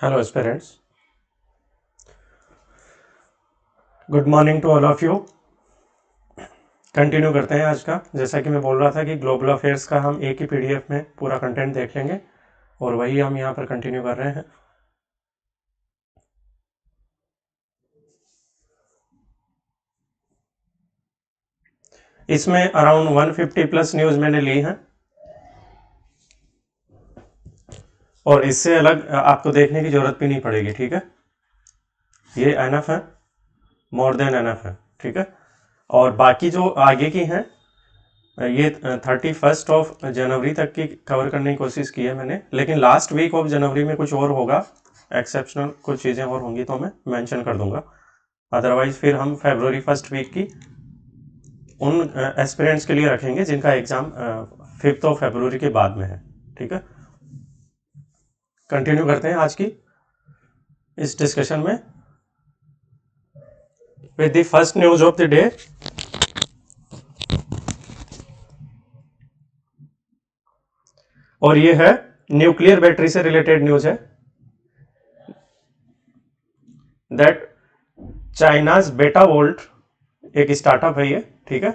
hello parents good morning to all of you continue करते हैं आज का जैसा कि मैं बोल रहा था कि ग्लोबल अफेयर्स का हम एक ही पीडीएफ में पूरा कंटेंट देख लेंगे और वही हम यहाँ पर कंटिन्यू कर रहे हैं इसमें अराउंड 150 प्लस न्यूज़ मैंने ली हैं और इससे अलग आपको देखने की ज़रूरत भी नहीं पड़ेगी ठीक है ये एफ है मोर देन एफ है ठीक है और बाकी जो आगे की हैं ये थर्टी फर्स्ट ऑफ जनवरी तक की कवर करने की कोशिश की है मैंने लेकिन लास्ट वीक ऑफ जनवरी में कुछ और होगा एक्सेप्शनल कुछ चीज़ें और होंगी तो मैं मैंशन कर दूंगा अदरवाइज फिर हम फेबररी फर्स्ट वीक की उन एस्पिरेंट्स के लिए रखेंगे जिनका एग्ज़ाम फिफ्थ ऑफ फेबररी के बाद में है ठीक है कंटिन्यू करते हैं आज की इस डिस्कशन में with the first news of the day और ये है न्यूक्लियर बैटरी से रिलेटेड न्यूज है दैट चाइनाज बेटा वोल्ट एक स्टार्टअप है ये ठीक है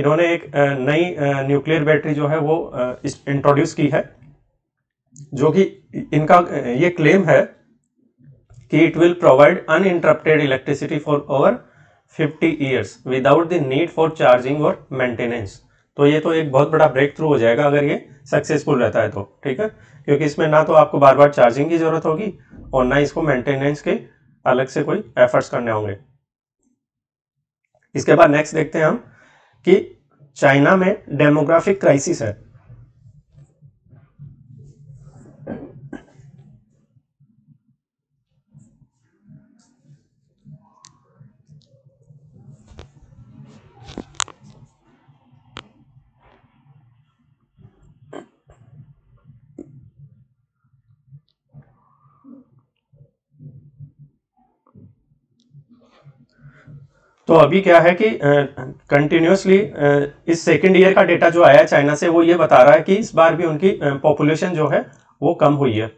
इन्होंने एक नई न्यूक्लियर बैटरी जो है वो इंट्रोड्यूस की है जो कि इनका ये क्लेम है कि it will provide uninterrupted electricity for over 50 years without the need for charging और मेंटेनेंस तो ये तो एक बहुत बड़ा ब्रेक थ्रू हो जाएगा अगर ये सक्सेसफुल रहता है तो ठीक है क्योंकि इसमें ना तो आपको बार बार चार्जिंग की ज़रूरत होगी और ना इसको मेंटेनेंस के अलग से कोई एफर्ट्स करने होंगे इसके बाद नेक्स्ट देखते हैं हम कि चाइना में डेमोग्राफिक क्राइसिस है तो अभी क्या है कि कंटिन्यूसली uh, इस सेकेंड ईयर का डेटा जो आया है चाइना से वो ये बता रहा है कि इस बार भी उनकी पॉपुलेशन uh, जो है वो कम हुई है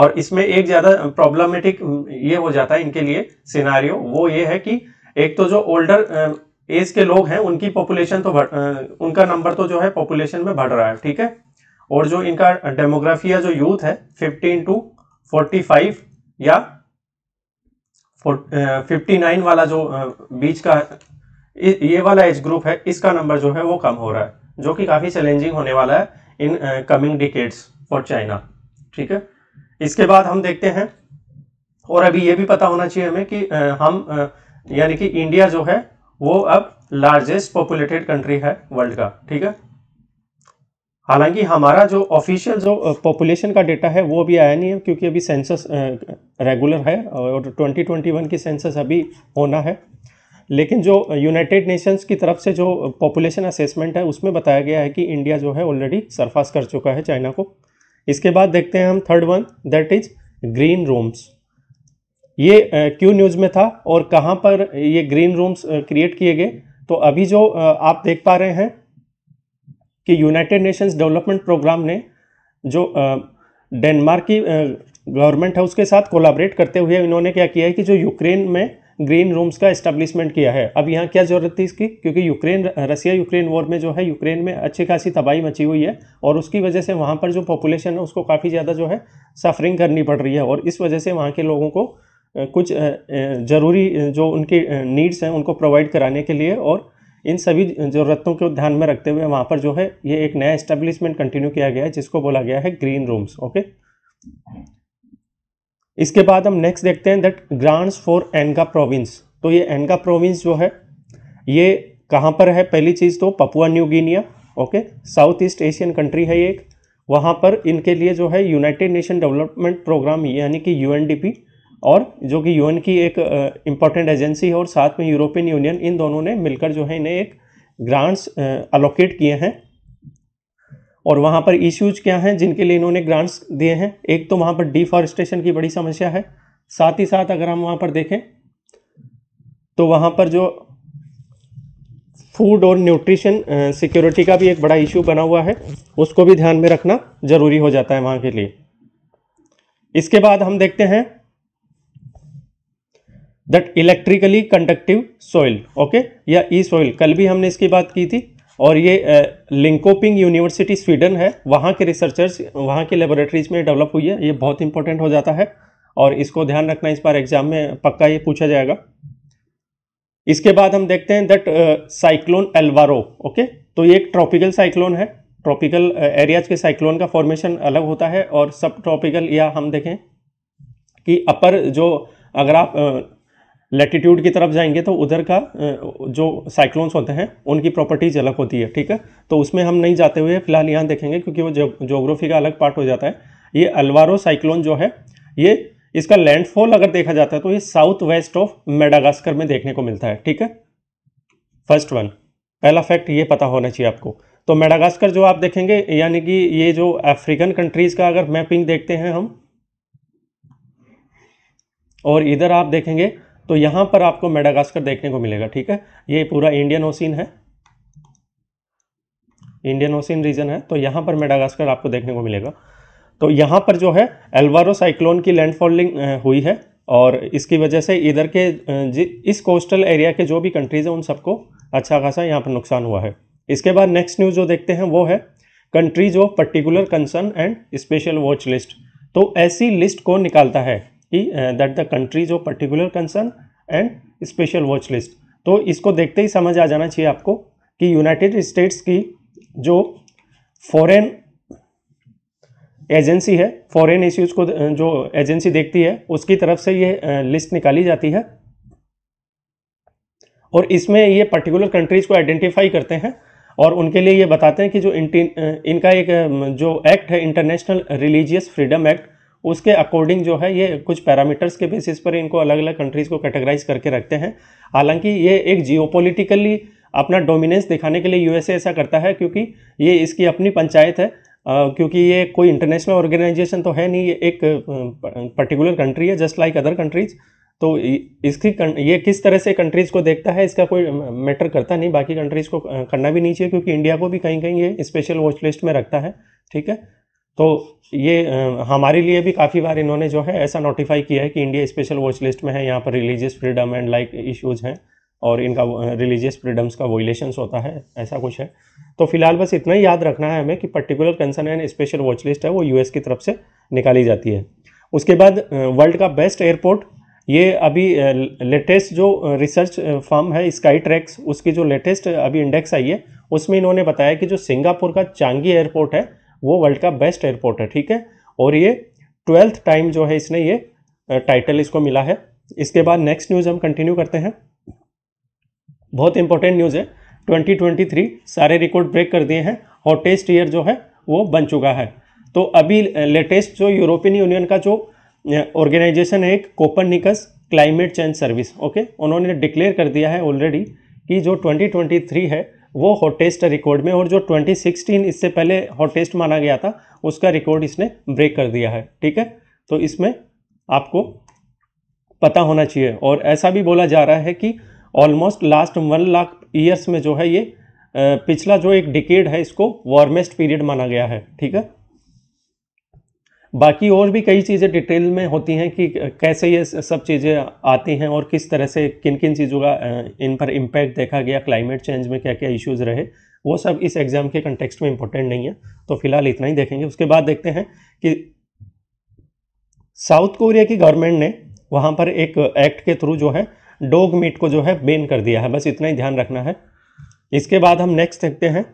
और इसमें एक ज़्यादा प्रॉब्लमेटिक ये हो जाता है इनके लिए सिनारियो वो ये है कि एक तो जो ओल्डर एज के लोग हैं उनकी पॉपुलेशन तो बढ़ उनका नंबर तो जो है पॉपुलेशन में बढ़ रहा है ठीक है और जो इनका डेमोग्राफिया जो यूथ है 15 टू 45 या फिफ्टी नाइन वाला जो बीच का ये वाला एज ग्रुप है इसका नंबर जो है वो कम हो रहा है जो कि काफ़ी चैलेंजिंग होने वाला है in coming decades for China ठीक है इसके बाद हम देखते हैं और अभी ये भी पता होना चाहिए हमें कि हम यानी कि इंडिया जो है वो अब लार्जेस्ट पॉपुलेटेड कंट्री है वर्ल्ड का ठीक है हालांकि हमारा जो ऑफिशियल जो पॉपुलेशन का डेटा है वो अभी आया नहीं है क्योंकि अभी सेंसस रेगुलर है और 2021 की सेंसस अभी होना है लेकिन जो यूनाइटेड नेशंस की तरफ से जो पॉपुलेशन असेसमेंट है उसमें बताया गया है कि इंडिया जो है ऑलरेडी सरफास कर चुका है चाइना को इसके बाद देखते हैं हम third one that is green rooms ये क्यों न्यूज़ में था और कहाँ पर ये ग्रीन रूम्स क्रिएट किए गए तो अभी जो आप देख पा रहे हैं कि यूनाइटेड नेशंस डेवलपमेंट प्रोग्राम ने जो डेनमार्क की गवर्नमेंट है उसके साथ कोलाबरेट करते हुए इन्होंने क्या किया है कि जो यूक्रेन में ग्रीन रूम्स का इस्टेब्लिशमेंट किया है अब यहाँ क्या ज़रूरत थी इसकी क्योंकि यूक्रेन रसिया यूक्रेन वॉर में जो है यूक्रेन में अच्छी खासी तबाही मची हुई है और उसकी वजह से वहाँ पर जो पॉपुलेशन है उसको काफ़ी ज़्यादा जो है सफरिंग करनी पड़ रही है और इस वजह से वहाँ के लोगों को कुछ ज़रूरी जो उनकी नीड्स हैं उनको प्रोवाइड कराने के लिए और इन सभी ज़रूरतों को ध्यान में रखते हुए वहाँ पर जो है ये एक नया इस्टेब्लिशमेंट कंटिन्यू किया गया है जिसको बोला गया है ग्रीन रूम्स ओके इसके बाद हम नेक्स्ट देखते हैं that grants for Enga province तो ये एनका प्रोविंस जो है ये कहाँ पर है पहली चीज़ तो Papua New Guinea okay South east Asian country है ये एक वहाँ पर इनके लिए जो है यूनाइटेड नेशन डेवलपमेंट प्रोग्राम यानी कि यूएनडीपी और जो कि यूएन की एक इम्पॉर्टेंट एजेंसी है और साथ में यूरोपियन यूनियन इन दोनों ने मिलकर जो है इन्हें एक ग्रांट्स अलोकेट किए हैं और वहाँ पर इश्यूज क्या हैं जिनके लिए इन्होंने ग्रांट्स दिए हैं एक तो वहाँ पर डिफॉरेस्टेशन की बड़ी समस्या है साथ ही साथ अगर हम वहाँ पर देखें तो वहाँ पर जो फूड और न्यूट्रिशन सिक्योरिटी का भी एक बड़ा इशू बना हुआ है उसको भी ध्यान में रखना ज़रूरी हो जाता है वहाँ के लिए इसके बाद हम देखते हैं that electrically conductive soil okay या ई e सॉइल कल भी हमने इसकी बात की थी और ये लिंकोपिंग यूनिवर्सिटी स्वीडन है वहाँ के रिसर्चर्स वहाँ के लेबोरेटरीज में डेवलप हुई है ये बहुत इंपॉर्टेंट हो जाता है और इसको ध्यान रखना इस बार एग्जाम में पक्का ये पूछा जाएगा इसके बाद हम देखते हैं दैट साइक्लोन एल्वारो ओके तो ये एक ट्रॉपिकल साइक्लोन है ट्रॉपिकल एरियाज के साइक्लोन का फॉर्मेशन अलग होता है और सब ट्रॉपिकल या हम देखें कि अपर जो अगर आप लेटीट्यूड की तरफ जाएंगे तो उधर का जो साइक्लोन्स होते हैं उनकी प्रॉपर्टीज अलग होती है ठीक है तो उसमें हम नहीं जाते हुए फिलहाल यहाँ देखेंगे क्योंकि वो जोग्राफी का अलग पार्ट हो जाता है ये अलवारो साइक्लोन जो है ये इसका लैंडफॉल अगर देखा जाता है तो ये साउथ वेस्ट ऑफ मेडागास्कर में देखने को मिलता है ठीक है फर्स्ट वन पहला फैक्ट ये पता होना चाहिए आपको तो मेडागास्कर जो आप देखेंगे यानी कि ये जो अफ्रीकन कंट्रीज़ का अगर मैपिंग देखते हैं हम और इधर आप देखेंगे तो यहाँ पर आपको मेडागास्कर देखने को मिलेगा ठीक है ये पूरा इंडियन ओसिन है इंडियन ओसिन रीजन है तो यहाँ पर मेडागास्कर आपको देखने को मिलेगा तो यहाँ पर जो है एल्वारो साइक्लोन की लैंडफॉलिंग हुई है और इसकी वजह से इधर के इस कोस्टल एरिया के जो भी कंट्रीज़ हैं उन सबको अच्छा खासा यहाँ पर नुकसान हुआ है इसके बाद नेक्स्ट न्यूज़ जो देखते हैं वो है countries of particular concern and special watch list तो ऐसी लिस्ट कौन निकालता है कि that the countries of particular concern and special watch list तो इसको देखते ही समझ आ जाना चाहिए आपको कि यूनाइटेड स्टेट्स की जो फॉरेन एजेंसी है फॉरेन इश्यूज को जो एजेंसी देखती है उसकी तरफ से ये लिस्ट निकाली जाती है और इसमें ये पर्टिकुलर कंट्रीज को आइडेंटिफाई करते हैं और उनके लिए ये बताते हैं कि जो इनका एक जो एक्ट है इंटरनेशनल रिलीजियस फ्रीडम एक्ट उसके अकॉर्डिंग जो है ये कुछ पैरामीटर्स के बेसिस पर इनको अलग अलग कंट्रीज़ को कैटेगराइज करके रखते हैं हालांकि ये एक जियोपोलिटिकली अपना डोमिनेंस दिखाने के लिए यूएसए ऐसा करता है क्योंकि ये इसकी अपनी पंचायत है आ, क्योंकि ये कोई इंटरनेशनल ऑर्गेनाइजेशन तो है नहीं ये एक पर्टिकुलर कंट्री है जस्ट लाइक अदर कंट्रीज तो इसकी ये किस तरह से कंट्रीज़ को देखता है इसका कोई मैटर करता नहीं बाकी कंट्रीज़ को करना भी नहीं चाहिए क्योंकि इंडिया को भी कहीं कहीं ये स्पेशल वॉच लिस्ट में रखता है ठीक है तो ये हमारे लिए भी काफ़ी बार इन्होंने जो है ऐसा नोटिफाई किया है कि इंडिया स्पेशल वॉच लिस्ट में है यहाँ पर religious freedom and like issues हैं और इनका रिलीजियस फ्रीडम्स का वोलेशंस होता है ऐसा कुछ है तो फिलहाल बस इतना ही याद रखना है हमें कि particular concern and special watch list है वो यूएस की तरफ से निकाली जाती है उसके बाद वर्ल्ड का बेस्ट एयरपोर्ट ये अभी लेटेस्ट जो रिसर्च फॉर्म है स्काई ट्रैक्स उसकी जो लेटेस्ट अभी इंडेक्स आई है उसमें इन्होंने बताया कि जो सिंगापुर का चांगी एयरपोर्ट है वो वर्ल्ड का बेस्ट एयरपोर्ट है ठीक है और ये ट्वेल्थ टाइम जो है इसने ये टाइटल इसको मिला है इसके बाद नेक्स्ट न्यूज़ हम कंटिन्यू करते हैं बहुत इंपॉर्टेंट न्यूज़ है 2023 सारे रिकॉर्ड ब्रेक कर दिए हैं हॉटेस्ट ईयर जो है वो बन चुका है तो अभी लेटेस्ट जो यूरोपियन यूनियन का जो ऑर्गेनाइजेशन है एक Copernicus climate change service okay उन्होंने डिक्लेयर कर दिया है ऑलरेडी कि जो 2023 है वो हॉट टेस्ट रिकॉर्ड में और जो 2016 इससे पहले हॉट टेस्ट माना गया था उसका रिकॉर्ड इसने ब्रेक कर दिया है ठीक है तो इसमें आपको पता होना चाहिए और ऐसा भी बोला जा रहा है कि almost last one lakh years में जो है ये पिछला जो एक डिकेड है इसको वार्मेस्ट पीरियड माना गया है ठीक है बाकी और भी कई चीज़ें डिटेल में होती हैं कि कैसे ये सब चीज़ें आती हैं और किस तरह से किन किन चीज़ों का इन पर इम्पैक्ट देखा गया क्लाइमेट चेंज में क्या क्या इश्यूज़ रहे वो सब इस एग्ज़ाम के कंटेक्सट में इंपॉर्टेंट नहीं है तो फिलहाल इतना ही देखेंगे उसके बाद देखते हैं कि साउथ कोरिया की गवर्नमेंट ने वहाँ पर एक एक्ट के थ्रू जो है डॉग मीट को जो है बेन कर दिया है बस इतना ही ध्यान रखना है इसके बाद हम नेक्स्ट देखते हैं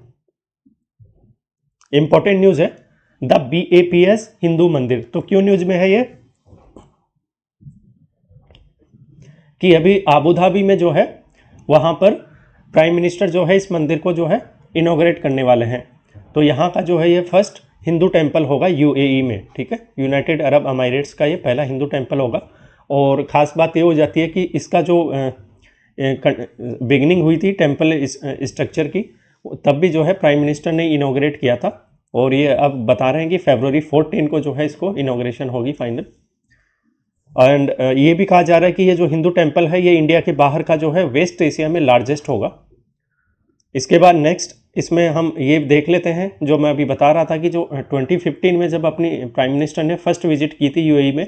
इम्पॉर्टेंट न्यूज़ है the B A P S Hindu Mandir तो क्यों न्यूज में है ये कि अभी आबूधाबी में जो है वहाँ पर प्राइम मिनिस्टर जो है इस मंदिर को जो है इनोग्रेट करने वाले हैं तो यहाँ का जो है ये फर्स्ट हिंदू टेम्पल होगा यूएई e में ठीक है यूनाइटेड अरब अमायरेट्स का ये पहला हिंदू टेम्पल होगा और ख़ास बात ये हो जाती है कि इसका जो बिगनिंग हुई थी टेम्पल स्ट्रक्चर की तब भी जो है प्राइम मिनिस्टर ने इनोग्रेट किया था और ये अब बता रहे हैं कि फेबररी 14 को जो है इसको इनोग्रेशन होगी फाइनल एंड uh, ये भी कहा जा रहा है कि ये जो हिंदू टेम्पल है ये इंडिया के बाहर का जो है वेस्ट एशिया में लार्जेस्ट होगा इसके बाद नेक्स्ट इसमें हम ये देख लेते हैं जो मैं अभी बता रहा था कि जो 2015 uh, में जब अपनी प्राइम मिनिस्टर ने फर्स्ट विजिट की थी यूएई e में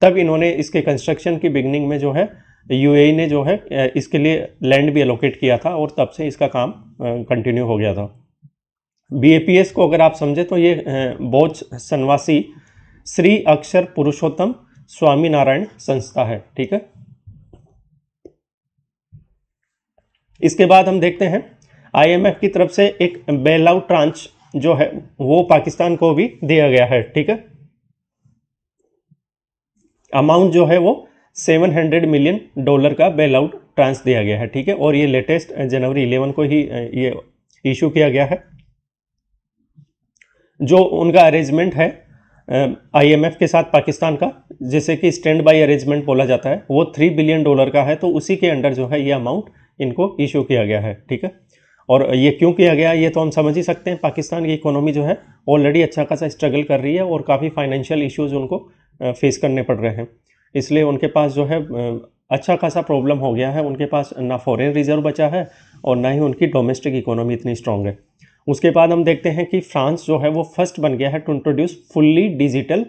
तब इन्होंने इसके कंस्ट्रक्शन की बिगनिंग में जो है यूएई e ने जो है uh, इसके लिए लैंड भी एलोकेट किया था और तब से इसका काम कंटिन्यू हो गया था बीएपीएस को अगर आप समझे तो ये बौद्ध सन्वासी श्री अक्षर पुरुषोत्तम स्वामीनारायण संस्था है ठीक है इसके बाद हम देखते हैं आईएमएफ की तरफ से एक बेल आउट ट्रांच जो है वो पाकिस्तान को भी दिया गया है ठीक है अमाउंट जो है वो 700 मिलियन डॉलर का बेल आउट ट्रांस दिया गया है ठीक है और ये लेटेस्ट जनवरी 11 को ही ये इशू किया गया है जो उनका अरेंजमेंट है आईएमएफ के साथ पाकिस्तान का जिसे कि स्टैंड बाई अरेंजमेंट बोला जाता है वो थ्री बिलियन डॉलर का है तो उसी के अंडर जो है ये अमाउंट इनको इशू किया गया है ठीक है और ये क्यों किया गया ये तो हम समझ ही सकते हैं पाकिस्तान की इकोनॉमी जो है ऑलरेडी अच्छा खासा स्ट्रगल कर रही है और काफ़ी फाइनेंशियल इश्यूज़ उनको फेस करने पड़ रहे हैं इसलिए उनके पास जो है अच्छा खासा प्रॉब्लम हो गया है उनके पास ना फॉरेन रिजर्व बचा है और ना ही उनकी डोमेस्टिक इकोनॉमी इतनी स्ट्रांग है उसके बाद हम देखते हैं कि फ्रांस जो है वो फर्स्ट बन गया है to introduce fully digital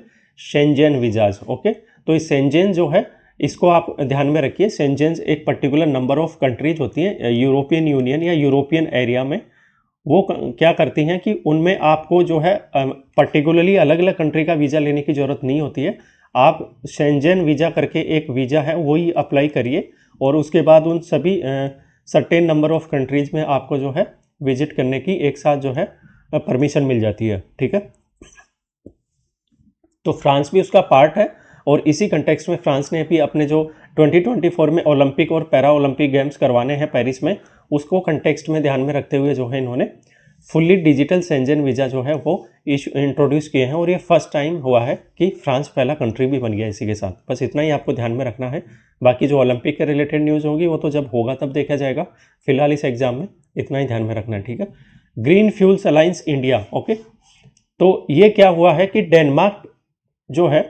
Schengen visas okay तो इस सेंजेन जो है इसको आप ध्यान में रखिए सेंजेन एक पर्टिकुलर नंबर ऑफ कंट्रीज होती हैं यूरोपियन यूनियन या यूरोपियन एरिया में वो क्या करती हैं कि उनमें आपको जो है पर्टिकुलरली अलग अलग कंट्री का वीज़ा लेने की ज़रूरत नहीं होती है आप शेंजन वीज़ा करके एक वीज़ा है वही अप्लाई करिए और उसके बाद उन सभी सर्टेन नंबर ऑफ़ कंट्रीज़ में आपको जो है विजिट करने की एक साथ जो है परमिशन मिल जाती है ठीक है तो फ्रांस भी उसका पार्ट है और इसी कंटेक्स्ट में फ्रांस ने भी अपने जो 2024 में ओलंपिक और पैरा ओलंपिक गेम्स करवाने हैं पेरिस में उसको कंटेक्स्ट में ध्यान में रखते हुए जो है इन्होंने फुल्ली डिजिटल सेंजन वीज़ा जो है वो इंट्रोड्यूस किए हैं और ये फर्स्ट टाइम हुआ है कि फ्रांस पहला कंट्री भी बन गया इसी के साथ बस इतना ही आपको ध्यान में रखना है बाकी जो ओलंपिक के रिलेटेड न्यूज़ होगी वो तो जब होगा तब देखा जाएगा फिलहाल इस एग्ज़ाम में इतना ही ध्यान में रखना है ठीक है green fuels alliance India okay तो ये क्या हुआ है कि डेनमार्क जो है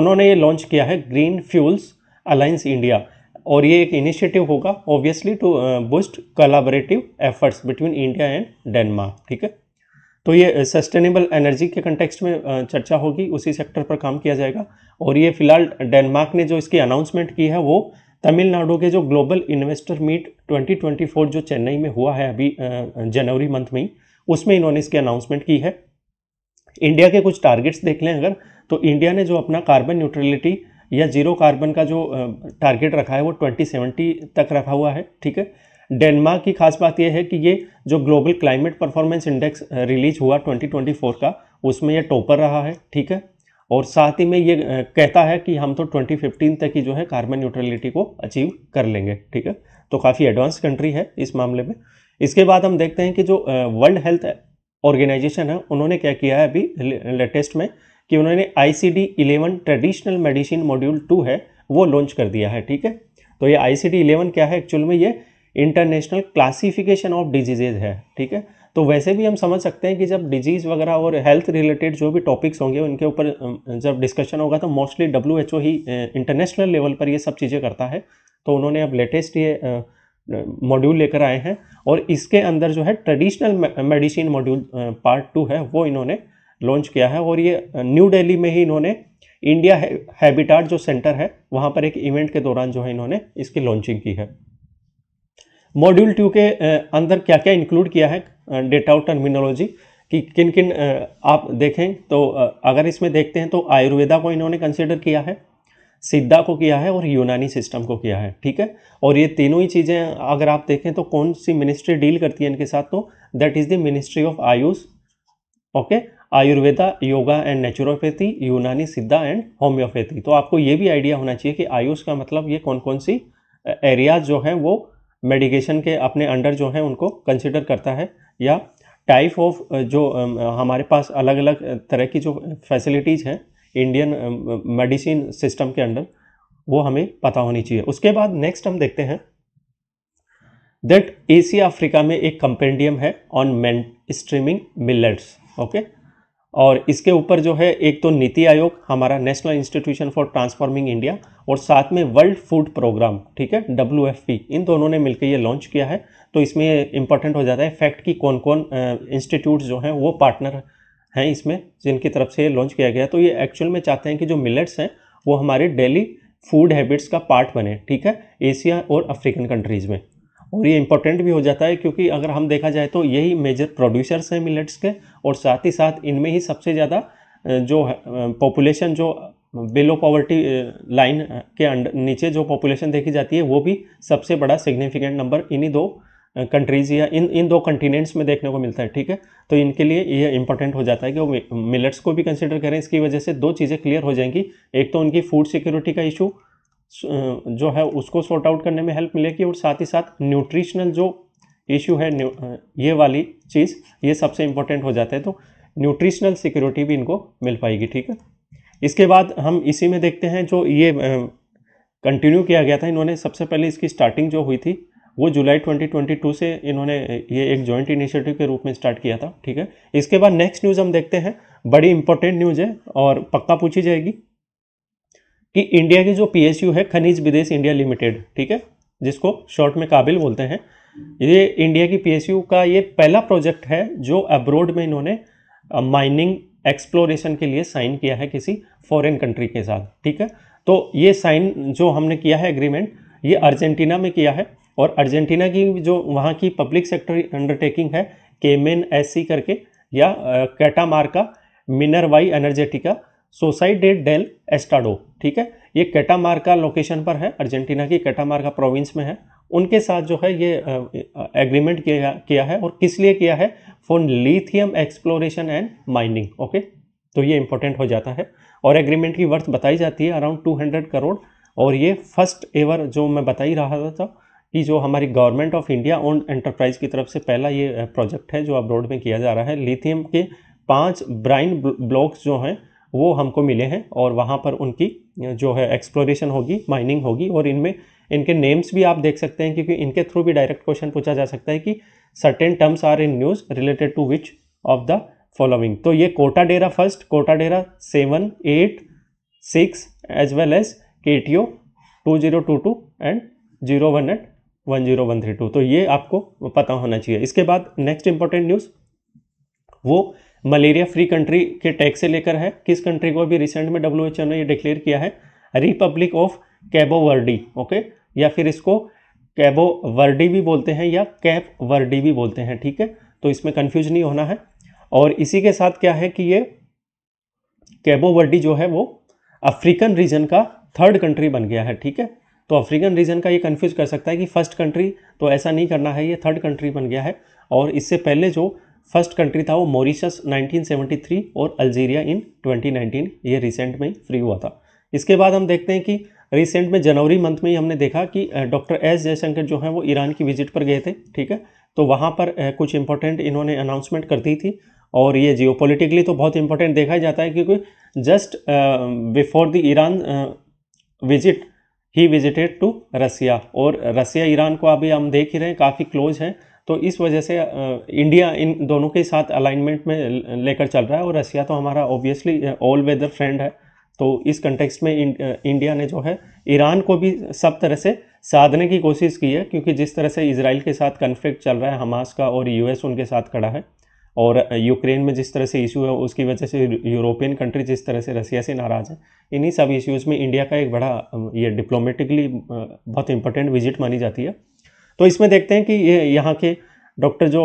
उन्होंने ये लॉन्च किया है ग्रीन फ्यूल्स अलाइंस इंडिया और ये एक इनिशिएटिव होगा obviously to boost collaborative efforts between India and Denmark ठीक है तो ये सस्टेनेबल uh, एनर्जी के कंटेक्स्ट में uh, चर्चा होगी उसी सेक्टर पर काम किया जाएगा और ये फिलहाल डेनमार्क ने जो इसकी अनाउंसमेंट की है वो तमिलनाडु के जो ग्लोबल इन्वेस्टर मीट 2024 जो चेन्नई में हुआ है अभी uh, जनवरी मंथ में ही उसमें इन्होंने इसकी अनाउंसमेंट की है इंडिया के कुछ टारगेट्स देख लें अगर तो इंडिया ने जो अपना कार्बन न्यूट्रलिटी या जीरो कार्बन का जो टारगेट रखा है वो 2070 तक रखा हुआ है ठीक है डेनमार्क की खास बात यह है कि ये जो global climate performance index release हुआ 2024 का उसमें ये टॉपर रहा है ठीक है और साथ ही में ये कहता है कि हम तो 2015 तक ही जो है कार्बन न्यूट्रलिटी को अचीव कर लेंगे ठीक है तो काफ़ी एडवांस कंट्री है इस मामले में इसके बाद हम देखते हैं कि जो वर्ल्ड हेल्थ ऑर्गेनाइजेशन है उन्होंने क्या किया है अभी लेटेस्ट में कि उन्होंने I C D eleven traditional medicine module two है वो लॉन्च कर दिया है ठीक है तो ये आई सी डी इलेवन क्या है एक्चुअल में ये इंटरनेशनल क्लासिफिकेशन ऑफ डिजीजेज है ठीक है तो वैसे भी हम समझ सकते हैं कि जब डिजीज़ वगैरह और हेल्थ रिलेटेड जो भी टॉपिक्स होंगे उनके ऊपर जब डिस्कशन होगा तो मोस्टली डब्ल्यू एच ओ ही इंटरनेशनल लेवल पर ये सब चीज़ें करता है तो उन्होंने अब लेटेस्ट ये मॉड्यूल लेकर आए हैं और इसके अंदर जो है traditional medicine module part two है वो इन्होंने लॉन्च किया है और ये न्यू दिल्ली में ही इन्होंने इंडिया हैबिटाट जो सेंटर है वहाँ पर एक इवेंट के दौरान जो है इन्होंने इसकी लॉन्चिंग की है मॉड्यूल टू के अंदर क्या क्या इंक्लूड किया है डेटा और टर्मिनोलॉजी कि किन किन आप देखें तो अगर इसमें देखते हैं तो आयुर्वेदा को इन्होंने कंसिडर किया है सिद्धा को किया है और यूनानी सिस्टम को किया है ठीक है और ये तीनों ही चीज़ें अगर आप देखें तो कौन सी मिनिस्ट्री डील करती है इनके साथ तो that is the ministry of AYUSH okay Ayurveda yoga and naturopathy Unani Siddha and homeopathy तो आपको ये भी आइडिया होना चाहिए कि आयुष का मतलब ये कौन कौन सी एरियाज जो हैं वो मेडिकेशन के अपने अंडर जो हैं उनको कंसिडर करता है या टाइप ऑफ जो हमारे पास अलग अलग तरह की जो फैसिलिटीज़ हैं इंडियन मेडिसिन सिस्टम के अंडर वो हमें पता होनी चाहिए उसके बाद नेक्स्ट हम देखते हैं दैट एशिया अफ्रीका में एक कंपेंडियम है ऑन मैं स्ट्रीमिंग मिलेट्स ओके और इसके ऊपर जो है एक तो नीति आयोग हमारा national institution for transforming India और साथ में वर्ल्ड फूड प्रोग्राम ठीक है डब्ल्यू इन दोनों ने मिलकर ये लॉन्च किया है तो इसमें इंपॉर्टेंट हो जाता है फैक्ट कि कौन कौन इंस्टीट्यूट जो हैं वो पार्टनर हैं इसमें जिनकी तरफ से ये लॉन्च किया गया तो ये एक्चुअल में चाहते हैं कि जो मिलेट्स हैं वो हमारे डेली फूड हैबिट्स का पार्ट बने ठीक है एशिया और अफ्रीकन कंट्रीज़ में और ये इंपॉर्टेंट भी हो जाता है क्योंकि अगर हम देखा जाए तो यही मेजर प्रोड्यूसर्स हैं मिलेट्स के और साथ ही साथ इनमें ही सबसे ज़्यादा जो पॉपुलेशन जो बिलो पॉवर्टी लाइन के अंडर नीचे जो पॉपुलेशन देखी जाती है वो भी सबसे बड़ा सिग्निफिकेंट नंबर इन्हीं दो कंट्रीज़ या इन इन दो कंटिनेंट्स में देखने को मिलता है ठीक है तो इनके लिए ये इंपॉर्टेंट हो जाता है कि वो मिलेट्स को भी कंसिडर करें इसकी वजह से दो चीज़ें क्लियर हो जाएंगी एक तो उनकी फूड सिक्योरिटी का इशू जो है उसको सॉर्ट आउट करने में हेल्प मिलेगी और साथ ही साथ न्यूट्रिशनल जो इश्यू है ये वाली चीज़ ये सबसे इम्पोर्टेंट हो जाता है तो न्यूट्रिशनल सिक्योरिटी भी इनको मिल पाएगी ठीक है इसके बाद हम इसी में देखते हैं जो ये कंटिन्यू किया गया था इन्होंने सबसे पहले इसकी स्टार्टिंग जो हुई थी वो जुलाई 2022 से इन्होंने ये एक जॉइंट इनिशिएटिव के रूप में स्टार्ट किया था ठीक है इसके बाद नेक्स्ट न्यूज़ हम देखते हैं बड़ी इंपॉर्टेंट न्यूज़ है और पक्का पूछी जाएगी कि इंडिया की जो यू है खनिज विदेश इंडिया लिमिटेड ठीक है जिसको शॉर्ट में काबिल बोलते हैं ये इंडिया की यू का ये पहला प्रोजेक्ट है जो अब्रोड में इन्होंने माइनिंग एक्सप्लोरेशन के लिए साइन किया है किसी फॉरेन कंट्री के साथ ठीक है तो ये साइन जो हमने किया है एग्रीमेंट ये अर्जेंटीना में किया है और अर्जेंटीना की जो वहाँ की पब्लिक सेक्टर अंडरटेकिंग है केमेन एस करके या कैटामार का मिनरवाई एनर्जेटिका सोसाइडेड डेल एस्टाडो ठीक है ये कैटामार्का लोकेशन पर है अर्जेंटीना की कैटामार्का प्रोविंस में है उनके साथ जो है ये एग्रीमेंट किया किया है और किस लिए किया है for lithium exploration and mining okay तो ये इंपॉर्टेंट हो जाता है और एग्रीमेंट की वर्थ बताई जाती है अराउंड 200 करोड़ और ये फर्स्ट एवर जो मैं बता ही रहा था कि जो हमारी government of India own enterprise की तरफ से पहला ये प्रोजेक्ट है जो अब्रॉड में किया जा रहा है लिथियम के पाँच ब्राइन ब्लॉक्स जो हैं वो हमको मिले हैं और वहाँ पर उनकी जो है एक्सप्लोरेशन होगी माइनिंग होगी और इनमें इनके नेम्स भी आप देख सकते हैं क्योंकि इनके थ्रू भी डायरेक्ट क्वेश्चन पूछा जा सकता है कि certain terms are in news related to which of the following तो ये कोटा डेरा फर्स्ट कोटा डेरा seven eight six as well as K T O two zero two two and zero one eight one zero one three two तो ये आपको पता होना चाहिए इसके बाद नेक्स्ट इंपॉर्टेंट न्यूज़ वो मलेरिया फ्री कंट्री के टैग से लेकर है किस कंट्री को अभी रिसेंट में डब्ल्यू ने ये डिक्लेयर किया है republic of Cabo Verde okay या फिर इसको कैबो वर्डी भी बोलते हैं या कैप वर्डी भी बोलते हैं ठीक है तो इसमें कन्फ्यूज नहीं होना है और इसी के साथ क्या है कि ये कैबो वर्डी जो है वो अफ्रीकन रीजन का थर्ड कंट्री बन गया है ठीक है तो अफ्रीकन रीजन का ये कन्फ्यूज कर सकता है कि फर्स्ट कंट्री तो ऐसा नहीं करना है ये थर्ड कंट्री बन गया है और इससे पहले जो फर्स्ट कंट्री था वो मॉरिशस 1973 और अल्जीरिया इन 2019 ये रिसेंट में फ्री हुआ था इसके बाद हम देखते हैं कि रिसेंट में जनवरी मंथ में ही हमने देखा कि डॉक्टर एस जयशंकर जो हैं वो ईरान की विजिट पर गए थे ठीक है तो वहाँ पर कुछ इंपॉर्टेंट इन्होंने अनाउंसमेंट कर दी थी और ये जियो तो बहुत इंपॉर्टेंट देखा जाता है क्योंकि just before the Iran visit ही विजिटेड टू रसिया और रसिया ईरान को अभी हम देख ही रहे हैं काफ़ी क्लोज है तो इस वजह से इंडिया इन दोनों के साथ अलाइनमेंट में लेकर चल रहा है और रसिया तो हमारा ऑब्वियसली ऑल वेदर फ्रेंड है तो इस कंटेक्सट में इंडिया ने जो है ईरान को भी सब तरह से साधने की कोशिश की है क्योंकि जिस तरह से इसराइल के साथ कन्फ्लिक्ट चल रहा है हमास का और यूएस उनके साथ खड़ा है और यूक्रेन में जिस तरह से इशू है उसकी वजह से यूरोपियन कंट्री जिस तरह से रसिया से नाराज़ है इन्हीं सब इश्यूज़ में इंडिया का एक बड़ा ये डिप्लोमेटिकली बहुत इंपॉर्टेंट विजिट मानी जाती है तो इसमें देखते हैं कि ये यहाँ के डॉक्टर जो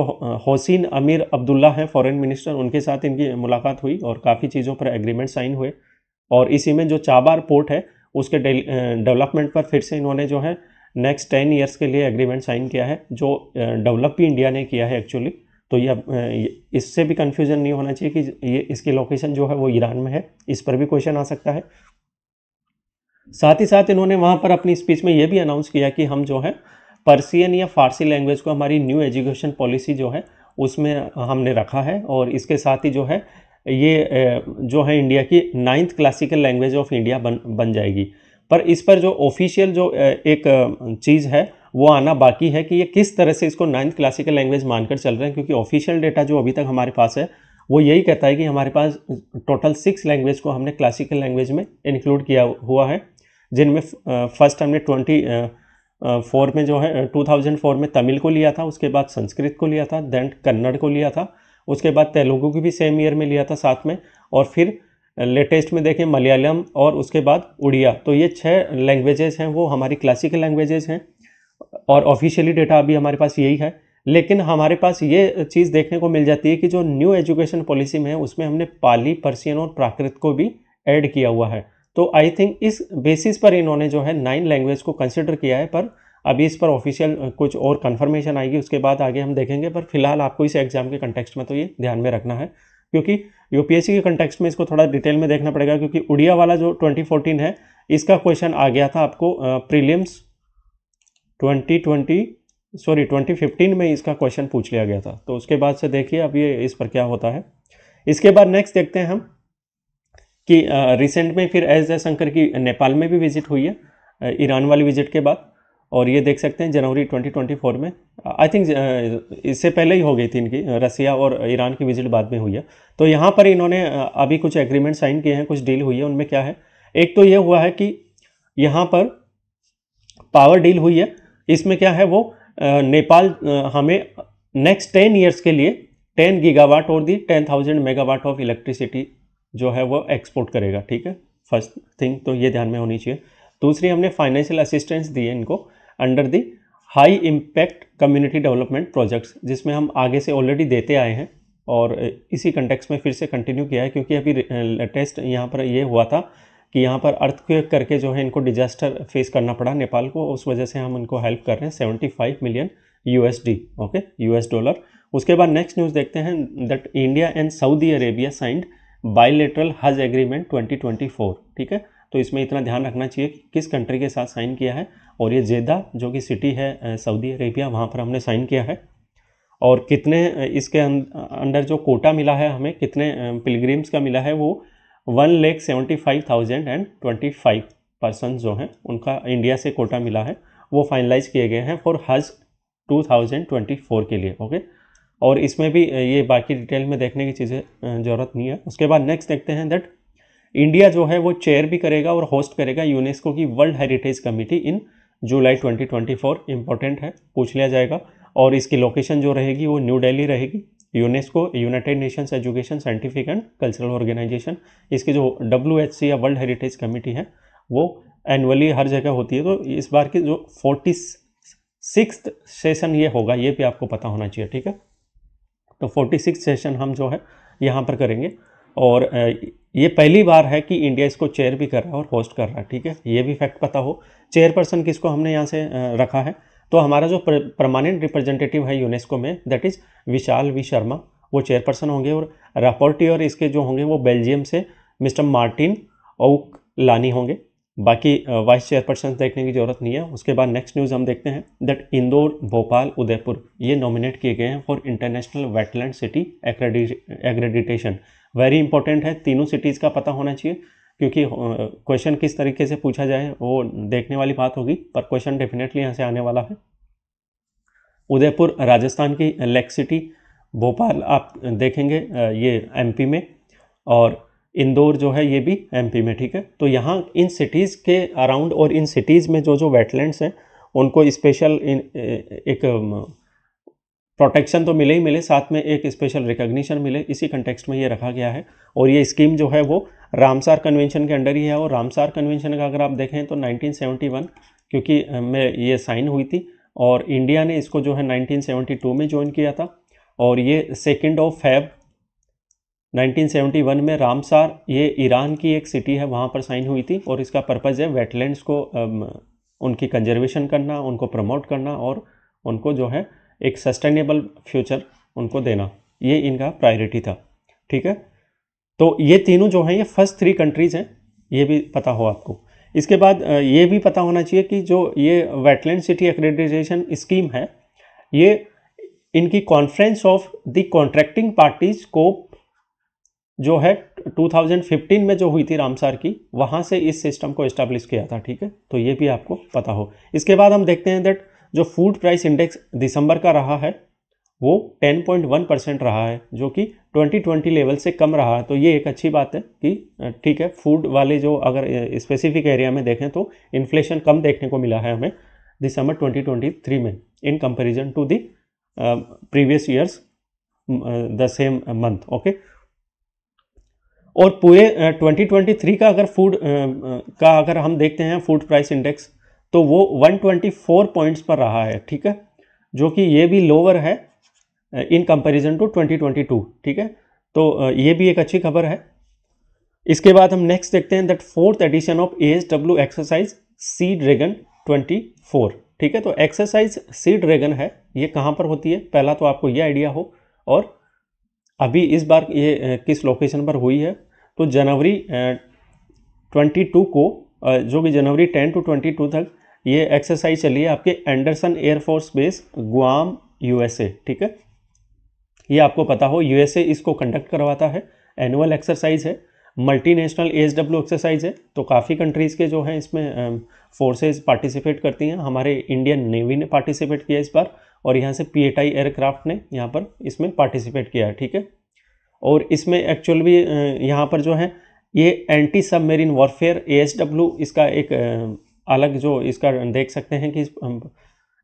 हौसीन अमीर अब्दुल्ला हैं फॉरेन मिनिस्टर उनके साथ इनकी मुलाकात हुई और काफ़ी चीज़ों पर एग्रीमेंट साइन हुए और इसी में जो चाबार पोर्ट है उसके डेवलपमेंट पर फिर से इन्होंने जो है नेक्स्ट टेन ईयर्स के लिए एग्रीमेंट साइन किया है जो डेवलप भी इंडिया ने किया है एक्चुअली तो यह इससे भी कन्फ्यूजन नहीं होना चाहिए कि ये इसकी लोकेशन जो है वो ईरान में है इस पर भी क्वेश्चन आ सकता है साथ ही साथ इन्होंने वहाँ पर अपनी स्पीच में ये भी अनाउंस किया कि हम जो है पर्सियन या फारसी लैंग्वेज को हमारी न्यू एजुकेशन पॉलिसी जो है उसमें हमने रखा है और इसके साथ ही जो है ये जो है इंडिया की ninth classical language of India बन बन जाएगी पर इस पर जो ऑफिशियल जो एक चीज़ है वो आना बाकी है कि ये किस तरह से इसको नाइन्थ क्लासिकल लैंग्वेज मानकर चल रहे हैं क्योंकि ऑफिशियल डेटा जो अभी तक हमारे पास है वो यही कहता है कि हमारे पास टोटल सिक्स लैंग्वेज को हमने क्लासिकल लैंग्वेज में इंक्लूड किया हुआ है जिनमें फर्स्ट हमने ट्वेंटी फोर में जो है 2004 में तमिल को लिया था उसके बाद संस्कृत को लिया था देन कन्नड़ को लिया था उसके बाद तेलुगु की भी सेम ईयर में लिया था साथ में और फिर लेटेस्ट में देखें मलयालम और उसके बाद उड़िया तो ये छः लैंग्वेजेस हैं वो हमारी क्लासिकल लैंग्वेजेस हैं और ऑफिशियली डेटा अभी हमारे पास यही है लेकिन हमारे पास ये चीज़ देखने को मिल जाती है कि जो न्यू एजुकेशन पॉलिसी में है उसमें हमने पाली पर्सियन और प्राकृत को भी ऐड किया हुआ है तो आई थिंक इस बेसिस पर इन्होंने जो है नाइन लैंग्वेज को कंसिडर किया है पर अभी इस पर ऑफिशियल कुछ और कन्फर्मेशन आएगी उसके बाद आगे हम देखेंगे पर फिलहाल आपको इस एग्ज़ाम के कंटेक्स्ट में तो ये ध्यान में रखना है क्योंकि यूपीएससी के कंटेक्सट में इसको थोड़ा डिटेल में देखना पड़ेगा क्योंकि उड़िया वाला जो 2014 है इसका क्वेश्चन आ गया था आपको ट्वेंटी ट्वेंटी सॉरी फिफ्टीन में इसका क्वेश्चन पूछ लिया गया था तो उसके बाद से देखिए अब ये इस पर क्या होता है इसके बाद नेक्स्ट देखते हैं हम कि रिसेंट में फिर एस जयशंकर की नेपाल में भी विजिट हुई है ईरान वाली विजिट के बाद और ये देख सकते हैं जनवरी 2024 में आई थिंक इससे पहले ही हो गई थी इनकी रसिया और ईरान की विजिट बाद में हुई है तो यहाँ पर इन्होंने अभी कुछ एग्रीमेंट साइन किए हैं कुछ डील हुई है उनमें क्या है एक तो ये हुआ है कि यहाँ पर पावर डील हुई है इसमें क्या है वो नेपाल हमें नेक्स्ट टेन ईयर्स के लिए टेन गीगावाट और the ten thousand megawatt of electricity जो है वो एक्सपोर्ट करेगा ठीक है फर्स्ट थिंग तो ये ध्यान में होनी चाहिए दूसरी हमने फाइनेंशियल असिस्टेंस दी है इनको under the high impact community development projects जिसमें हम आगे से ऑलरेडी देते आए हैं और इसी कंटेक्स में फिर से कंटिन्यू किया है क्योंकि अभी लेटेस्ट यहाँ पर ये हुआ था कि यहाँ पर अर्थ करके जो है इनको डिजास्टर फेस करना पड़ा नेपाल को उस वजह से हम इनको हेल्प कर रहे हैं seventy five million U okay U dollar उसके बाद नेक्स्ट न्यूज़ देखते हैं that India and Saudi Arabia signed bilateral Hajj agreement 2024 ठीक है तो इसमें इतना ध्यान रखना चाहिए कि किस कंट्री के साथ साइन किया है और ये जेदा जो कि सिटी है सऊदी अरेबिया वहाँ पर हमने साइन किया है और कितने इसके अंडर जो कोटा मिला है हमें कितने पिलग्रीम्स का मिला है वो one lakh seventy five thousand and twenty five person जो हैं उनका इंडिया से कोटा मिला है वो फाइनलाइज किए गए हैं फॉर हज टू थाउजेंड ट्वेंटी फोर के लिए ओके okay? और इसमें भी ये बाकी डिटेल में देखने की चीज़ें ज़रूरत नहीं है उसके बाद नेक्स्ट देखते हैं दैट इंडिया जो है वो चेयर भी करेगा और होस्ट करेगा यूनेस्को की world heritage committee in July 2024 important है पूछ लिया जाएगा और इसकी लोकेशन जो रहेगी वो न्यू डेली रहेगी UNESCO united nations education scientific and cultural organization इसकी जो डब्ल्यू या वर्ल्ड हेरिटेज कमेटी है वो एनुअली हर जगह होती है तो इस बार की जो फोर्टी सेशन ये होगा ये भी आपको पता होना चाहिए ठीक है तो फोर्टी सिक्स सेशन हम जो है यहाँ पर करेंगे और ये पहली बार है कि इंडिया इसको चेयर भी कर रहा है और होस्ट कर रहा है ठीक है ये भी फैक्ट पता हो चेयरपर्सन किसको हमने यहाँ से रखा है तो हमारा जो परमानेंट रिप्रेजेंटेटिव है यूनेस्को में that is Vishal V Sharma वो चेयरपर्सन होंगे और और इसके जो होंगे वो बेल्जियम से मिस्टर मार्टिन ओक लानी होंगे बाकी वाइस चेयरपर्सन देखने की ज़रूरत नहीं है उसके बाद नेक्स्ट न्यूज़ हम देखते हैं दैट इंदौर भोपाल उदयपुर ये नॉमिनेट किए गए हैं for international wetland city accreditation very important है तीनों सिटीज़ का पता होना चाहिए क्योंकि क्वेश्चन किस तरीके से पूछा जाए वो देखने वाली बात होगी पर क्वेश्चन डेफिनेटली यहाँ से आने वाला है उदयपुर राजस्थान की लेक सिटी भोपाल आप देखेंगे ये एमपी में और इंदौर जो है ये भी एमपी में ठीक है तो यहाँ इन सिटीज़ के अराउंड और इन सिटीज़ में जो जो वेटलैंड्स हैं उनको स्पेशल एक प्रोटेक्शन तो मिले ही मिले साथ में एक स्पेशल रिकग्निशन मिले इसी कंटेक्सट में ये रखा गया है और ये स्कीम जो है वो रामसार कन्वेंशन के अंडर ही है और रामसार कन्वेंशन का अगर आप देखें तो 1971 क्योंकि में ये साइन हुई थी और इंडिया ने इसको जो है 1972 में ज्वाइन किया था और ये सेकेंड ऑफ फैब 1971 में रामसार ये ईरान की एक सिटी है वहाँ पर साइन हुई थी और इसका पर्पज़ है वेटलैंड्स को उनकी कंजर्वेशन करना उनको प्रमोट करना और उनको जो है एक सस्टेनेबल फ्यूचर उनको देना ये इनका प्रायोरिटी था ठीक है तो ये तीनों जो हैं ये फर्स्ट थ्री कंट्रीज़ हैं ये भी पता हो आपको इसके बाद ये भी पता होना चाहिए कि जो ये वेटलैंड सिटी एक्रेडिटेशन स्कीम है ये इनकी conference of the contracting parties को जो है 2015 में जो हुई थी रामसार की वहाँ से इस सिस्टम को इस्टेब्लिश किया था ठीक है तो ये भी आपको पता हो इसके बाद हम देखते हैं दैट जो फूड प्राइस इंडेक्स दिसंबर का रहा है वो 10.1 परसेंट रहा है जो कि 2020 लेवल से कम रहा है तो ये एक अच्छी बात है कि ठीक है फूड वाले जो अगर स्पेसिफिक एरिया में देखें तो इन्फ्लेशन कम देखने को मिला है हमें दिसंबर 2023 में in comparison to the previous years the same month okay और पूरे 2023 का अगर फूड का अगर हम देखते हैं फूड प्राइस इंडेक्स तो वो 124 पॉइंट्स पर रहा है ठीक है जो कि ये भी लोअर है इन कंपैरिजन टू 2022 ठीक है तो ये भी एक अच्छी खबर है इसके बाद हम नेक्स्ट देखते हैं that fourth edition of A S W exercise sea dragon 24 ठीक है तो एक्सरसाइज सी ड्रैगन है ये कहाँ पर होती है पहला तो आपको ये आइडिया हो और अभी इस बार ये किस लोकेशन पर हुई है तो जनवरी ट्वेंटी टू को जो कि January ten to twenty two तक ये एक्सरसाइज चली है आपके Anderson air force base Guam USA ठीक है ये आपको पता हो यूएसए इसको कंडक्ट करवाता है एनुअल एक्सरसाइज है मल्टीनेशनल नेशनल डब्ल्यू एक्सरसाइज है तो काफ़ी कंट्रीज़ के जो हैं इसमें फोर्सेज पार्टिसिपेट करती हैं हमारे इंडियन नेवी ने पार्टिसिपेट किया इस बार और यहाँ से पीएटआई एयरक्राफ्ट ने यहाँ पर इसमें पार्टिसिपेट किया है ठीक है और इसमें एक्चुअल भी यहाँ पर जो है ये एंटी सबमेरिन वॉरफेयर ए इसका एक अलग जो इसका देख सकते हैं कि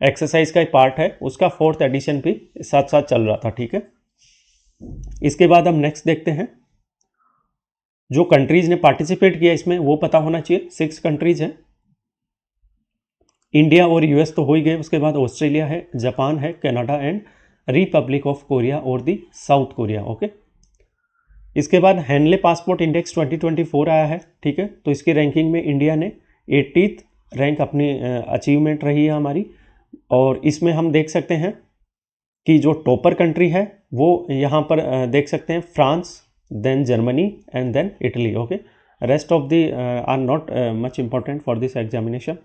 एक्सरसाइज का एक पार्ट है उसका फोर्थ एडिशन भी साथ साथ चल रहा था ठीक है इसके बाद हम नेक्स्ट देखते हैं जो कंट्रीज ने पार्टिसिपेट किया इसमें वो पता होना चाहिए सिक्स कंट्रीज हैं इंडिया और यूएस तो हो ही गए उसके बाद ऑस्ट्रेलिया है जापान है Canada and republic of Korea और दी साउथ कोरिया ओके इसके बाद हैंडले पासपोर्ट इंडेक्स 2024 आया है ठीक है तो इसकी रैंकिंग में इंडिया ने एटीथ रैंक अपनी अचीवमेंट रही है हमारी और इसमें हम देख सकते हैं कि जो टॉपर कंट्री है वो यहाँ पर देख सकते हैं France then Germany and then Italy okay rest of the are not much important for this examination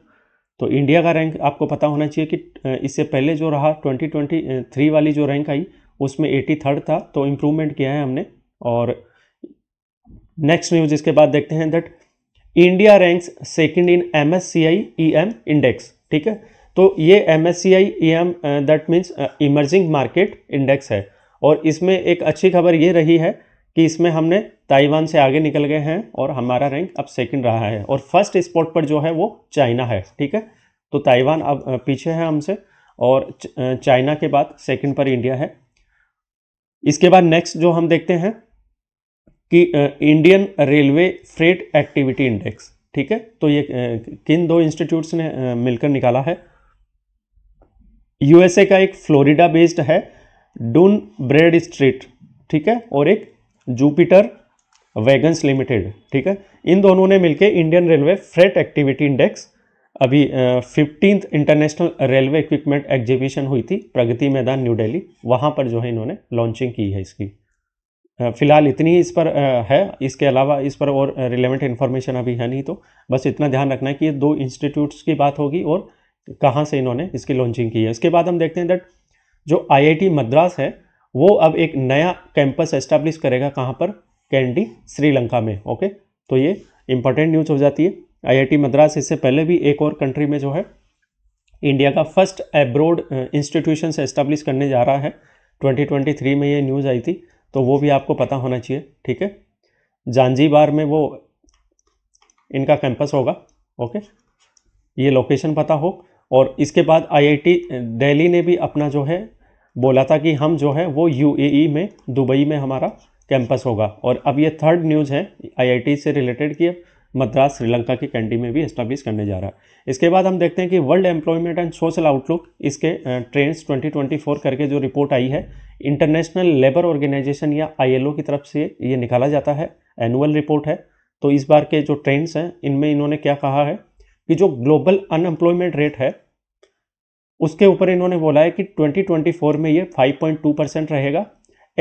तो इंडिया का रैंक आपको पता होना चाहिए कि इससे पहले जो रहा 2023 वाली जो रैंक आई उसमें एटी थर्ड था तो इम्प्रूवमेंट किया है हमने और नेक्स्ट न्यूज इसके बाद देखते हैं that India ranks second in M S C I E M index ठीक है तो ये M S C I E M that means emerging market index है और इसमें एक अच्छी खबर ये रही है कि इसमें हमने ताइवान से आगे निकल गए हैं और हमारा रैंक अब सेकंड रहा है और फर्स्ट स्पॉट पर जो है वो चाइना है ठीक है तो ताइवान अब uh, पीछे है हमसे और uh, चाइना के बाद सेकंड पर इंडिया है इसके बाद नेक्स्ट जो हम देखते हैं कि Indian railway freight activity index ठीक है तो ये किन दो इंस्टीट्यूट्स ने मिलकर निकाला है यूएसए का एक फ्लोरिडा बेस्ड है डून ब्रेड स्ट्रीट ठीक है और एक जुपिटर वैगन्स लिमिटेड ठीक है इन दोनों ने मिलकर Indian railway freight activity index अभी fifteenth international railway equipment exhibition हुई थी प्रगति मैदान न्यू दिल्ली वहां पर जो है इन्होंने लॉन्चिंग की है इसकी फ़िलहाल इतनी ही इस पर है इसके अलावा इस पर और रिलेवेंट इन्फॉर्मेशन अभी है नहीं तो बस इतना ध्यान रखना है कि ये दो इंस्टीट्यूट्स की बात होगी और कहाँ से इन्होंने इसकी लॉन्चिंग की है इसके बाद हम देखते हैं दैट जो आईआईटी मद्रास है वो अब एक नया कैंपस एस्टैब्लिश करेगा कहाँ पर कैंडी श्रीलंका में ओके तो ये इंपॉर्टेंट न्यूज़ हो जाती है आई मद्रास इससे पहले भी एक और कंट्री में जो है इंडिया का फर्स्ट एब्रोड इंस्टीट्यूशन एस्टैब्लिश करने जा रहा है ट्वेंटी में ये न्यूज़ आई थी तो वो भी आपको पता होना चाहिए ठीक है जानजीबार में वो इनका कैंपस होगा ओके ये लोकेशन पता हो और इसके बाद आईआईटी दिल्ली ने भी अपना जो है बोला था कि हम जो है वो यूएई e में दुबई में हमारा कैंपस होगा और अब ये थर्ड न्यूज़ है आईआईटी से रिलेटेड कि मद्रास श्रीलंका की कंट्री में भी इस्टेब्लिश करने जा रहा है इसके बाद हम देखते हैं कि world employment and social outlook इसके ट्रेंड्स 2024 करके जो रिपोर्ट आई है इंटरनेशनल लेबर ऑर्गेनाइजेशन या आईएलओ की तरफ से ये निकाला जाता है एनुअल रिपोर्ट है तो इस बार के जो ट्रेंड्स हैं इनमें इन्होंने क्या कहा है कि जो ग्लोबल अनएम्प्लॉयमेंट रेट है उसके ऊपर इन्होंने बोला है कि 2024 में ये 5.2 परसेंट रहेगा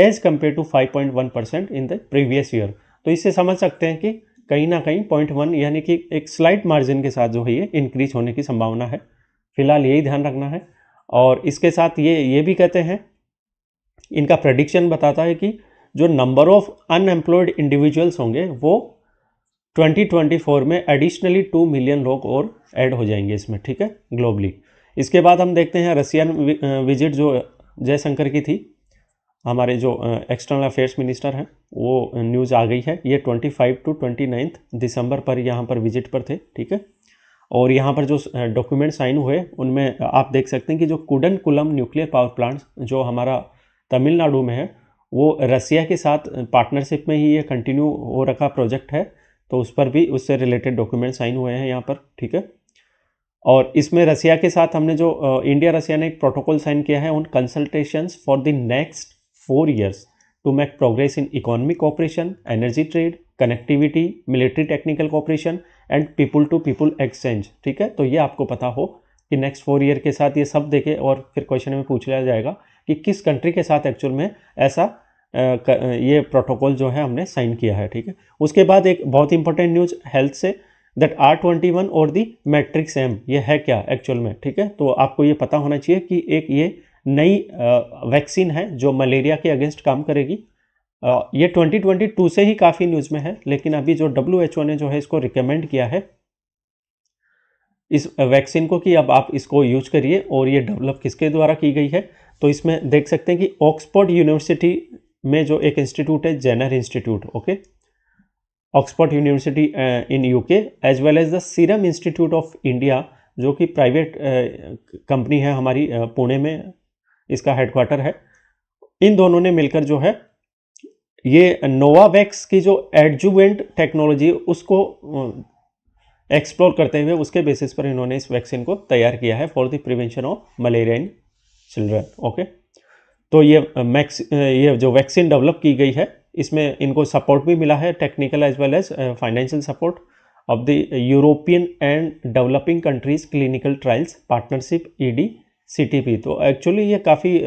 as compare to 5.1 percent in the previous year तो इससे समझ सकते हैं कि कहीं ना कहीं पॉइंट वन यानी कि एक स्लाइट मार्जिन के साथ जो है ये इंक्रीज होने की संभावना है फिलहाल यही ध्यान रखना है और इसके साथ ये ये भी कहते हैं इनका प्रडिक्शन बताता है कि जो नंबर ऑफ अनएम्प्लॉयड इंडिविजुअल्स होंगे वो 2024 में एडिशनली टू मिलियन लोग और ऐड हो जाएंगे इसमें ठीक है ग्लोबली इसके बाद हम देखते हैं रसियन विजिट जो जयशंकर की थी हमारे जो एक्सटर्नल अफेयर्स मिनिस्टर हैं वो न्यूज़ आ गई है ये 25 टू 29 दिसंबर पर यहाँ पर विजिट पर थे ठीक है और यहाँ पर जो डॉक्यूमेंट साइन हुए उनमें आप देख सकते हैं कि जो Kudankulam nuclear power plant जो हमारा तमिलनाडु में है वो रसिया के साथ पार्टनरशिप में ही ये कंटिन्यू हो रखा प्रोजेक्ट है तो उस पर भी उससे रिलेटेड डॉक्यूमेंट साइन हुए हैं यहाँ पर ठीक है और इसमें रसिया के साथ हमने जो इंडिया रसिया ने एक प्रोटोकॉल साइन किया है उन consultations for the next four years to make progress in economic cooperation, energy trade, connectivity military technical cooperation and people to people exchange ठीक है तो ये आपको पता हो कि नेक्स्ट फोर ईयर के साथ ये सब देखे और फिर क्वेश्चन में पूछ लिया जाएगा कि किस कंट्री के साथ एक्चुअल में ऐसा ये प्रोटोकॉल जो है हमने साइन किया है ठीक है उसके बाद एक बहुत इंपॉर्टेंट न्यूज हेल्थ से दैट आर ट्वेंटी वन और दी मैट्रिक्स एम ये है क्या एक्चुअल में ठीक है तो आपको ये पता होना चाहिए कि एक ये नई वैक्सीन है जो मलेरिया के अगेंस्ट काम करेगी ये 2022 से ही काफ़ी न्यूज़ में है लेकिन अभी जो डब्ल्यू ने जो है इसको रिकमेंड किया है इस वैक्सीन को कि अब आप इसको यूज करिए और ये डेवलप किसके द्वारा की गई है तो इसमें देख सकते हैं कि ऑक्सफोर्ड यूनिवर्सिटी में जो एक इंस्टीट्यूट है Jenner institute okay Oxford university in UK as well as the serum institute of India जो कि प्राइवेट कंपनी है हमारी पुणे में इसका हेडक्वार्टर है इन दोनों ने मिलकर जो है ये नोवावैक्स की जो एडजुवेंट टेक्नोलॉजी उसको एक्सप्लोर करते हुए उसके बेसिस पर इन्होंने इस वैक्सीन को तैयार किया है for the prevention of malaria in children okay तो ये मैक्स ये जो वैक्सीन डेवलप की गई है इसमें इनको सपोर्ट भी मिला है technical as well as financial support of the European and developing countries clinical trials partnership E D C तो एक्चुअली ये काफ़ी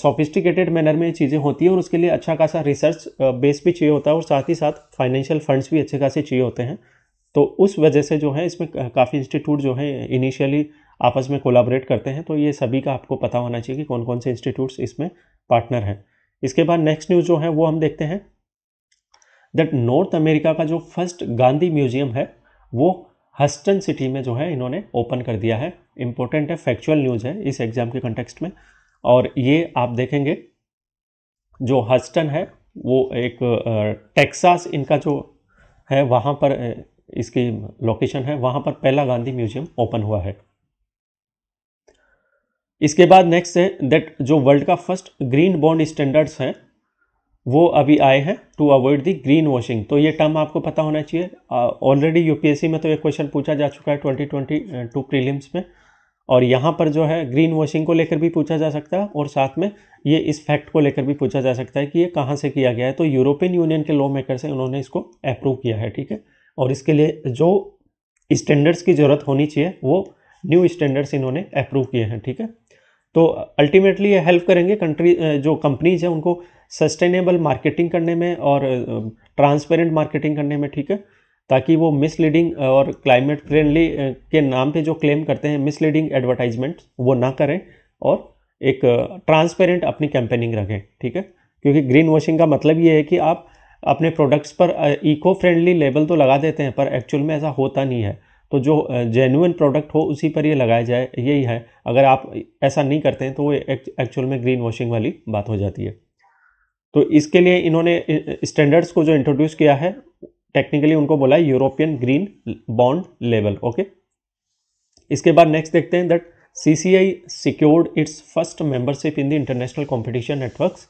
सोफिस्टिकेटेड मैनर में चीज़ें होती हैं और उसके लिए अच्छा खासा रिसर्च बेस भी चाहिए होता है और साथ ही साथ फाइनेंशियल फंड्स भी अच्छे खासे चाहिए होते हैं तो उस वजह से जो है इसमें काफ़ी इंस्टीट्यूट जो है इनिशियली आपस में कोलाबरेट करते हैं तो ये सभी का आपको पता होना चाहिए कि कौन कौन से इंस्टीट्यूट्स इसमें पार्टनर हैं इसके बाद नेक्स्ट न्यूज़ जो है वो हम देखते हैं दैट नॉर्थ अमेरिका का जो फर्स्ट गांधी म्यूजियम है वो हस्टन सिटी में जो है इन्होंने ओपन कर दिया है इम्पोर्टेंट है फैक्चुअल न्यूज़ है इस एग्ज़ाम के कंटेक्स्ट में और ये आप देखेंगे जो हस्टन है वो एक टेक्सास इनका जो है वहाँ पर इसकी लोकेशन है वहाँ पर पहला गांधी म्यूजियम ओपन हुआ है इसके बाद नेक्स्ट है दैट जो वर्ल्ड का फर्स्ट ग्रीन बॉन्ड स्टैंडर्ड्स है वो अभी आए हैं to avoid the green washing तो ये टर्म आपको पता होना चाहिए ऑलरेडी यूपीएससी में तो ये क्वेश्चन पूछा जा चुका है ट्वेंटी ट्वेंटी टू प्रीलिम्स में और यहाँ पर जो है ग्रीन वॉशिंग को लेकर भी पूछा जा सकता है और साथ में ये इस फैक्ट को लेकर भी पूछा जा सकता है कि ये कहाँ से किया गया है तो यूरोपियन यूनियन के लॉ मेकर से उन्होंने इसको अप्रूव किया है ठीक है और इसके लिए जो स्टैंडर्ड्स की ज़रूरत होनी चाहिए वो न्यू स्टैंडर्ड्स इन्होंने अप्रूव किए हैं ठीक है तो अल्टीमेटली ये हेल्प करेंगे कंट्री जो कंपनीज हैं उनको सस्टेनेबल मार्केटिंग करने में और ट्रांसपेरेंट मार्केटिंग करने में ठीक है ताकि वो मिसलीडिंग और क्लाइमेट फ्रेंडली के नाम पे जो क्लेम करते हैं मिसलीडिंग एडवर्टाइजमेंट वो ना करें और एक ट्रांसपेरेंट अपनी कैंपेनिंग रखें ठीक है क्योंकि ग्रीन वॉशिंग का मतलब ये है कि आप अपने प्रोडक्ट्स पर इको फ्रेंडली लेबल तो लगा देते हैं पर एक्चुअल में ऐसा होता नहीं है तो जो जेन्यून प्रोडक्ट हो उसी पर ये लगाया जाए यही है अगर आप ऐसा नहीं करते हैं तो वो एक्चुअल में ग्रीन वॉशिंग वाली बात हो जाती है तो इसके लिए इन्होंने स्टैंडर्ड्स को जो इंट्रोड्यूस किया है टेक्निकली उनको बोला है European green bond level okay इसके बाद नेक्स्ट देखते हैं that C C I secured its first membership in the international competition networks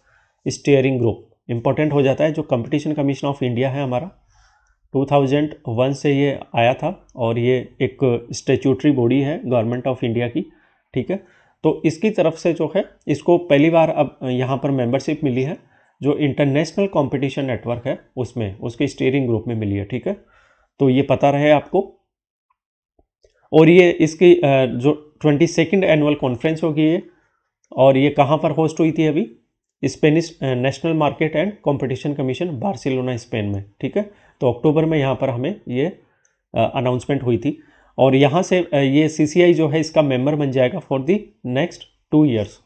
steering group important हो जाता है जो कंपटीशन कमीशन ऑफ इंडिया है हमारा 2001 से ये आया था और ये एक स्टेचूटरी बॉडी है गवर्नमेंट ऑफ इंडिया की ठीक है तो इसकी तरफ से जो है इसको पहली बार अब यहाँ पर मेंबरशिप मिली है जो इंटरनेशनल कंपटीशन नेटवर्क है उसमें उसके स्टीयरिंग ग्रुप में मिली है ठीक है तो ये पता रहे आपको और ये इसकी जो ट्वेंटी सेकेंड एनुअल कॉन्फ्रेंस होगी ये और ये कहाँ पर होस्ट हुई थी अभी Spanish national market and competition commission Barcelona Spain में ठीक है तो अक्टूबर में यहाँ पर हमें ये अनाउंसमेंट हुई थी और यहाँ से ये सी जो है इसका मेंबर बन जाएगा for the next two years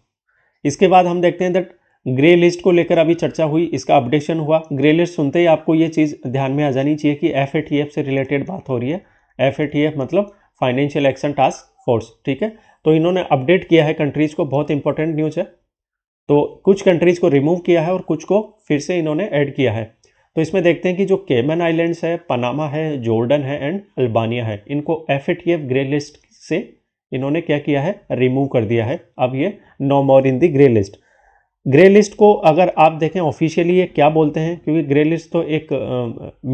इसके बाद हम देखते हैं दैट ग्रे लिस्ट को लेकर अभी चर्चा हुई इसका अपडेशन हुआ ग्रे लिस्ट सुनते ही आपको ये चीज़ ध्यान में आ जानी चाहिए कि एफ से रिलेटेड बात हो रही है एफ मतलब फाइनेंशियल एक्शन टास्क फोर्स ठीक है तो इन्होंने अपडेट किया है कंट्रीज़ को बहुत इंपॉर्टेंट न्यूज़ है तो कुछ कंट्रीज़ को रिमूव किया है और कुछ को फिर से इन्होंने ऐड किया है तो इसमें देखते हैं कि जो केमन आइलैंड्स है पनामा है जॉर्डन है एंड अल्बानिया है इनको एफ ग्रे लिस्ट से इन्होंने क्या किया है रिमूव कर दिया है अब ये no more in the grey list grey list को अगर आप देखें ऑफिशियली ये क्या बोलते हैं क्योंकि ग्रे लिस्ट तो एक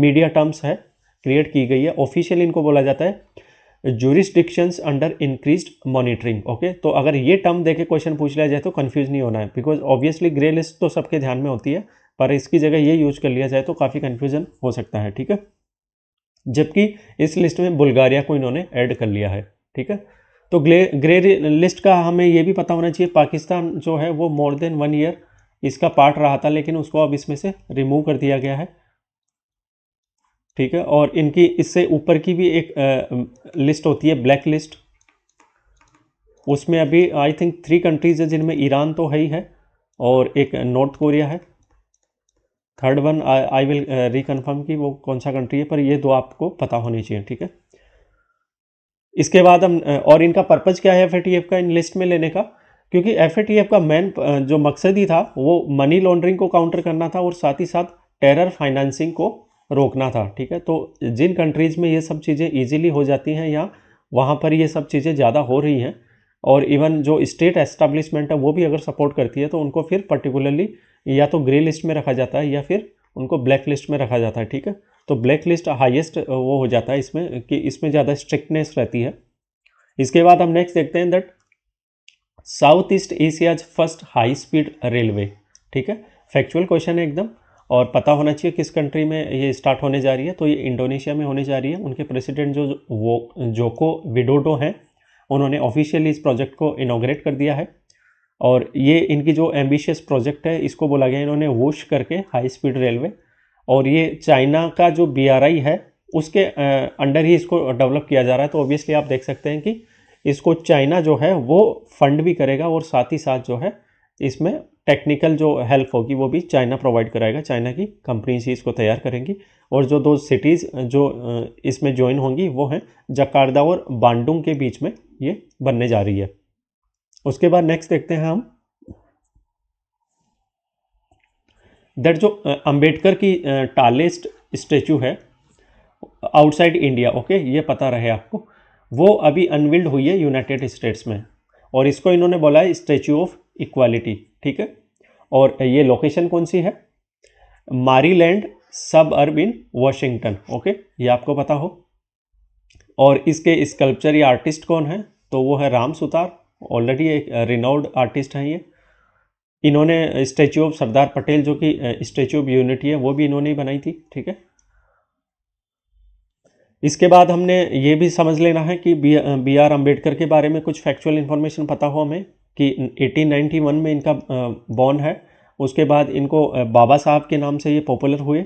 मीडिया uh, टर्म्स है क्रिएट की गई है ऑफिशियली इनको बोला जाता है jurisdictions under increase monitoring okay तो अगर ये टर्म देखे क्वेश्चन पूछ लिया जाए तो कन्फ्यूज नहीं होना है बिकॉज ऑब्वियसली ग्रे लिस्ट तो सबके ध्यान में होती है पर इसकी जगह ये यूज कर लिया जाए तो काफ़ी कन्फ्यूज़न हो सकता है ठीक है जबकि इस लिस्ट में बुल्गारिया को इन्होंने ऐड कर लिया है ठीक है तो ग्रे ग्रे लिस्ट का हमें ये भी पता होना चाहिए पाकिस्तान जो है वो मोर देन वन ईयर इसका पार्ट रहा था लेकिन उसको अब इसमें से रिमूव कर दिया गया है ठीक है और इनकी इससे ऊपर की भी एक आ, लिस्ट होती है ब्लैक लिस्ट उसमें अभी आई थिंक थ्री कंट्रीज है जिनमें ईरान तो है ही है और एक नॉर्थ कोरिया है third one I will reconfirm कि वो कौन सा कंट्री है पर ये दो आपको पता होने चाहिए ठीक है इसके बाद हम uh, और इनका पर्पज़ क्या है एफ का इन लिस्ट में लेने का क्योंकि एफ का मेन uh, जो मकसद ही था वो मनी लॉन्ड्रिंग को काउंटर करना था और साथ ही साथ टेरर फाइनेंसिंग को रोकना था ठीक है तो जिन कंट्रीज़ में ये सब चीज़ें ईजिली हो जाती हैं या वहाँ पर ये सब चीज़ें ज़्यादा हो रही हैं और इवन जो स्टेट एस्टेब्लिशमेंट है वो भी अगर सपोर्ट करती है तो उनको फिर पर्टिकुलरली या तो ग्रे लिस्ट में रखा जाता है या फिर उनको ब्लैक लिस्ट में रखा जाता है ठीक है तो ब्लैक लिस्ट हाइएस्ट वो हो जाता है इसमें कि इसमें ज़्यादा स्ट्रिक्टनेस रहती है इसके बाद हम नेक्स्ट देखते हैं that south east Asia's first high speed railway ठीक है फैक्चुअल क्वेश्चन है एकदम और पता होना चाहिए किस कंट्री में ये स्टार्ट होने जा रही है तो ये इंडोनेशिया में होने जा रही है उनके प्रेसिडेंट जो वो जोको विडोडो हैं उन्होंने ऑफिशियली इस प्रोजेक्ट को इनोग्रेट कर दिया है और ये इनकी जो एम्बिशियस प्रोजेक्ट है इसको बोला गया इन्होंने वोश करके हाई स्पीड रेलवे और ये चाइना का जो बी है उसके अंडर ही इसको डेवलप किया जा रहा है तो ऑब्वियसली आप देख सकते हैं कि इसको चाइना जो है वो फंड भी करेगा और साथ ही साथ जो है इसमें टेक्निकल जो हेल्प होगी वो भी चाइना प्रोवाइड कराएगा चाइना की कंपनीज ही इसको तैयार करेंगी और जो दो सिटीज़ जो इसमें ज्वाइन होंगी वो हैं जकार्दा और बांडुंग के बीच में ये बनने जा रही है उसके बाद नेक्स्ट देखते हैं हम दैट जो अंबेडकर की टालेस्ट स्टेचू है आउटसाइड इंडिया ओके ये पता रहे आपको वो अभी अनविल्ड हुई है यूनाइटेड स्टेट्स में और इसको इन्होंने बोला है स्टेचू ऑफ इक्वालिटी ठीक है और ये लोकेशन कौन सी है मारीलैंड सब अर्ब इन वॉशिंगटन ओके ये आपको पता हो और इसके स्कल्पचर इस या आर्टिस्ट कौन है तो वो है राम सुतार ऑलरेडी एक रिनाउंड आर्टिस्ट हैं ये इन्होंने स्टैचू ऑफ सरदार पटेल जो कि स्टैचू ऑफ यूनिटी है वो भी इन्होंने ही बनाई थी ठीक है इसके बाद हमने ये भी समझ लेना है कि बी बी आर अम्बेडकर के बारे में कुछ फैक्चुअल इन्फॉर्मेशन पता हो हमें कि 1891 में इनका बॉर्न है उसके बाद इनको बाबा साहब के नाम से ये पॉपुलर हुए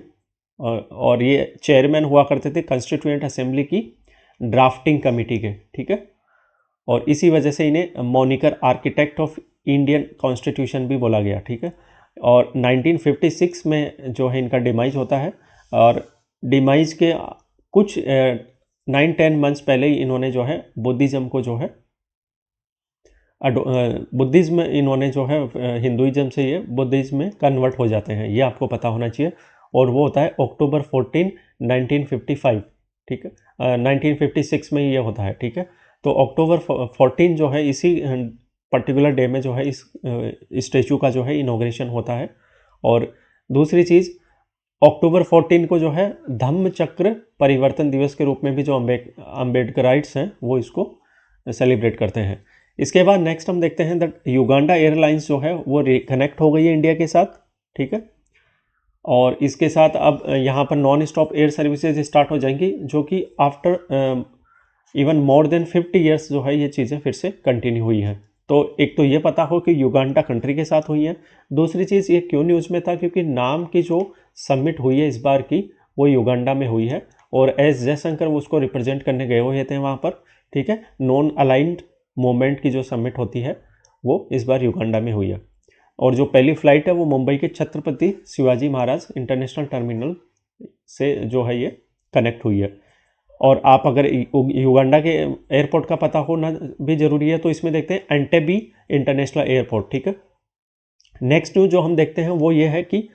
और ये चेयरमैन हुआ करते थे कंस्टिट्यूंट असेंबली की ड्राफ्टिंग कमेटी के ठीक है और इसी वजह से इन्हें moniker architect of Indian constitution भी बोला गया ठीक है और 1956 में जो है इनका डिमाइज होता है और डिमाइज के कुछ नाइन टेन मंथ्स पहले ही इन्होंने जो है बुद्धिज़्म को जो है बुद्धिज़्म इन्होंने जो है हिंदुज़म से ये बुद्धिज़्म में कन्वर्ट हो जाते हैं ये आपको पता होना चाहिए और वो होता है अक्टूबर 14 1955 ठीक है uh, 1956 में ये होता है ठीक है तो अक्टूबर फोर्टीन जो है इसी पर्टिकुलर डे में जो है इस स्टेचू का जो है इनोग्रेशन होता है और दूसरी चीज़ अक्टूबर 14 को जो है धम्म चक्र परिवर्तन दिवस के रूप में भी जो अम्बेडकर राइट्स हैं वो इसको सेलिब्रेट करते हैं इसके बाद नेक्स्ट हम देखते हैं दैट युगांडा एयरलाइंस जो है वो रिकनेक्ट हो गई है इंडिया के साथ ठीक है और इसके साथ अब यहाँ पर non stop air services start हो जाएंगी जो कि after even more than fifty years जो है ये चीज़ें फिर से कंटिन्यू हुई हैं तो एक तो ये पता हो कि युगांडा कंट्री के साथ हुई है दूसरी चीज़ ये क्यों न्यूज़ में था क्योंकि नाम की जो सबमिट हुई है इस बार की वो युगांडा में हुई है और एस जयशंकर उसको रिप्रेजेंट करने गए हुए थे वहाँ पर ठीक है नॉन अलाइंड मोमेंट की जो सबमिट होती है वो इस बार युगांडा में हुई है और जो पहली फ्लाइट है वो मुंबई के छत्रपति शिवाजी महाराज इंटरनेशनल टर्मिनल से जो है ये कनेक्ट हुई है और आप अगर युगांडा के एयरपोर्ट का पता होना भी ज़रूरी है तो इसमें देखते हैं एंटेबी इंटरनेशनल एयरपोर्ट ठीक है नेक्स्ट न्यूज जो हम देखते हैं वो ये है कि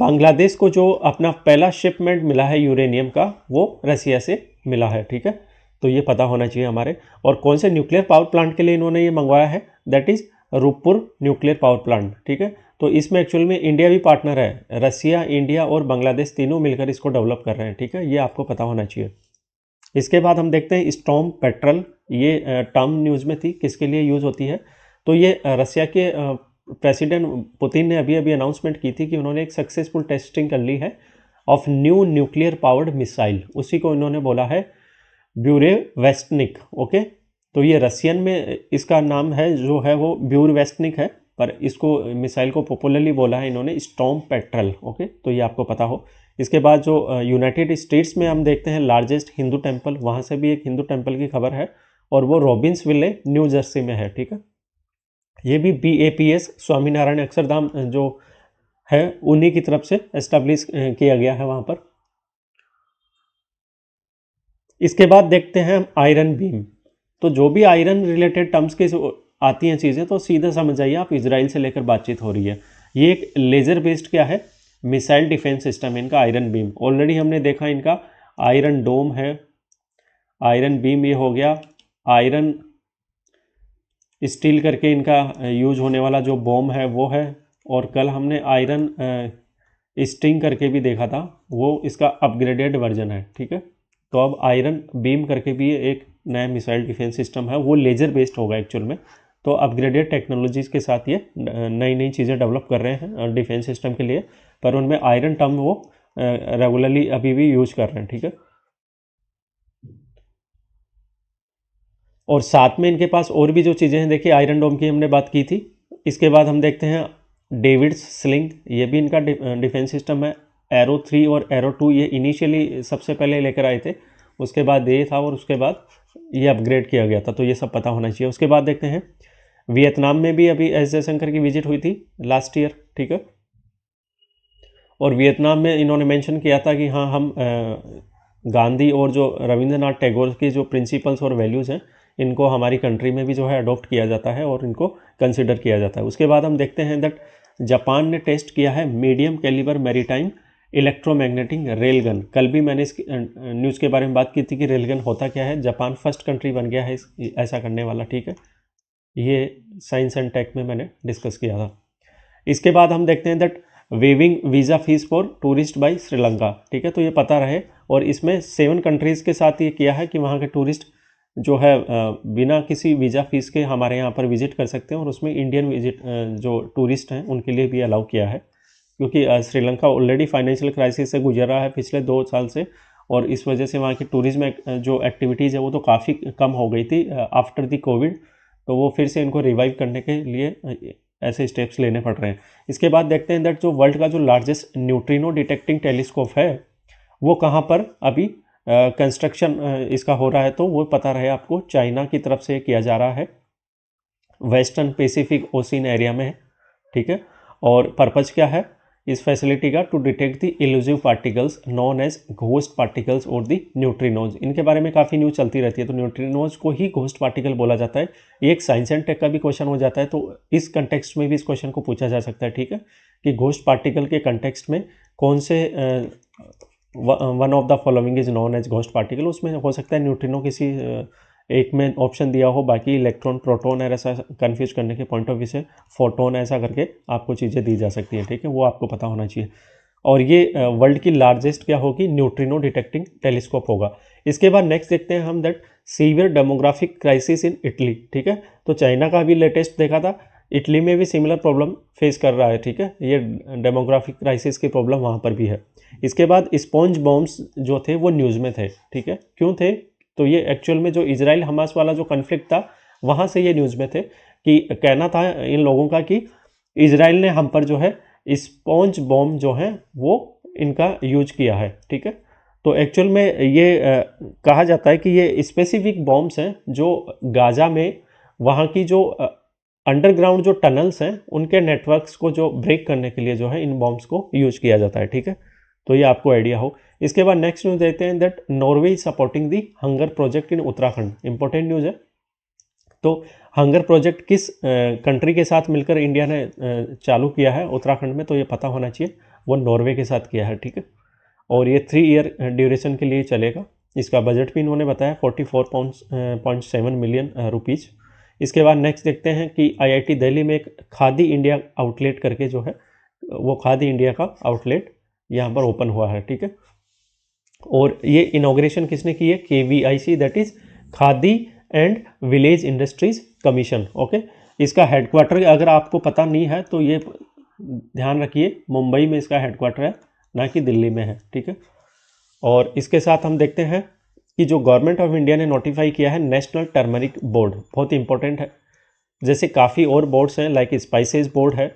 बांग्लादेश को जो अपना पहला शिपमेंट मिला है यूरेनियम का वो रसिया से मिला है ठीक है तो ये पता होना चाहिए हमारे और कौन से न्यूक्लियर पावर प्लांट के लिए इन्होंने ये मंगवाया है that is Rooppur nuclear power plant ठीक है तो इसमें एक्चुअल में इंडिया भी पार्टनर है रसिया इंडिया और बांग्लादेश तीनों मिलकर इसको डेवलप कर रहे हैं ठीक है ये आपको पता होना चाहिए इसके बाद हम देखते हैं स्टॉम पेट्रल ये टर्म न्यूज़ में थी किसके लिए यूज़ होती है तो ये रसिया के प्रेसिडेंट पुतिन ने अभी अभी अनाउंसमेंट की थी कि उन्होंने एक सक्सेसफुल टेस्टिंग कर ली है of new nuclear powered missile उसी को इन्होंने बोला है ब्यूरे वेस्टनिक ओके तो ये रसियन में इसका नाम है जो है वो ब्यूर वेस्टनिक है पर इसको मिसाइल को पॉपुलरली बोला है इन्होंने स्टॉम पेट्रल ओके तो ये आपको पता हो इसके बाद जो यूनाइटेड स्टेट्स में हम देखते हैं लार्जेस्ट हिंदू टेम्पल वहाँ से भी एक हिंदू टेम्पल की खबर है और वो रॉबिन्स विले न्यू जर्सी में है ठीक है ये भी B A P S Swaminarayan Akshardham जो है उन्हीं की तरफ से एस्टेब्लिश किया गया है वहाँ पर इसके बाद देखते हैं हम आयरन बीम तो जो भी आयरन रिलेटेड टर्म्स के आती हैं चीज़ें तो सीधा समझ आइए आप इसराइल से लेकर बातचीत हो रही है ये एक लेज़र बेस्ड क्या है मिसाइल डिफेंस सिस्टम है इनका आयरन बीम ऑलरेडी हमने देखा इनका आयरन डोम है आयरन बीम ये हो गया आयरन स्टील करके इनका यूज होने वाला जो बॉम है वो है और कल हमने आयरन स्टिंग करके भी देखा था वो इसका अपग्रेडेड वर्जन है ठीक है तो अब आयरन बीम करके भी एक नया मिसाइल डिफेंस सिस्टम है वो लेज़र बेस्ड होगा एक्चुअल में तो अपग्रेडेड टेक्नोलॉजीज़ के साथ ये नई नई चीज़ें डेवलप कर रहे हैं डिफेंस सिस्टम के लिए पर उनमें आयरन टर्म वो रेगुलरली अभी भी यूज कर रहे हैं ठीक है और साथ में इनके पास और भी जो चीज़ें हैं देखिए आयरन डोम की हमने बात की थी इसके बाद हम देखते हैं डेविड स्लिंग ये भी इनका डिफेंस सिस्टम है एरो थ्री और एरो टू ये इनिशियली सबसे पहले लेकर आए थे उसके बाद ये था और उसके बाद ये अपग्रेड किया गया था तो ये सब पता होना चाहिए उसके बाद देखते हैं वियतनाम में भी अभी एस जयशंकर की विजिट हुई थी लास्ट ईयर ठीक है और वियतनाम में इन्होंने मेंशन किया था कि हाँ हम गांधी और जो रविंद्रनाथ टैगोर के जो प्रिंसिपल्स और वैल्यूज़ हैं इनको हमारी कंट्री में भी जो है अडॉप्ट किया जाता है और इनको कंसिडर किया जाता है उसके बाद हम देखते हैं दैट जापान ने टेस्ट किया है medium calibre maritime electromagnetic railgun कल भी मैंने इस न्यूज़ के बारे में बात की थी कि रेलगन होता क्या है जापान फर्स्ट कंट्री बन गया है ऐसा करने वाला ठीक है ये साइंस एंड टेक में मैंने डिस्कस किया था इसके बाद हम देखते हैं that waiving visa fees for tourist by Sri Lanka ठीक है तो ये पता रहे और इसमें सेवन कंट्रीज़ के साथ ये किया है कि वहाँ के टूरिस्ट जो है बिना किसी वीज़ा फ़ीस के हमारे यहाँ पर विज़िट कर सकते हैं और उसमें इंडियन विजिट जो टूरिस्ट हैं उनके लिए भी अलाउ किया है क्योंकि श्रीलंका ऑलरेडी फाइनेंशियल क्राइसिस से गुजर रहा है पिछले दो साल से और इस वजह से वहाँ की टूरिज्म जो एक्टिविटीज़ है वो तो काफ़ी कम हो गई थी आफ्टर दी कोविड तो वो फिर से इनको रिवाइव करने के लिए ऐसे स्टेप्स लेने पड़ रहे हैं इसके बाद देखते हैं दैट जो वर्ल्ड का जो लार्जेस्ट न्यूट्रिनो डिटेक्टिंग टेलीस्कोप है वो कहाँ पर अभी कंस्ट्रक्शन uh, इसका हो रहा है तो वो पता रहे आपको चाइना की तरफ से किया जा रहा है वेस्टर्न पेसिफिक ओसिन एरिया में है ठीक है और पर्पज़ क्या है इस फैसिलिटी का to detect the elusive particles known as ghost particles और द न्यूट्रीनोज इनके बारे में काफ़ी न्यूज चलती रहती है तो न्यूट्रीनोज को ही घोस्ट पार्टिकल बोला जाता है एक साइंस एंड टेक का भी क्वेश्चन हो जाता है तो इस कंटेक्स्ट में भी इस क्वेश्चन को पूछा जा सकता है ठीक है कि घोस्ट पार्टिकल के कंटेक्स्ट में कौन से one of the following is known as ghost particle उसमें हो सकता है न्यूट्रिनो किसी uh, एक में ऑप्शन दिया हो बाकी इलेक्ट्रॉन प्रोटॉन और ऐसा कन्फ्यूज करने के पॉइंट ऑफ व्यू से फोटोन ऐसा करके आपको चीज़ें दी जा सकती है ठीक है वो आपको पता होना चाहिए और ये वर्ल्ड की लार्जेस्ट क्या होगी न्यूट्रिनो डिटेक्टिंग टेलीस्कोप होगा इसके बाद नेक्स्ट देखते हैं हम that severe demographic crisis in Italy ठीक है तो चाइना का भी लेटेस्ट देखा था इटली में भी सिमिलर प्रॉब्लम फेस कर रहा है ठीक है ये डेमोग्राफिक क्राइसिस की प्रॉब्लम वहाँ पर भी है इसके बाद स्पॉन्ज बॉम्ब्स जो थे वो न्यूज़ में थे ठीक है क्यों थे तो ये एक्चुअल में जो इसराइल हमास वाला जो कन्फ्लिक्ट था वहाँ से ये न्यूज़ में थे कि कहना था इन लोगों का कि इसराइल ने हम पर जो है स्पॉन्ज बॉम्ब जो है वो इनका यूज किया है ठीक है तो एक्चुअल में ये आ, कहा जाता है कि ये स्पेसिफिक बॉम्ब्स हैं जो गाज़ा में वहाँ की जो अंडरग्राउंड जो टनल्स हैं उनके नेटवर्क्स को जो ब्रेक करने के लिए जो है इन बॉम्ब्स को यूज किया जाता है ठीक है तो ये आपको आइडिया हो इसके बाद नेक्स्ट न्यूज देखते हैं that Norway is supporting the hunger project in Uttarakhand important news है तो हंगर प्रोजेक्ट किस कंट्री के साथ मिलकर इंडिया ने चालू किया है उत्तराखंड में तो ये पता होना चाहिए वो नॉर्वे के साथ किया है ठीक है और ये थ्री ईयर ड्यूरेशन के लिए चलेगा इसका बजट भी इन्होंने बताया forty four point point seven million rupees इसके बाद नेक्स्ट देखते हैं कि आईआईटी दिल्ली में एक खादी इंडिया आउटलेट करके जो है वो खादी इंडिया का आउटलेट यहाँ पर ओपन हुआ है ठीक है और ये इनोग्रेशन किसने की है K V I C that is Khadi and village industries commission okay इसका हेडक्वार्टर अगर आपको पता नहीं है तो ये ध्यान रखिए मुंबई में इसका हेडक्वार्टर है ना कि दिल्ली में है ठीक है और इसके साथ हम देखते हैं कि जो गवर्नमेंट ऑफ इंडिया ने नोटिफाई किया है नेशनल टर्मरिक बोर्ड बहुत इंपॉर्टेंट है जैसे काफ़ी और बोर्ड्स हैं लाइक स्पाइसेस बोर्ड है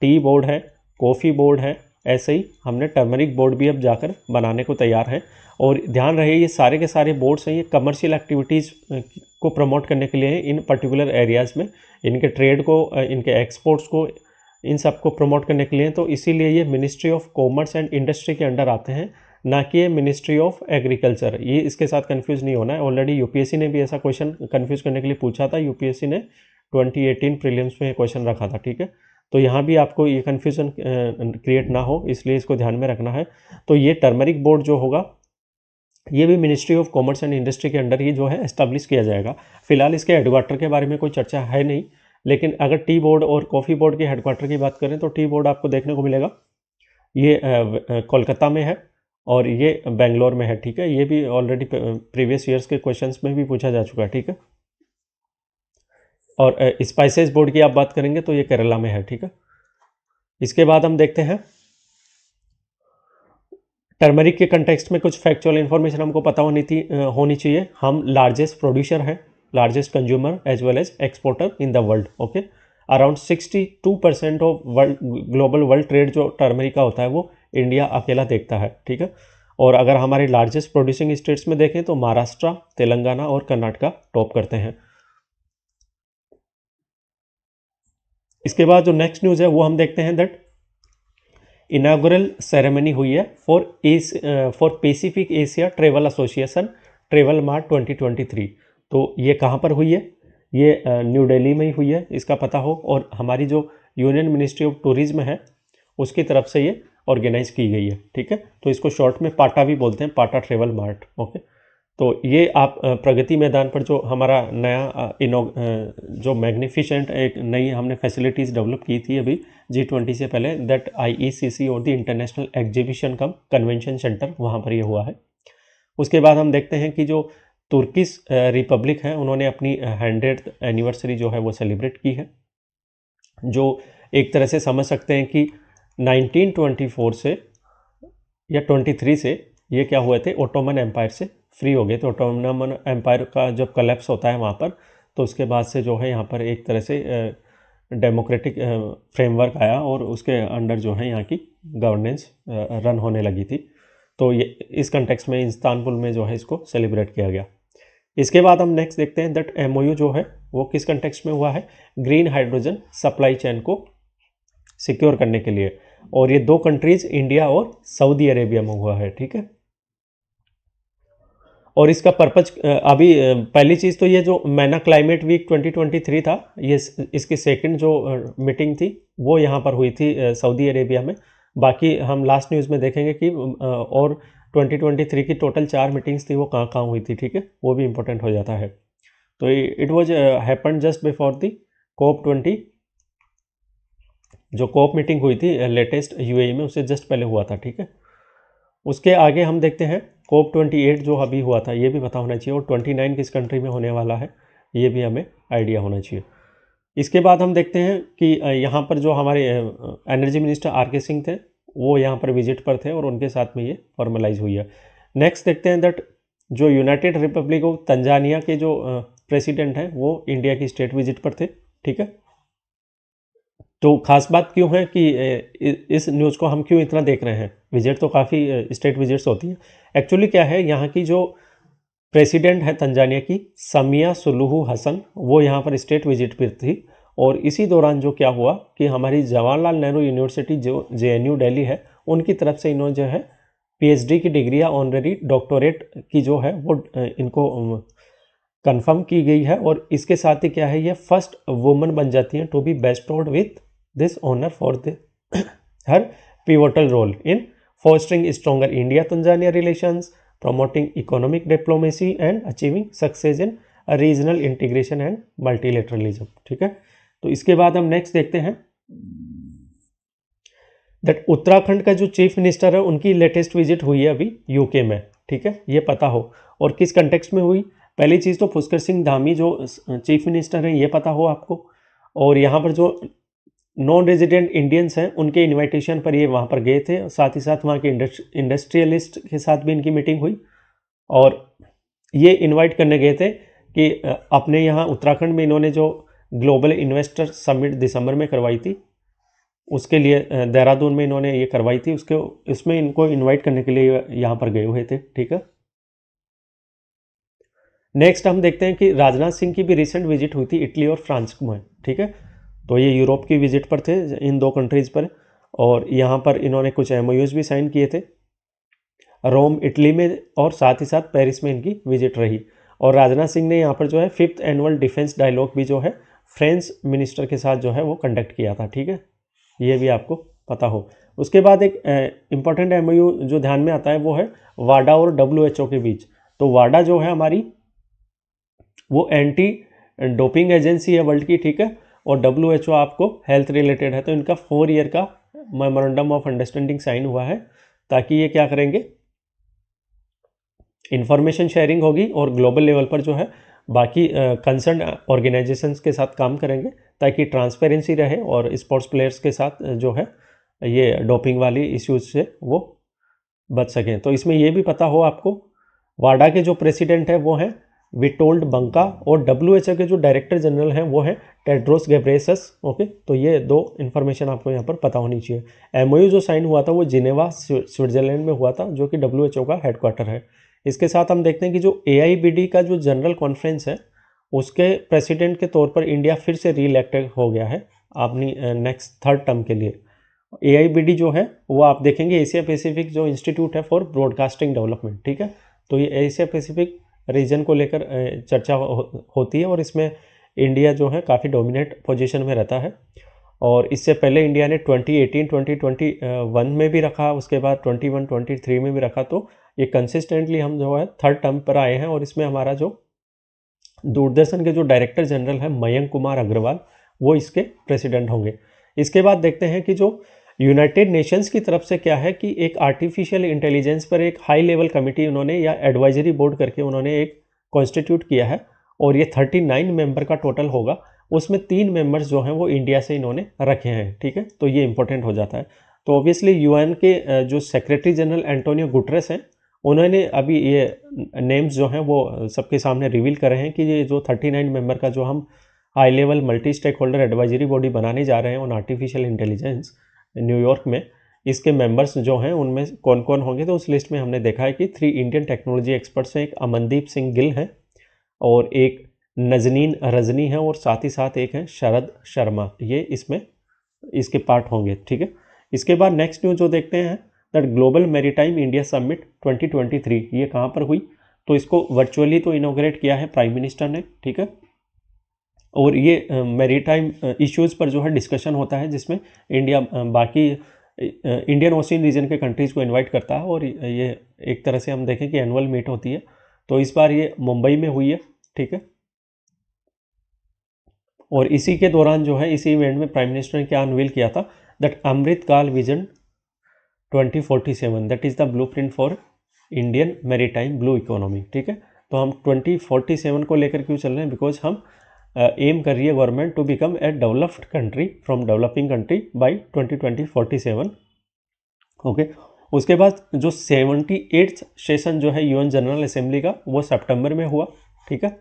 टी बोर्ड है कॉफ़ी बोर्ड है ऐसे ही हमने टर्मरिक बोर्ड भी अब जाकर बनाने को तैयार है और ध्यान रहे ये सारे के सारे बोर्ड्स हैं ये कमर्शियल एक्टिविटीज़ को प्रमोट करने के लिए इन पर्टिकुलर एरियाज़ में इनके ट्रेड को इनके एक्सपोर्ट्स को इन सब को प्रमोट करने के लिए तो इसीलिए ये ministry of commerce and industry के अंडर आते हैं ना कि ये मिनिस्ट्री ऑफ एग्रीकल्चर ये इसके साथ कन्फ्यूज़ नहीं होना है ऑलरेडी यू ने भी ऐसा क्वेश्चन कन्फ्यूज़ करने के लिए पूछा था यू ने 2018 प्रीलिम्स में क्वेश्चन रखा था ठीक है तो यहाँ भी आपको ये कन्फ्यूज़न क्रिएट ना हो इसलिए इसको ध्यान में रखना है तो ये टर्मरिक बोर्ड जो होगा ये भी ministry of commerce and industry के अंडर ही जो है इस्टेब्लिश किया जाएगा फिलहाल इसके हेडक्वार्टर के बारे में कोई चर्चा है नहीं लेकिन अगर टी बोर्ड और कॉफ़ी बोर्ड के हेडक्वार्टर की बात करें तो टी बोर्ड आपको देखने को मिलेगा ये कोलकाता में है और ये बेंगलोर में है ठीक है ये भी ऑलरेडी प्रीवियस ईयर्स के क्वेश्चंस में भी पूछा जा चुका है ठीक है और स्पाइसेस बोर्ड की आप बात करेंगे तो ये केरला में है ठीक है इसके बाद हम देखते हैं टर्मरिक के कंटेक्सट में कुछ फैक्चुअल इन्फॉर्मेशन हमको पता होनी थी होनी चाहिए हम लार्जेस्ट प्रोड्यूसर हैं largest consumer as well as exporter in the world okay around 62 percent of world global world trade जो टर्मरिक का होता है वो इंडिया अकेला देखता है ठीक है और अगर हमारे लार्जेस्ट प्रोड्यूसिंग स्टेट्स में देखें तो महाराष्ट्र तेलंगाना और कर्नाटका टॉप करते हैं इसके बाद जो नेक्स्ट न्यूज़ है वो हम देखते हैं दैट इनागुरल सेरेमनी हुई है for S for Pacific Asia travel association travel mart 2023 तो ये कहाँ पर हुई है ये न्यू डेली दिल्ली में ही हुई है इसका पता हो और हमारी जो यूनियन मिनिस्ट्री ऑफ टूरिज्म है उसकी तरफ से ये ऑर्गेनाइज की गई है ठीक है तो इसको शॉर्ट में पाटा भी बोलते हैं पाटा ट्रेवल मार्ट ओके तो ये आप प्रगति मैदान पर जो हमारा नया इनो जो मैग्निफिशेंट एक नई हमने फैसिलिटीज़ डेवलप की थी अभी जी ट्वेंटी से पहले that I E the international exhibition cum convention centre वहाँ पर ये हुआ है उसके बाद हम देखते हैं कि जो तुर्किस रिपब्लिक है उन्होंने अपनी हंड्रेड एनिवर्सरी जो है वो सेलिब्रेट की है जो एक तरह से समझ सकते हैं कि 1924 से या 23 से ये क्या हुए थे ओटोमन एम्पायर से फ्री हो गए तो ऑटोमन एम्पायर का जब कलेप्स होता है वहाँ पर तो उसके बाद से जो है यहाँ पर एक तरह से डेमोक्रेटिक फ्रेमवर्क आया और उसके अंडर जो है यहाँ की गवर्नेंस रन होने लगी थी तो ये इस कंटेक्स में इंस्तानबुल में जो है इसको सेलिब्रेट किया गया इसके बाद हम नेक्स्ट देखते हैं दैट एम जो है वो किस कंटेक्स में हुआ है ग्रीन हाइड्रोजन सप्लाई चैन को सिक्योर करने के लिए और ये दो कंट्रीज़ इंडिया और सऊदी अरेबिया में हुआ है ठीक है और इसका पर्पज अभी पहली चीज़ तो ये जो मैना क्लाइमेट वीक 2023 था ये इसकी सेकंड जो मीटिंग थी वो यहाँ पर हुई थी सऊदी अरेबिया में बाकी हम लास्ट न्यूज़ में देखेंगे कि और 2023 की टोटल चार मीटिंग्स थी वो कहाँ कहाँ हुई थी ठीक है वो भी इम्पोर्टेंट हो जाता है तो it was happen just before the COP twenty जो कोप मीटिंग हुई थी लेटेस्ट यूएई e में उससे जस्ट पहले हुआ था ठीक है उसके आगे हम देखते हैं कोप 28 जो अभी हुआ था ये भी पता होना चाहिए और 29 किस कंट्री में होने वाला है ये भी हमें आइडिया होना चाहिए इसके बाद हम देखते हैं कि यहाँ पर जो हमारे एनर्जी मिनिस्टर आर के सिंह थे वो यहाँ पर विजिट पर थे और उनके साथ में ये फॉर्मलाइज हुई है नेक्स्ट देखते हैं दैट जो यूनाइटेड रिपब्लिक ऑफ तंजानिया के जो प्रेसिडेंट हैं वो इंडिया की स्टेट विजिट पर थे ठीक है तो खास बात क्यों है कि इस न्यूज़ को हम क्यों इतना देख रहे हैं विजिट तो काफ़ी स्टेट विजिट्स होती हैं एक्चुअली क्या है यहाँ की जो प्रेसिडेंट है तंजानिया की समिया सुलूहू हसन वो यहाँ पर स्टेट विजिट पर थी और इसी दौरान जो क्या हुआ कि हमारी जवाहरलाल नेहरू यूनिवर्सिटी जो जे एन यू डेली है उनकी तरफ से इन्होंने जो है पीएचडी की डिग्री या ऑनरेरी डॉक्टोरेट की जो है वो इनको कंफर्म की गई है और इसके साथ ही क्या है ये फर्स्ट वुमन बन जाती हैं to be bestowed with this honour for the her pivotal role in fostering stronger India Tanzania relations, promoting economic diplomacy, and achieving success in regional integration and multilateralism ठीक है तो इसके बाद हम नेक्स्ट देखते हैं दैट उत्तराखंड का जो चीफ मिनिस्टर है उनकी लेटेस्ट विजिट हुई है अभी यूके में ठीक है ये पता हो और किस कंटेक्स्ट में हुई पहली चीज़ तो पुष्कर सिंह धामी जो चीफ मिनिस्टर हैं ये पता हो आपको और यहाँ पर जो नॉन रेजिडेंट इंडियंस हैं उनके इनविटेशन पर ये वहाँ पर गए थे साथ ही साथ वहाँ के इंडस्ट्रियलिस्ट के साथ भी इनकी मीटिंग हुई और ये इनवाइट करने गए थे कि अपने यहाँ उत्तराखंड में इन्होंने जो ग्लोबल इन्वेस्टर समिट दिसंबर में करवाई थी उसके लिए देहरादून में इन्होंने ये करवाई थी उसके उसमें इनको इनवाइट करने के लिए यहाँ पर गए हुए थे ठीक है नेक्स्ट हम देखते हैं कि राजनाथ सिंह की भी रिसेंट विजिट हुई थी इटली और फ्रांस में ठीक है तो ये यूरोप की विज़िट पर थे इन दो कंट्रीज़ पर और यहाँ पर इन्होंने कुछ एम भी साइन किए थे रोम इटली में और साथ ही साथ पेरिस में इनकी विजिट रही और राजनाथ सिंह ने यहाँ पर जो है फिफ्थ एनुअल डिफेंस डायलॉग भी जो है फ्रेंच मिनिस्टर के साथ जो है वो कंडक्ट किया था ठीक है ये भी आपको पता हो उसके बाद एक इम्पॉर्टेंट एम जो ध्यान में आता है वो है वाडा और डब्ल्यू के बीच तो वाडा जो है हमारी वो एंटी डोपिंग एजेंसी है वर्ल्ड की ठीक है और डब्ल्यू आपको हेल्थ रिलेटेड है तो इनका फोर ईयर का मेमोरेंडम ऑफ अंडरस्टैंडिंग साइन हुआ है ताकि ये क्या करेंगे इन्फॉर्मेशन शेयरिंग होगी और ग्लोबल लेवल पर जो है बाकी कंसर्न ऑर्गेनाइजेशन के साथ काम करेंगे ताकि ट्रांसपेरेंसी रहे और स्पोर्ट्स प्लेयर्स के साथ जो है ये डोपिंग वाली इश्यूज से वो बच सकें तो इसमें ये भी पता हो आपको वाडा के जो प्रेसिडेंट है वो हैं विटोल्ड बंका और डब्ल्यू के जो डायरेक्टर जनरल हैं वो हैं टेड्रोस गेब्रेसस ओके तो ये दो इन्फॉर्मेशन आपको यहाँ पर पता होनी चाहिए एम जो साइन हुआ था वो जिनेवा स्विट्जरलैंड में हुआ था जो कि डब्ल्यू का हेडक्वार्टर है इसके साथ हम देखते हैं कि जो ए का जो जनरल कॉन्फ्रेंस है उसके प्रेसिडेंट के तौर पर इंडिया फिर से इलेक्टेड हो गया है अपनी नेक्स्ट थर्ड टर्म के लिए ए जो है वो आप देखेंगे एशिया पैसिफिक जो इंस्टीट्यूट है फॉर ब्रॉडकास्टिंग डेवलपमेंट ठीक है तो ये एशिया पैसिफिक रीजन को लेकर चर्चा हो, होती है और इसमें इंडिया जो है काफ़ी डोमिनेट पोजीशन में रहता है और इससे पहले इंडिया ने 2018, 2021 में भी रखा उसके बाद 21, 23 में भी रखा तो ये कंसिस्टेंटली हम जो है थर्ड टर्म पर आए हैं और इसमें हमारा जो दूरदर्शन के जो डायरेक्टर जनरल है मयंक कुमार अग्रवाल वो इसके प्रेसिडेंट होंगे इसके बाद देखते हैं कि जो यूनाइटेड नेशंस की तरफ से क्या है कि एक आर्टिफिशियल इंटेलिजेंस पर एक हाई लेवल कमेटी उन्होंने या एडवाइजरी बोर्ड करके उन्होंने एक कॉन्स्टिट्यूट किया है और ये थर्टी नाइन मेम्बर का टोटल होगा उसमें तीन मेंबर्स जो हैं वो इंडिया से इन्होंने रखे हैं ठीक है तो ये इंपॉर्टेंट हो जाता है तो ऑब्वियसली यूएन के जो सेक्रेटरी जनरल एंटोनियो गुटरेस हैं उन्होंने अभी ये नेम्स जो हैं वो सबके सामने रिवील करे हैं कि ये जो थर्टी नाइन मेम्बर का जो हम high level multi stakeholder advisory body बनाने जा रहे हैं ऑन आर्टिफिशियल इंटेलिजेंस न्यूयॉर्क में इसके मेंबर्स जो हैं उनमें कौन कौन होंगे तो उस लिस्ट में हमने देखा है कि थ्री इंडियन टेक्नोलॉजी एक्सपर्ट्स हैं एक अमनदीप सिंह गिल हैं और एक नजनीन रजनी हैं और साथ ही साथ एक हैं शरद शर्मा ये इसमें इसके पार्ट होंगे ठीक है इसके बाद नेक्स्ट न्यूज जो देखते हैं that global maritime India summit 2023 ये कहाँ पर हुई तो इसको वर्चुअली तो इनोग्रेट किया है प्राइम मिनिस्टर ने ठीक है और ये मेरी टाइम इश्यूज़ पर जो है डिस्कशन होता है जिसमें इंडिया बाकी इंडियन ओशियन रीजन के कंट्रीज़ को इनवाइट करता है और ये एक तरह से हम देखें कि एनुअल मीट होती है तो इस बार ये मुंबई में हुई है ठीक है और इसी के दौरान जो है इसी इवेंट में प्राइम मिनिस्टर ने क्या अनवील किया था that Amritkaal vision 2047 that is the print for Indian maritime blue economy ठीक है तो हम 2047 को लेकर क्यों चल रहे हैं बिकॉज हम एम कर रही है government to become a developed country from developing country by twenty 47 okay उसके बाद जो सेवेंटी एट्थ सेशन जो है यूएन जनरल असेंबली का वो सेप्टेम्बर में हुआ ठीक है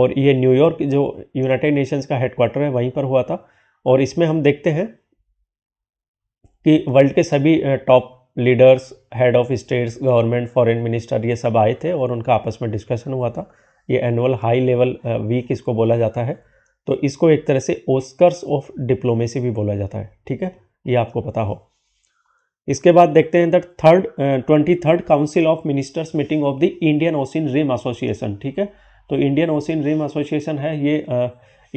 और ये न्यूयॉर्क जो यूनाइटेड नेशंस का हेडक्वार्टर है वहीं पर हुआ था और इसमें हम देखते हैं कि वर्ल्ड के सभी top leaders head of states government foreign minister ये सब आए थे और उनका आपस में डिस्कशन हुआ था ये एनुअल हाई लेवल वीक इसको बोला जाता है तो इसको एक तरह से ओस्कर्स ऑफ डिप्लोमेसी भी बोला जाता है ठीक है ये आपको पता हो इसके बाद देखते हैं that third twenty third council of ministers meeting of the Indian ocean rim association ठीक है तो इंडियन ओसिन रिम एसोसिएशन है ये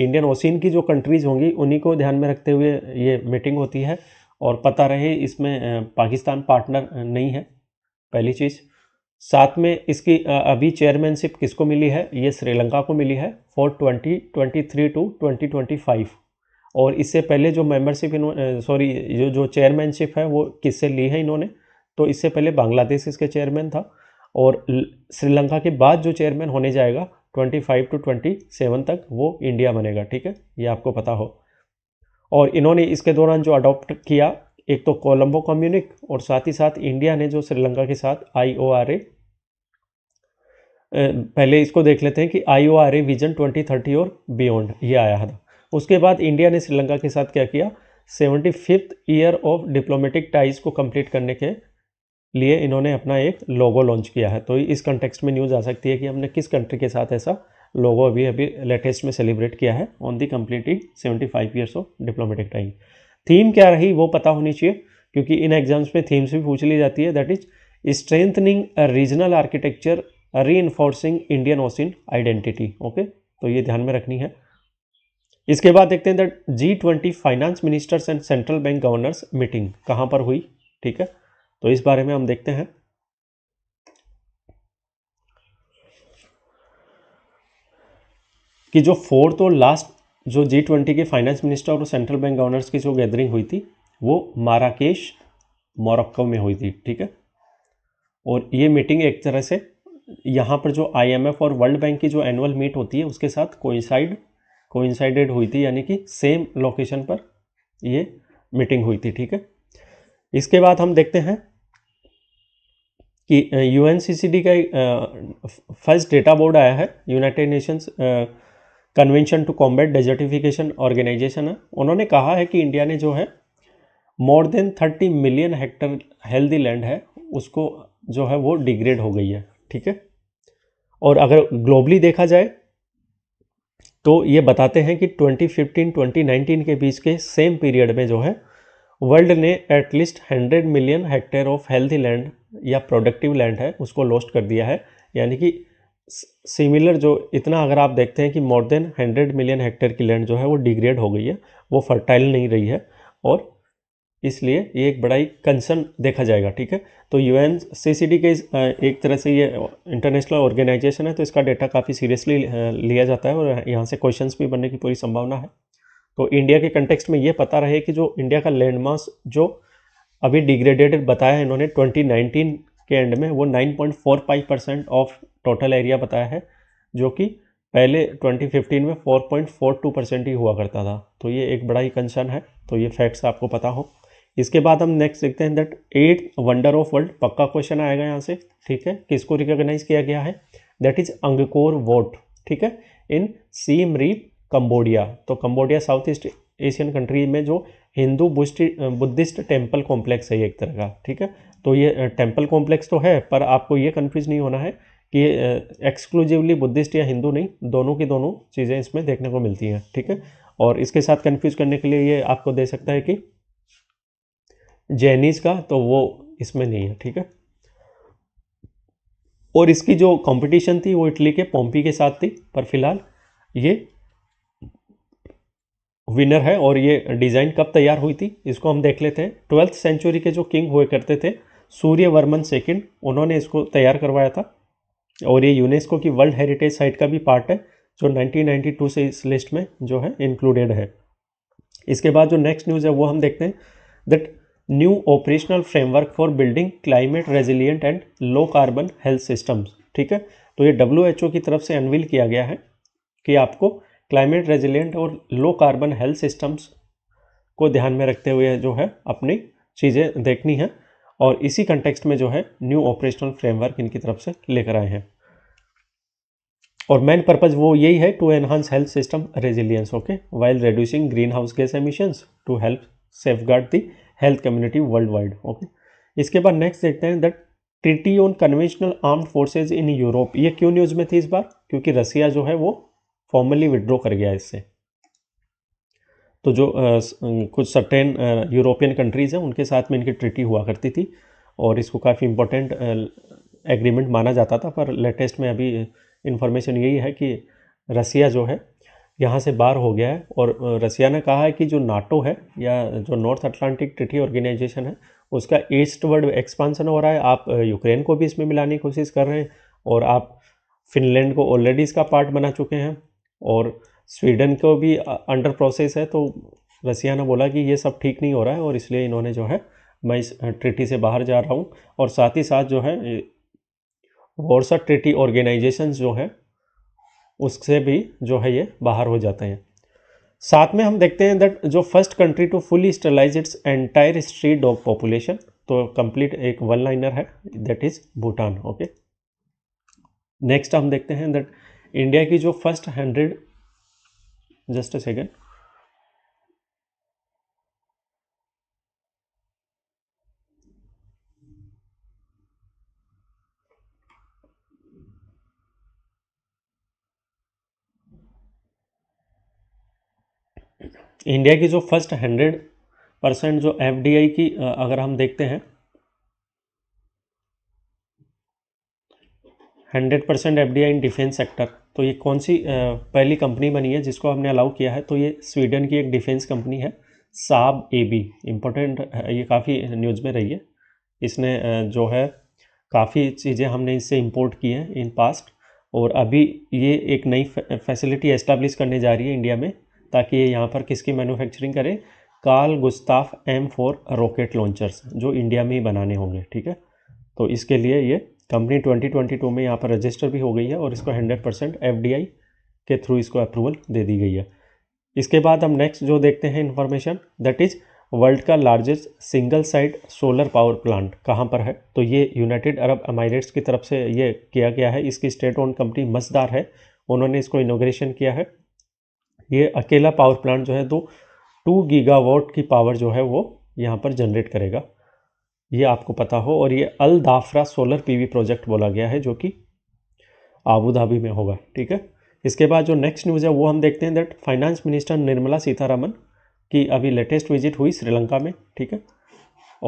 इंडियन uh, ओसिन की जो कंट्रीज़ होंगी उन्हीं को ध्यान में रखते हुए ये मीटिंग होती है और पता रहे इसमें पाकिस्तान पार्टनर नहीं है पहली चीज़ साथ में इसकी अभी चेयरमैनशिप किसको मिली है ये श्रीलंका को मिली है फॉर 2023 टू 2025 और इससे पहले जो मेंबरशिप इन सॉरी जो जो चेयरमैनशिप है वो किससे ली है इन्होंने तो इससे पहले बांग्लादेश इसके चेयरमैन था और श्रीलंका के बाद जो चेयरमैन होने जाएगा 25 टू 27 तक वो इंडिया बनेगा ठीक है ये आपको पता हो और इन्होंने इसके दौरान जो अडॉप्ट किया एक तो कोलंबो कम्युनिक और साथ ही साथ इंडिया ने जो श्रीलंका के साथ आई पहले इसको देख लेते हैं कि आई विजन 2030 और बियॉन्ड ये आया था उसके बाद इंडिया ने श्रीलंका के साथ क्या किया seventy fifth year of diplomatic ties को कंप्लीट करने के लिए इन्होंने अपना एक लोगो लॉन्च किया है तो इस कंटेक्स्ट में न्यूज़ आ सकती है कि हमने किस कंट्री के साथ ऐसा लोगो अभी अभी लेटेस्ट में सेलिब्रेट किया है on the completing seventy five years of diplomatic ties theme क्या रही वो पता होनी चाहिए क्योंकि इन एग्जाम्स में थीम्स भी पूछ ली जाती है that is strengthening regional architecture reinforcing Indian ocean identity okay तो ये ध्यान में रखनी है इसके बाद देखते हैं that G twenty finance ministers and central bank governors meeting कहाँ पर हुई ठीक है तो इस बारे में हम देखते हैं कि जो फोर्थ और लास्ट जो जी ट्वेंटी के फाइनेंस मिनिस्टर और सेंट्रल बैंक गवर्नर्स की जो गैदरिंग हुई थी वो माराकेश मोरक्को में हुई थी ठीक है और ये मीटिंग एक तरह से यहाँ पर जो आईएमएफ और वर्ल्ड बैंक की जो एनुअल मीट होती है उसके साथ कोइंसाइड कोइंसाइडेड हुई थी यानी कि सेम लोकेशन पर ये मीटिंग हुई थी ठीक है इसके बाद हम देखते हैं कि यू का फर्स्ट डेटा बोर्ड आया है United Nations convention to combat desertification organization है उन्होंने कहा है कि इंडिया ने जो है more than thirty million hectare healthy land है उसको जो है वो डिग्रेड हो गई है ठीक है और अगर ग्लोबली देखा जाए तो ये बताते हैं कि 2015 2019 के बीच के सेम पीरियड में जो है वर्ल्ड ने at least 100 million hectare of healthy land या प्रोडक्टिव लैंड है उसको लॉस्ट कर दिया है यानी कि सिमिलर जो इतना अगर आप देखते हैं कि more than hundred million hectare की लैंड जो है वो डिग्रेड हो गई है वो फर्टाइल नहीं रही है और इसलिए ये एक बड़ा ही कंसर्न देखा जाएगा ठीक है तो U N C C D के एक तरह से ये इंटरनेशनल ऑर्गेनाइजेशन है तो इसका डेटा काफ़ी सीरियसली लिया जाता है और यहाँ से क्वेश्चंस भी बनने की पूरी संभावना है तो इंडिया के कंटेक्सट में ये पता रहे कि जो इंडिया का लैंड मास जो अभी डिग्रेडेटेड बताया है इन्होंने ट्वेंटी के एंड में वो 9.45 परसेंट ऑफ टोटल एरिया बताया है जो कि पहले 2015 में 4.42 परसेंट ही हुआ करता था तो ये एक बड़ा ही कंसर्न है तो ये फैक्ट्स आपको पता हो इसके बाद हम नेक्स्ट देखते हैं that eight wonder of world पक्का क्वेश्चन आएगा यहाँ से ठीक है किसको रिकॉग्नाइज किया गया है दैट इज अंगकोर वोट ठीक है इन सीम रीप कम्बोडिया तो Cambodia south east Asian country में जो हिंदू बुद्धिस्ट टेम्पल कॉम्प्लेक्स है एक तरह का ठीक है तो ये टेम्पल कॉम्प्लेक्स तो है पर आपको ये कन्फ्यूज नहीं होना है कि एक्सक्लूसिवली बुद्धिस्ट या हिंदू नहीं दोनों की दोनों चीज़ें इसमें देखने को मिलती हैं ठीक है और इसके साथ कन्फ्यूज करने के लिए ये आपको दे सकता है कि जैनीज का तो वो इसमें नहीं है ठीक है और इसकी जो कंपटीशन थी वो इटली के पोम्पी के साथ थी पर फिलहाल ये विनर है और ये डिज़ाइन कब तैयार हुई थी इसको हम देख लेते हैं ट्वेल्थ सेंचुरी के जो किंग हुए करते थे सूर्य वर्मन सेकेंड उन्होंने इसको तैयार करवाया था और ये यूनेस्को की वर्ल्ड हेरिटेज साइट का भी पार्ट है जो 1992 से इस लिस्ट में जो है इंक्लूडेड है इसके बाद जो नेक्स्ट न्यूज़ है वो हम देखते हैं that new operational framework for building climate resilient and low carbon health systems ठीक है तो ये डब्ल्यू की तरफ से अनवील किया गया है कि आपको क्लाइमेट रेजिलियंट और लो कार्बन हेल्थ सिस्टम्स को ध्यान में रखते हुए जो है अपनी चीज़ें देखनी है और इसी कंटेक्सट में जो है न्यू ऑपरेशनल फ्रेमवर्क इनकी तरफ से लेकर आए हैं और मेन पर्पज वो यही है to enhance health system resilience okay while reducing greenhouse gas emissions to help safeguard the health community worldwide okay इसके बाद नेक्स्ट देखते हैं that treaty on conventional armed forces in Europe ये क्यों news में थी इस बार क्योंकि रसिया जो है वो फॉर्मली विड्रॉ कर गया इससे तो जो आ, कुछ सर्टेन यूरोपियन कंट्रीज़ हैं उनके साथ में इनकी ट्रिटी हुआ करती थी और इसको काफ़ी इम्पोर्टेंट एग्रीमेंट माना जाता था पर लेटेस्ट में अभी इन्फॉर्मेशन यही है कि रसिया जो है यहाँ से बाहर हो गया है और रसिया ने कहा है कि जो नाटो है या जो नॉर्थ अटलांटिक ट्रिटी ऑर्गेनाइजेशन है उसका ईस्टवर्ड एक्सपांसन हो रहा है आप यूक्रेन को भी इसमें मिलाने की कोशिश कर रहे हैं और आप फिनलैंड को ऑलरेडी इसका पार्ट बना चुके हैं और स्वीडन को भी अंडर प्रोसेस है तो रसिया ने बोला कि ये सब ठीक नहीं हो रहा है और इसलिए इन्होंने जो है मैं इस ट्रिटी से बाहर जा रहा हूँ और साथ ही साथ जो है वॉरसा ट्रिटी ऑर्गेनाइजेशन जो है उससे भी जो है ये बाहर हो जाते हैं साथ में हम देखते हैं दैट जो first country to fully sterilise its entire street dog population तो कंप्लीट एक वन लाइनर है that is Bhutan okay next हम देखते हैं दैट इंडिया की जो first hundred just a second India की जो फर्स्ट हंड्रेड परसेंट जो एफ की अगर हम देखते हैं hundred percent F in defence sector तो ये कौन सी पहली कंपनी बनी है जिसको हमने अलाउ किया है तो ये स्वीडन की एक डिफेंस कंपनी है साब ए बी इम्पोर्टेंट ये काफ़ी न्यूज़ में रही है इसने जो है काफ़ी चीज़ें हमने इससे इम्पोर्ट की हैं इन पास्ट और अभी ये एक नई फैसिलिटी एस्टेब्लिश करने जा रही है इंडिया में ताकि ये यहाँ पर किसकी मैन्युफैक्चरिंग करे Carl Gustaf M four rocket launchers जो इंडिया में ही बनाने होंगे ठीक है तो इसके लिए ये कंपनी 2022 में यहाँ पर रजिस्टर भी हो गई है और इसको 100 परसेंट एफ के थ्रू इसको अप्रूवल दे दी गई है इसके बाद हम नेक्स्ट जो देखते हैं इन्फॉर्मेशन दैट इज़ वर्ल्ड का largest single side solar power plant कहाँ पर है तो ये यूनाइटेड अरब अमायरेट्स की तरफ से ये किया गया है इसकी स्टेट ओन कंपनी मजदार है उन्होंने इसको इनोग्रेशन किया है ये अकेला पावर प्लांट जो है दो टू गीगावाट की पावर जो है वो यहाँ पर जनरेट करेगा ये आपको पता हो और ये Al Dhafra solar PV project बोला गया है जो कि आबू धाबी में होगा ठीक है इसके बाद जो नेक्स्ट न्यूज़ है वो हम देखते हैं that finance minister Nirmala Sitharaman की अभी लेटेस्ट विजिट हुई श्रीलंका में ठीक है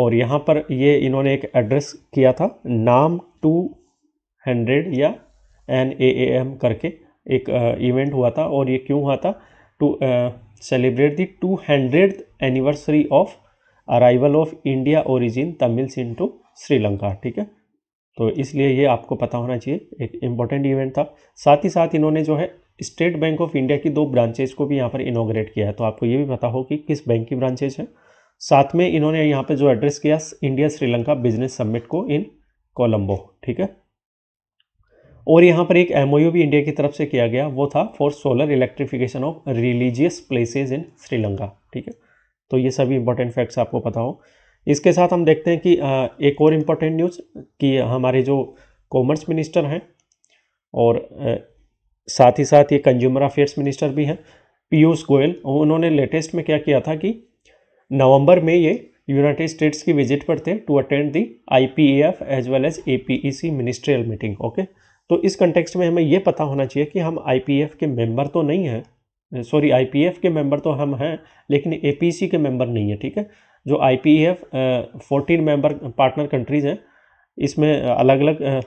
और यहाँ पर ये इन्होंने एक एड्रेस किया था नाम टू हंड्रेड या एन ए एम करके एक इवेंट हुआ था और ये क्यों हुआ था to celebrate the two hundred anniversary of arrival of India origin Tamils into Sri Lanka ठीक है तो इसलिए ये आपको पता होना चाहिए एक इम्पॉर्टेंट इवेंट था साथ ही साथ इन्होंने जो है स्टेट बैंक ऑफ इंडिया की दो ब्रांचेज को भी यहाँ पर इनोग्रेट किया है तो आपको ये भी पता हो कि किस बैंक की ब्रांचेज है साथ में इन्होंने यहाँ पर जो एड्रेस किया इंडिया श्रीलंका बिजनेस समिट को इन कोलम्बो ठीक है और यहाँ पर एक एम भी इंडिया की तरफ से किया गया वो था for solar electrification of religious places in Sri Lanka ठीक है तो ये सभी इंपॉर्टेंट फैक्ट्स आपको पता हो इसके साथ हम देखते हैं कि एक और इम्पॉर्टेंट न्यूज़ कि हमारे जो कॉमर्स मिनिस्टर हैं और साथ ही साथ ये कंज्यूमर अफेयर्स मिनिस्टर भी हैं पीयूष गोयल उन्होंने लेटेस्ट में क्या किया था कि नवंबर में ये यूनाइटेड स्टेट्स की विजिट पर थे to attend the I P F as well as A P E C ministerial meeting okay तो इस कंटेक्स्ट में हमें ये पता होना चाहिए कि हम आई पी एफ के मेंबर तो नहीं हैं सॉरी आईपीएफ के मेंबर तो हम हैं लेकिन एपीसी के मेंबर नहीं है ठीक है जो IPF P member partner countries हैं इसमें अलग अलग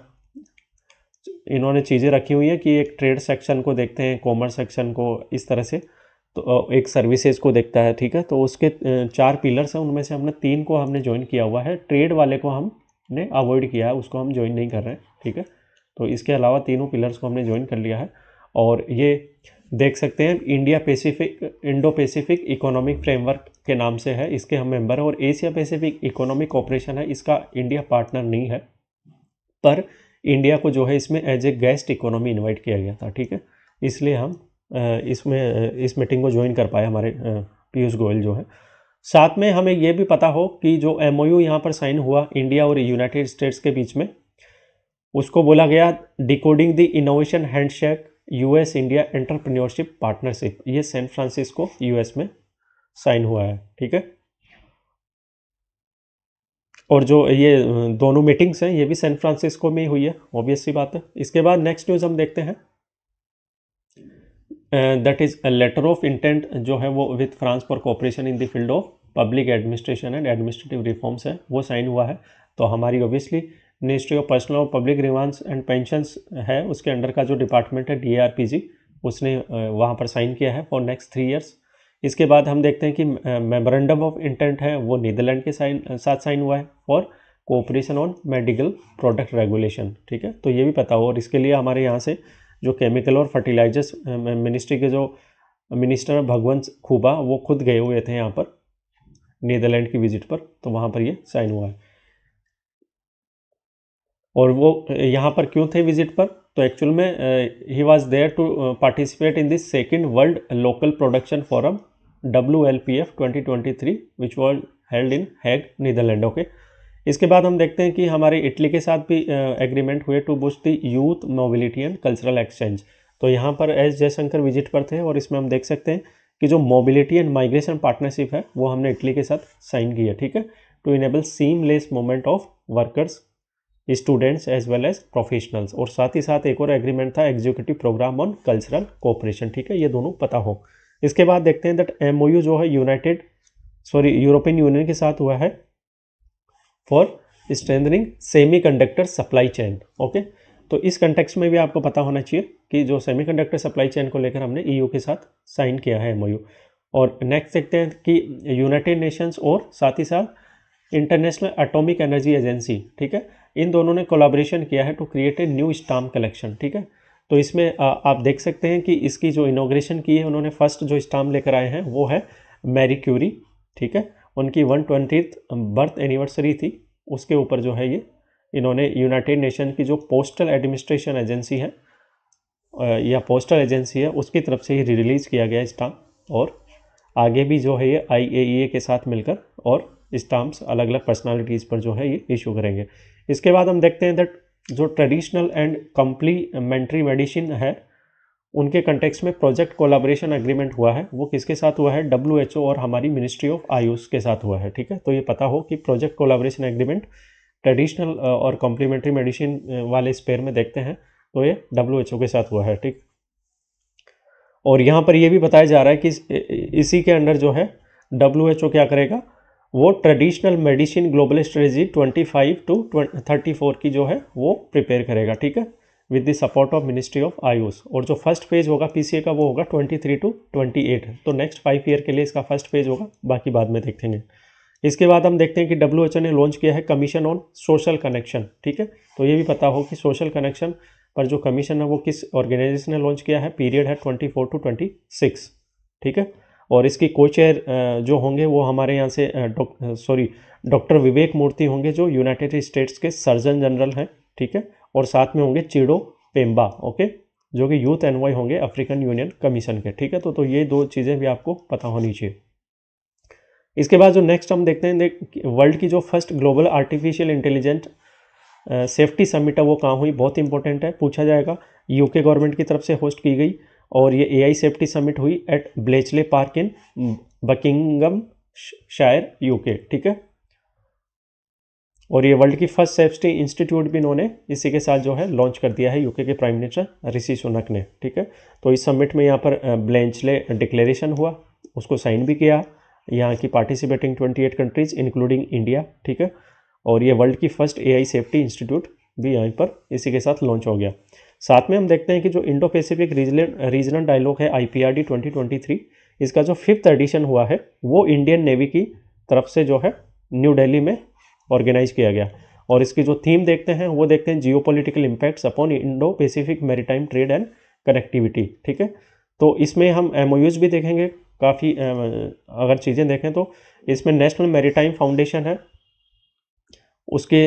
इन्होंने चीज़ें रखी हुई हैं कि एक ट्रेड सेक्शन को देखते हैं कॉमर्स सेक्शन को इस तरह से तो एक सर्विसेज को देखता है ठीक है तो उसके चार पिलर्स हैं उनमें से हमने तीन को हमने ज्वाइन किया हुआ है ट्रेड वाले को हमने अवॉइड किया है उसको हम ज्वाइन नहीं कर रहे हैं ठीक है तो इसके अलावा तीनों पिलर्स को हमने ज्वाइन कर लिया है और ये देख सकते हैं India Pacific Indo Pacific economic framework के नाम से है इसके हम मेंबर हैं और एशिया पैसिफिक इकोनॉमिक कॉपरेशन है इसका इंडिया पार्टनर नहीं है पर इंडिया को जो है इसमें as a guest economy invite किया गया था ठीक है इसलिए हम इसमें इस मीटिंग को ज्वाइन कर पाए हमारे पीयूष गोयल जो है साथ में हमें यह भी पता हो कि जो एम ओ यू यहाँ पर साइन हुआ इंडिया और यूनाइटेड स्टेट्स के बीच में उसको बोला गया decoding the innovation handshake US India entrepreneurship partnership ये सैन फ्रांसिस्को यूएस में साइन हुआ है ठीक है और जो ये दोनों मीटिंग्स हैं ये भी सैन फ्रांसिस्को में ही हुई है ऑब्वियस सी बात है इसके बाद नेक्स्ट न्यूज़ हम देखते हैं that is letter of intent जो है वो with France for cooperation in the field of public administration and administrative reforms है वो साइन हुआ है तो हमारी ऑब्वियसली मिनिस्ट्री ऑफ पर्सनल और पब्लिक रिवांस एंड पेंशंस है उसके अंडर का जो डिपार्टमेंट है डी उसने वहाँ पर साइन किया है फॉर नेक्स्ट थ्री ईयर्स इसके बाद हम देखते हैं कि मेमोरेंडम ऑफ इंटेंट है वो नीदरलैंड के साइन साथ साइन हुआ है for cooperation on medical product regulation ठीक है तो ये भी पता हो और इसके लिए हमारे यहाँ से जो केमिकल और फर्टिलाइजर्स मिनिस्ट्री के जो मिनिस्टर भगवंत खूबा वो खुद गए हुए थे यहाँ पर नीदरलैंड की विजिट पर तो वहाँ पर ये साइन हुआ है और वो यहाँ पर क्यों थे विजिट पर तो एक्चुअल में ही was there to participate in this second world local production forum W L P F twenty twenty three which world held in Hague Netherland okay इसके बाद हम देखते हैं कि हमारे इटली के साथ भी एग्रीमेंट हुए to boost the youth mobility and cultural exchange तो यहाँ पर एस जयशंकर विजिट पर थे और इसमें हम देख सकते हैं कि जो मोबिलिटी एंड माइग्रेशन पार्टनरशिप है वो हमने इटली के साथ साइन की है ठीक है to enable seamless moment of workers students as well as professionals और साथ ही साथ एक और एग्रीमेंट था executive programme on cultural cooperation ठीक है ये दोनों पता हो इसके बाद देखते हैं दैट एम जो है यूनाइटेड सॉरी यूरोपियन यूनियन के साथ हुआ है for strengthening semiconductor supply chain okay तो इस कंटेक्स में भी आपको पता होना चाहिए कि जो सेमी कंडक्टर सप्लाई चेन को लेकर हमने ईयू e के साथ साइन किया है एमओयू और नेक्स्ट देखते हैं कि यूनाइटेड नेशंस और साथ ही साथ इंटरनेशनल एटॉमिक एनर्जी एजेंसी ठीक है इन दोनों ने कोलाब्रेशन किया है to create a new stamp collection ठीक है तो इसमें आ, आप देख सकते हैं कि इसकी जो इनोग्रेशन की है उन्होंने फर्स्ट जो स्टाम्प लेकर आए हैं वो है मैरी क्यूरी ठीक है उनकी वन ट्वेंटी बर्थ एनिवर्सरी थी उसके ऊपर जो है ये इन्होंने यूनाइटेड नेशन की जो पोस्टल एडमिनिस्ट्रेशन एजेंसी है या पोस्टल एजेंसी है उसकी तरफ से ही रिलीज़ किया गया स्टाम्प और आगे भी जो है ये आई e के साथ मिलकर और स्टाम्प्स अलग अलग पर्सनालिटीज़ पर जो है ये इशू करेंगे इसके बाद हम देखते हैं दैट जो ट्रेडिशनल एंड कम्प्लीमेंट्री मेडिसिन है उनके कंटेक्स में प्रोजेक्ट कोलाबोरेशन एग्रीमेंट हुआ है वो किसके साथ हुआ है डब्ल्यू और हमारी मिनिस्ट्री ऑफ आयुष के साथ हुआ है ठीक है तो ये पता हो कि प्रोजेक्ट कोलाबोरेशन एग्रीमेंट ट्रेडिशनल और कॉम्प्लीमेंट्री मेडिसिन वाले स्पेयर में देखते हैं तो ये डब्ल्यू के साथ हुआ है ठीक और यहाँ पर ये भी बताया जा रहा है कि इसी के अंडर जो है डब्ल्यू क्या करेगा वो traditional medicine global strategy 25 to 34 की जो है वो प्रिपेयर करेगा ठीक है with the support of ministry of AYUSH और जो फर्स्ट फेज होगा पीसीए का वो होगा 23 टू 28 तो नेक्स्ट फाइव ईयर के लिए इसका फर्स्ट फेज होगा बाकी बाद में देखेंगे इसके बाद हम देखते हैं कि डब्ल्यू ने लॉन्च किया है कमीशन ऑन सोशल कनेक्शन ठीक है तो ये भी पता हो कि सोशल कनेक्शन पर जो कमीशन है वो किस ऑर्गेनाइजेशन ने लॉन्च किया है पीरियड है फोर टू सिक्स ठीक है और इसके को चेयर जो होंगे वो हमारे यहाँ से सॉरी डॉक्टर विवेक मूर्ति होंगे जो यूनाइटेड स्टेट्स के सर्जन जनरल हैं ठीक है और साथ में होंगे चिड़ो पेम्बा ओके जो कि यूथ एनवाई होंगे अफ्रीकन यूनियन कमीशन के ठीक है तो तो ये दो चीज़ें भी आपको पता होनी चाहिए इसके बाद जो नेक्स्ट हम देखते हैं वर्ल्ड की जो first global artificial intelligent safety summit है वो कहाँ हुई बहुत इंपॉर्टेंट है पूछा जाएगा यूके गवर्नमेंट की तरफ से होस्ट की गई और ये एआई सेफ्टी समिट हुई at Bletchley Park in Buckinghamshire UK ठीक है और ये वर्ल्ड की फर्स्ट सेफ्टी इंस्टीट्यूट भी इन्होंने इसी के साथ जो है लॉन्च कर दिया है यूके के प्राइम मिनिस्टर ऋषि सुनक ने ठीक है तो इस समिट में यहाँ पर ब्लेंचले डिक्लेरेशन हुआ उसको साइन भी किया यहाँ की पार्टिसिपेटिंग 28 कंट्रीज इंक्लूडिंग इंडिया ठीक है और ये वर्ल्ड की फर्स्ट एआई सेफ्टी इंस्टीट्यूट भी यहीं पर इसी के साथ लॉन्च हो गया साथ में हम देखते हैं कि जो Indo Pacific region regional dialogue है I P R D twenty twenty three इसका जो फिफ्थ एडिशन हुआ है वो इंडियन नेवी की तरफ से जो है न्यू दिल्ली में ऑर्गेनाइज किया गया और इसकी जो थीम देखते हैं वो देखते हैं geopolitical impacts upon Indo Pacific maritime trade and connectivity ठीक है तो इसमें हम एम भी देखेंगे काफ़ी अगर चीज़ें देखें तो इसमें नेशनल मेरीटाइम फाउंडेशन है उसके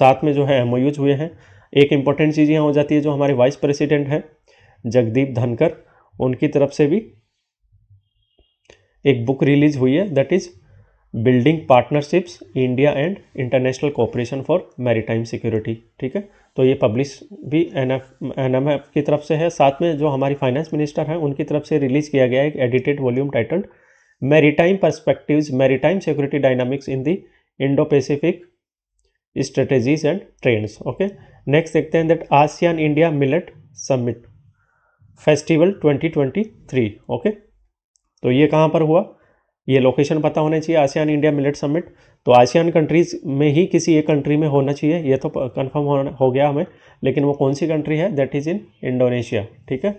साथ में जो है एम हुए हैं एक इम्पॉर्टेंट चीज़ यहाँ हो जाती है जो हमारे वाइस प्रेसिडेंट हैं जगदीप धनकर उनकी तरफ से भी एक बुक रिलीज हुई है that is building partnerships India and international cooperation for maritime security ठीक है तो ये पब्लिश भी N F N M F की तरफ से है साथ में जो हमारी फाइनेंस मिनिस्टर हैं उनकी तरफ से रिलीज किया गया एक edited volume titled maritime perspective maritime security dynamics in the Indo Pacific strategies and trends okay next देखते हैं that ASEAN India millet summit festival 2023 okay तो ये कहाँ पर हुआ ये लोकेशन पता होना चाहिए आसियान इंडिया मिलेट समिट तो आसियान कंट्रीज़ में ही किसी एक कंट्री में होना चाहिए ये तो कंफर्म हो, हो गया हमें लेकिन वो कौन सी कंट्री है दैट इज़ इन इंडोनेशिया ठीक है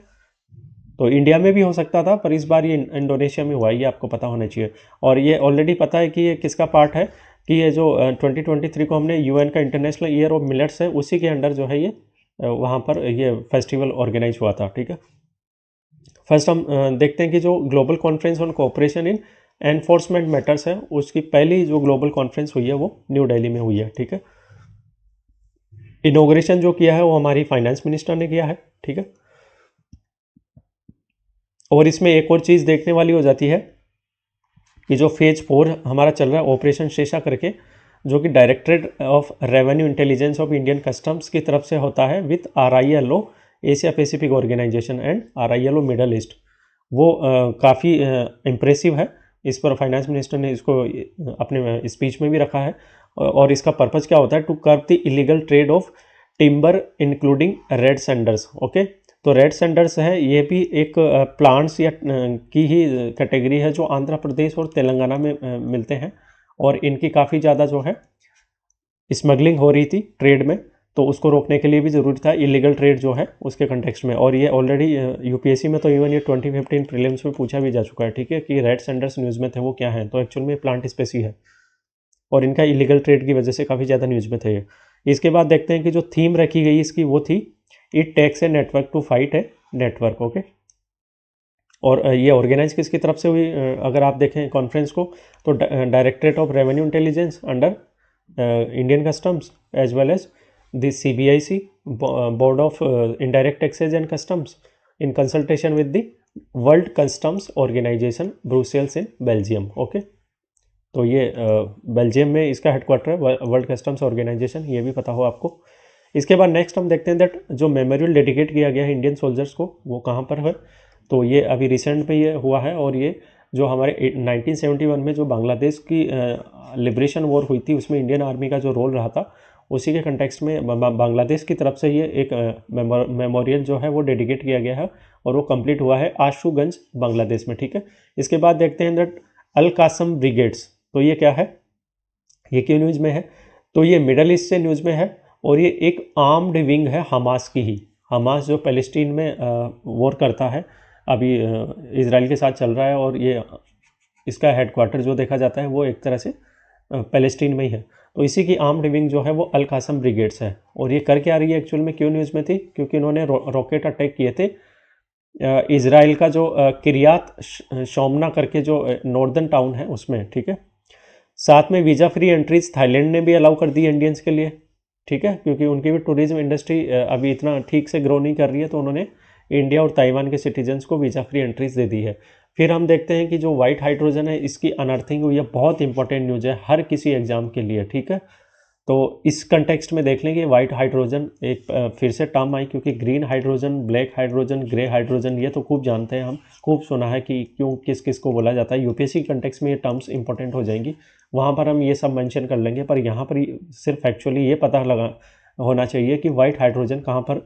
तो इंडिया में भी हो सकता था पर इस बार ये इंडोनेशिया में हुआ ये आपको पता होना चाहिए और ये ऑलरेडी पता है कि ये किसका पार्ट है कि ये जो 2023 को हमने यूएन का इंटरनेशनल ईयर ऑफ मिलेट्स है उसी के अंडर जो है ये वहाँ पर ये फेस्टिवल ऑर्गेनाइज हुआ था ठीक है फर्स्ट हम देखते हैं कि जो global conference on cooperation in enforcement matters है उसकी पहली जो ग्लोबल कॉन्फ्रेंस हुई है वो न्यू दिल्ली में हुई है ठीक है इनोग्रेशन जो किया है वो हमारी फाइनेंस मिनिस्टर ने किया है ठीक है और इसमें एक और चीज़ देखने वाली हो जाती है कि जो फेज़ फोर हमारा चल रहा है ऑपरेशन शेषा करके जो कि directorate of revenue intelligence of Indian customs की तरफ से होता है with R I L O Asia Pacific organisation and R I L O Middle East वो काफ़ी इम्प्रेसिव है इस पर फाइनेंस मिनिस्टर ने इसको अपने स्पीच में भी रखा है और इसका पर्पज़ क्या होता है to curb the illegal trade of timber including red sanders okay तो रेड सेंडर्स है ये भी एक प्लांट्स या की ही कैटेगरी है जो आंध्र प्रदेश और तेलंगाना में मिलते हैं और इनकी काफ़ी ज़्यादा जो है स्मगलिंग हो रही थी ट्रेड में तो उसको रोकने के लिए भी ज़रूरी था इलीगल ट्रेड जो है उसके कंटेक्स्ट में और ये ऑलरेडी यूपीएससी में तो इवन ये 2015 प्रिलियम्स में पूछा भी जा चुका है ठीक है कि रेड सेंडर्स न्यूज़ में थे वो क्या हैं तो एक्चुअल में प्लांट स्पेसी है और इनका इलीगल ट्रेड की वजह से काफ़ी ज़्यादा न्यूज़ में थे इसके बाद देखते हैं कि जो थीम रखी गई इसकी वो थी it takes a network to fight a network okay और ये ऑर्गेनाइज किसकी तरफ से हुई अगर आप देखें कॉन्फ्रेंस को तो directorate of revenue intelligence under Indian customs as well as the C B I C board of indirect taxes and customs in consultation with the world customs organisation Brussels in Belgium okay तो ये Belgium में इसका headquarter है world customs organisation ये भी पता हो आपको इसके बाद नेक्स्ट हम देखते हैं दैट जो मेमोरियल डेडिकेट किया गया है इंडियन सोल्जर्स को वो कहाँ पर है तो ये अभी रिसेंट में ये हुआ है और ये जो हमारे 1971 में जो बांग्लादेश की लिब्रेशन वॉर हुई थी उसमें इंडियन आर्मी का जो रोल रहा था उसी के कंटेक्स्ट में बांग्लादेश की तरफ से ये एक मेमोरियल जो है वो डेडिकेट किया गया है और वो कंप्लीट हुआ है आशुगंज बांग्लादेश में ठीक है इसके बाद देखते हैं दैट अल कासम ब्रिगेड्स तो ये क्या है ये क्यों न्यूज़ में है तो ये मिडल ईस्ट से न्यूज़ में है और ये एक आर्म्ड विंग है हमास की ही हमास जो पैलेस्टीन में वॉर करता है अभी इसराइल के साथ चल रहा है और ये इसका हेडक्वार्टर जो देखा जाता है वो एक तरह से पैलेस्टीन में ही है तो इसी की आर्म्ड विंग जो है वो अल कासम ब्रिगेड्स है और ये करके आ रही है एक्चुअल में क्यों न्यूज़ में थी क्योंकि इन्होंने रॉकेट रॉकेट अटैक किए थे इसराइल का जो किरियात शोमना करके जो नॉर्दर्न टाउन है उसमें ठीक है साथ में वीज़ा फ्री एंट्रीज थाईलैंड ने भी अलाउ कर दी इंडियंस के लिए ठीक है क्योंकि उनकी भी टूरिज़्म इंडस्ट्री अभी इतना ठीक से ग्रो नहीं कर रही है तो उन्होंने इंडिया और ताइवान के सिटीजन्स को वीज़ा फ्री एंट्रीज दे दी है फिर हम देखते हैं कि जो वाइट हाइड्रोजन है इसकी अनर्थिंग हुई है बहुत इंपॉर्टेंट न्यूज है हर किसी एग्ज़ाम के लिए ठीक है तो इस कंटेक्स्ट में देख लेंगे वाइट हाइड्रोजन एक फिर से टर्म आई क्योंकि green hydrogen black hydrogen grey hydrogen ये तो खूब जानते हैं हम खूब सुना है कि क्यों किस किस को बोला जाता है यूपीएससी कंटेक्स्ट में ये टर्म्स इंपॉर्टेंट हो जाएंगी वहाँ पर हम ये सब मैंशन कर लेंगे पर यहाँ पर सिर्फ एक्चुअली ये पता लगा होना चाहिए कि वाइट हाइड्रोजन कहाँ पर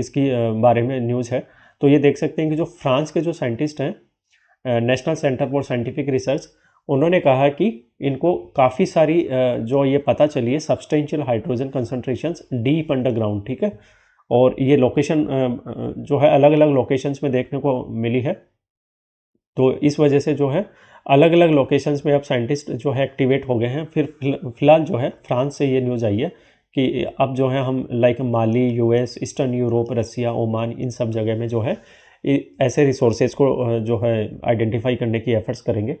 इसकी बारे में न्यूज़ है तो ये देख सकते हैं कि जो फ्रांस के जो साइंटिस्ट हैं national centre for scientific research उन्होंने कहा कि इनको काफ़ी सारी जो ये पता चली है substantial hydrogen concentration deep underground ठीक है और ये लोकेशन जो है अलग अलग लोकेशंस में देखने को मिली है तो इस वजह से जो है अलग अलग लोकेशंस में अब साइंटिस्ट जो है एक्टिवेट हो गए हैं फिर फिलहाल जो है फ्रांस से ये न्यूज़ आई है कि अब जो है हम like Mali US eastern Europe Russia Oman इन सब जगह में जो है ऐसे रिसोर्सेज को जो है आइडेंटिफाई करने की एफर्ट्स करेंगे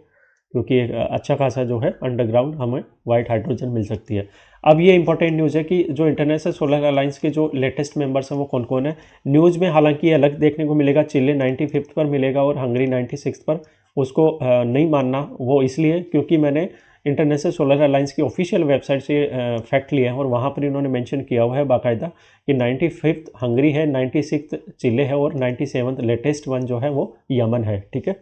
क्योंकि एक अच्छा खासा जो है अंडरग्राउंड हमें वाइट हाइड्रोजन मिल सकती है अब ये इंपॉर्टेंट न्यूज़ है कि जो इंटरनेशनल सोलर अलाइंस के जो लेटेस्ट मेंबर्स हैं वो कौन कौन है न्यूज़ में हालांकि ये अलग देखने को मिलेगा चिल्ले नाइन्टी फिफ्थ पर मिलेगा और हंगरी नाइन्टी सिक्स पर उसको नहीं मानना वो इसलिए क्योंकि मैंने इंटरनेशनल सोलर अलाइंस की ऑफिशियल वेबसाइट से फैक्ट लिया है और वहाँ पर इन्होंने मैंशन किया हुआ है बाकायदा कि नाइन्टी फिफ्थ हंगरी है नाइन्टी चिल्ले है और नाइन्टी सेवन्थ लेटेस्ट वन जो है वो यमन है ठीक है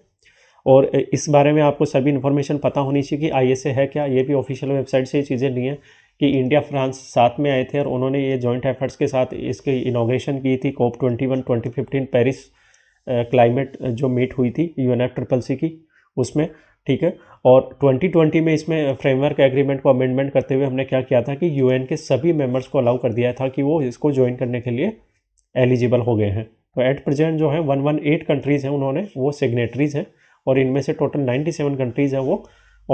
और इस बारे में आपको सभी इन्फॉर्मेशन पता होनी चाहिए कि आई है क्या ये भी ऑफिशियल वेबसाइट से ये चीज़ें ली हैं कि इंडिया फ्रांस साथ में आए थे और उन्होंने ये जॉइंट एफर्ट्स के साथ इसकी इनोग्रेशन की थी COP twenty one twenty fifteen Paris climate जो मीट हुई थी यू एन ट्रिपल सी की उसमें ठीक है और 2020 में इसमें फ्रेमवर्क एग्रीमेंट को अमेंडमेंट करते हुए हमने क्या किया था कि यूएन के सभी मेंबर्स को अलाउ कर दिया था कि वो इसको ज्वाइन करने के लिए एलिजिबल हो गए हैं तो एट प्रेजेंट जो है 118 कंट्रीज़ हैं उन्होंने वो सिग्नेटरीज़ हैं और इनमें से टोटल 97 कंट्रीज़ हैं वो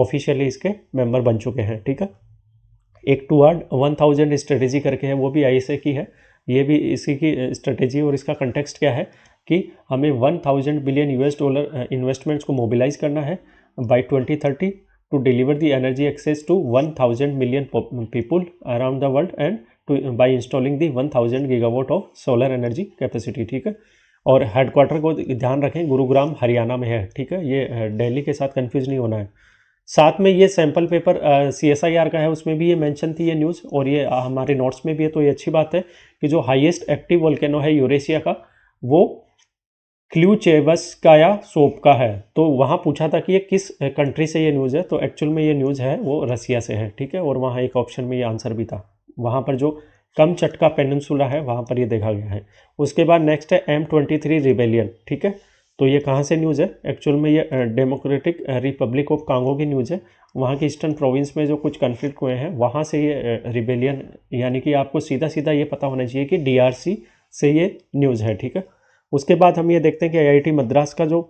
ऑफिशियली इसके मेंबर बन चुके हैं ठीक है एक towards one thousand strategy करके है वो भी आई की है ये भी इसी की स्ट्रेटेजी और इसका कंटेक्स्ट क्या है कि हमें one thousand billion US dollar investments को मोबिलाइज करना है by thirty to deliver the energy access to one thousand million people around the world and to by installing the one thousand gigawatt of solar energy capacity ठीक है और headquarter को ध्यान रखें गुरुग्राम हरियाणा में है ठीक है ये दिल्ली के साथ कन्फ्यूज नहीं होना है साथ में ये sample paper C S I R का है उसमें भी ये मेंशन थी ये न्यूज़ और ये आ, हमारे नोट्स में भी है तो ये अच्छी बात है कि जो हाईएस्ट एक्टिव वोल्केनो है यूरेशिया का वो क्ल्यूचेवस का या सोप का है तो वहाँ पूछा था कि ये किस कंट्री से ये न्यूज़ है तो एक्चुअल में ये न्यूज़ है वो रसिया से है ठीक है और वहाँ एक ऑप्शन में ये आंसर भी था वहाँ पर जो कम चटका पेनसुला है वहाँ पर ये देखा गया है उसके बाद नेक्स्ट है एम ट्वेंटी थ्री रिबेलियन ठीक है तो ये कहाँ से न्यूज़ है एक्चुअल में ये डेमोक्रेटिक रिपब्लिक ऑफ कांगो की न्यूज़ है वहाँ की ईस्टर्न प्रोविंस में जो कुछ कन्फ्लिक्ट हुए हैं वहाँ से ये रिबेलियन यानी कि आपको सीधा सीधा ये पता होना चाहिए कि डी से ये न्यूज़ है ठीक है उसके बाद हम ये देखते हैं कि आई मद्रास का जो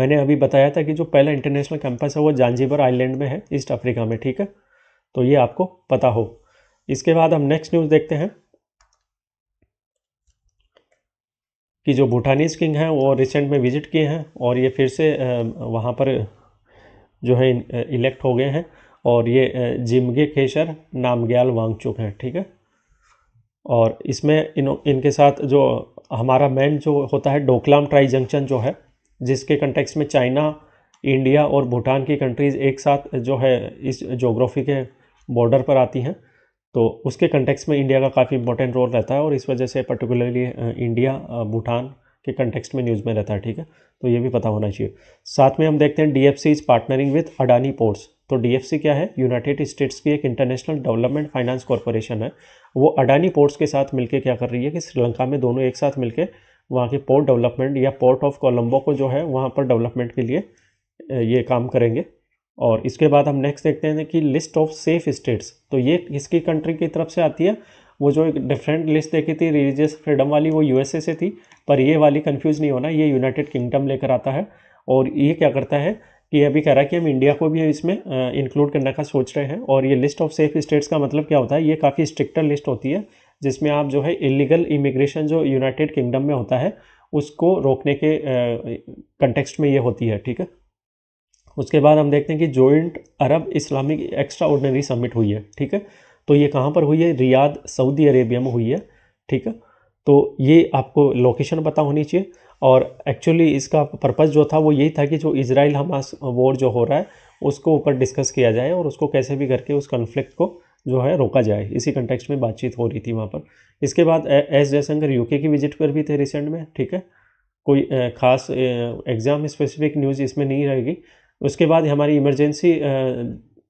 मैंने अभी बताया था कि जो पहला इंटरनेशनल कैंपस है वो जानजीबर आइलैंड में है ईस्ट अफ्रीका में ठीक है तो ये आपको पता हो इसके बाद हम नेक्स्ट न्यूज़ देखते हैं कि जो भूटानीज किंग हैं वो रिसेंट में विजिट किए हैं और ये फिर से वहाँ पर जो है इलेक्ट हो गए हैं और ये जिमगे केशर नामग्याल वांगचुक हैं ठीक है और इसमें इन इनके साथ जो हमारा मेन जो होता है डोकलाम ट्राई जंक्शन जो है जिसके कंटेक्स में चाइना इंडिया और भूटान की कंट्रीज़ एक साथ जो है इस जोग्राफी के बॉर्डर पर आती हैं तो उसके कंटेक्स में इंडिया का काफ़ी इंपॉर्टेंट रोल रहता है और इस वजह से पर्टिकुलरली इंडिया भूटान के कंटेक्स्ट में न्यूज़ में रहता है ठीक है तो ये भी पता होना चाहिए साथ में हम देखते हैं D is partnering with Adani ports तो डी क्या है यूनाइटेड स्टेट्स की एक इंटरनेशनल डेवलपमेंट फाइनेंस कॉरपोरेशन है वो अडानी पोर्ट्स के साथ मिलकर क्या कर रही है कि श्रीलंका में दोनों एक साथ मिलकर वहाँ के पोर्ट डेवलपमेंट या पोर्ट ऑफ कोलम्बो को जो है वहाँ पर डेवलपमेंट के लिए ये काम करेंगे और इसके बाद हम नेक्स्ट देखते हैं कि लिस्ट ऑफ सेफ स्टेट्स तो ये किसकी कंट्री की तरफ से आती है वो जो एक डिफरेंट लिस्ट देखी थी रिलीजियस फ्रीडम वाली वो यूएसए से थी पर ये वाली कंफ्यूज नहीं होना ये यूनाइटेड किंगडम लेकर आता है और ये क्या करता है कि अभी कह रहा है कि हम इंडिया को भी इसमें इंक्लूड करने का सोच रहे हैं और ये लिस्ट ऑफ सेफ स्टेट्स का मतलब क्या होता है ये काफ़ी स्ट्रिक्टर लिस्ट होती है जिसमें आप जो है इलीगल इमिग्रेशन जो यूनाइटेड किंगडम में होता है उसको रोकने के कंटेक्सट में ये होती है ठीक है उसके बाद हम देखते हैं कि joint Arab Islamic extraordinary summit हुई है ठीक है तो ये कहाँ पर हुई है रियाद सऊदी अरेबिया में हुई है ठीक है तो ये आपको लोकेशन पता होनी चाहिए और एक्चुअली इसका पर्पज़ जो था वो यही था कि जो इसराइल हमास वॉर जो हो रहा है उसको ऊपर डिस्कस किया जाए और उसको कैसे भी करके उस कन्फ्लिक्ट को जो है रोका जाए इसी कंटेक्स में बातचीत हो रही थी वहाँ पर इसके बाद एस जयशंकर यूके की विजिट पर भी थे रिसेंट में ठीक है कोई खास एग्ज़ाम स्पेसिफिक न्यूज़ इसमें नहीं रहेगी उसके बाद हमारी इमरजेंसी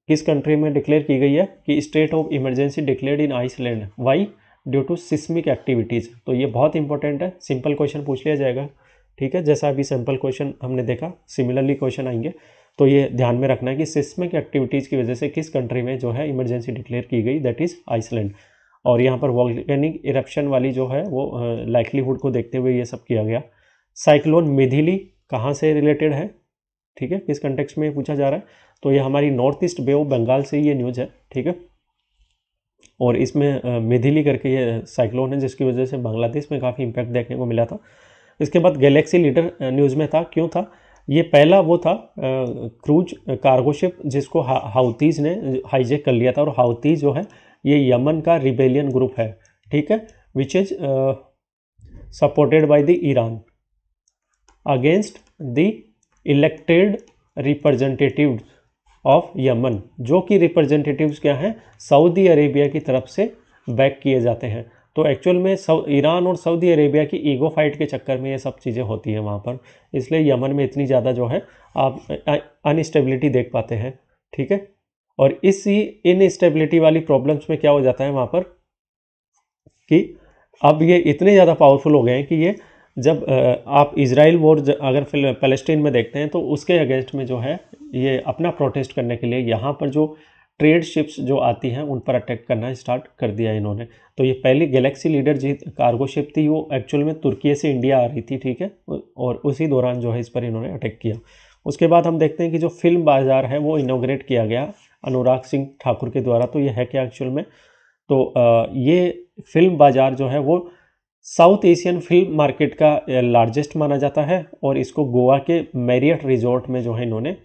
किस कंट्री में डिक्लेयर की गई है कि state of emergency declared in Iceland why due to seismic activities तो ये बहुत इंपॉर्टेंट है सिंपल क्वेश्चन पूछ लिया जाएगा ठीक है जैसा अभी सिंपल क्वेश्चन हमने देखा सिमिलरली क्वेश्चन आएंगे तो ये ध्यान में रखना है कि सिस्मिक एक्टिविटीज़ की वजह से किस कंट्री में जो है इमरजेंसी डिक्लेयर की गई दैट इज़ आइसलैंड और यहाँ पर वॉल्केनिक इरप्शन वाली जो है वो लाइकलीहुड को देखते हुए ये सब किया गया साइक्लोन मेधिली कहाँ से रिलेटेड है ठीक है किस कंटेक्स में पूछा जा रहा है तो ये हमारी north east bay of Bengal से ये न्यूज़ है ठीक है और इसमें मेधिली करके ये साइक्लोन है जिसकी वजह से बांग्लादेश में काफ़ी इम्पैक्ट देखने को मिला था इसके बाद गैलेक्सी लीडर न्यूज़ में था क्यों था ये पहला वो था क्रूज कार्गोशिप जिसको हाउतीज़ ने हाईजेक कर लिया था और हाउतीज़ जो है ये यमन का रिबेलियन ग्रुप है ठीक है which is supported by the Iran against the elected representatives of Yemen जो कि रिप्रेजेंटेटिव्स क्या हैं सऊदी अरेबिया की तरफ से बैक किए जाते हैं तो एक्चुअल में ईरान और सऊदी अरेबिया की ईगो फाइट के चक्कर में ये सब चीज़ें होती हैं वहाँ पर इसलिए यमन में इतनी ज़्यादा जो है आप अनस्टेबिलिटी देख पाते हैं ठीक है और इसी इनस्टेबिलिटी वाली प्रॉब्लम्स में क्या हो जाता है वहाँ पर कि अब ये इतने ज़्यादा पावरफुल हो गए हैं कि ये जब आप इसराइल वॉर अगर फलस्टीन में देखते हैं तो उसके अगेंस्ट में जो है ये अपना प्रोटेस्ट करने के लिए यहाँ पर जो ट्रेड शिप्स जो आती हैं उन पर अटैक करना स्टार्ट कर दिया इन्होंने तो ये पहली गैलेक्सी लीडर जी कार्गो शिप थी वो एक्चुअल में तुर्की से इंडिया आ रही थी ठीक है और उसी दौरान जो है इस पर इन्होंने अटैक किया उसके बाद हम देखते हैं कि जो फिल्म बाज़ार है वो इनोग्रेट किया गया अनुराग सिंह ठाकुर के द्वारा तो ये है क्या एक्चुअल में तो ये फिल्म बाज़ार जो है वो साउथ एशियन फिल्म मार्केट का लार्जेस्ट माना जाता है और इसको गोवा के मैरियट रिजॉर्ट में जो है इन्होंने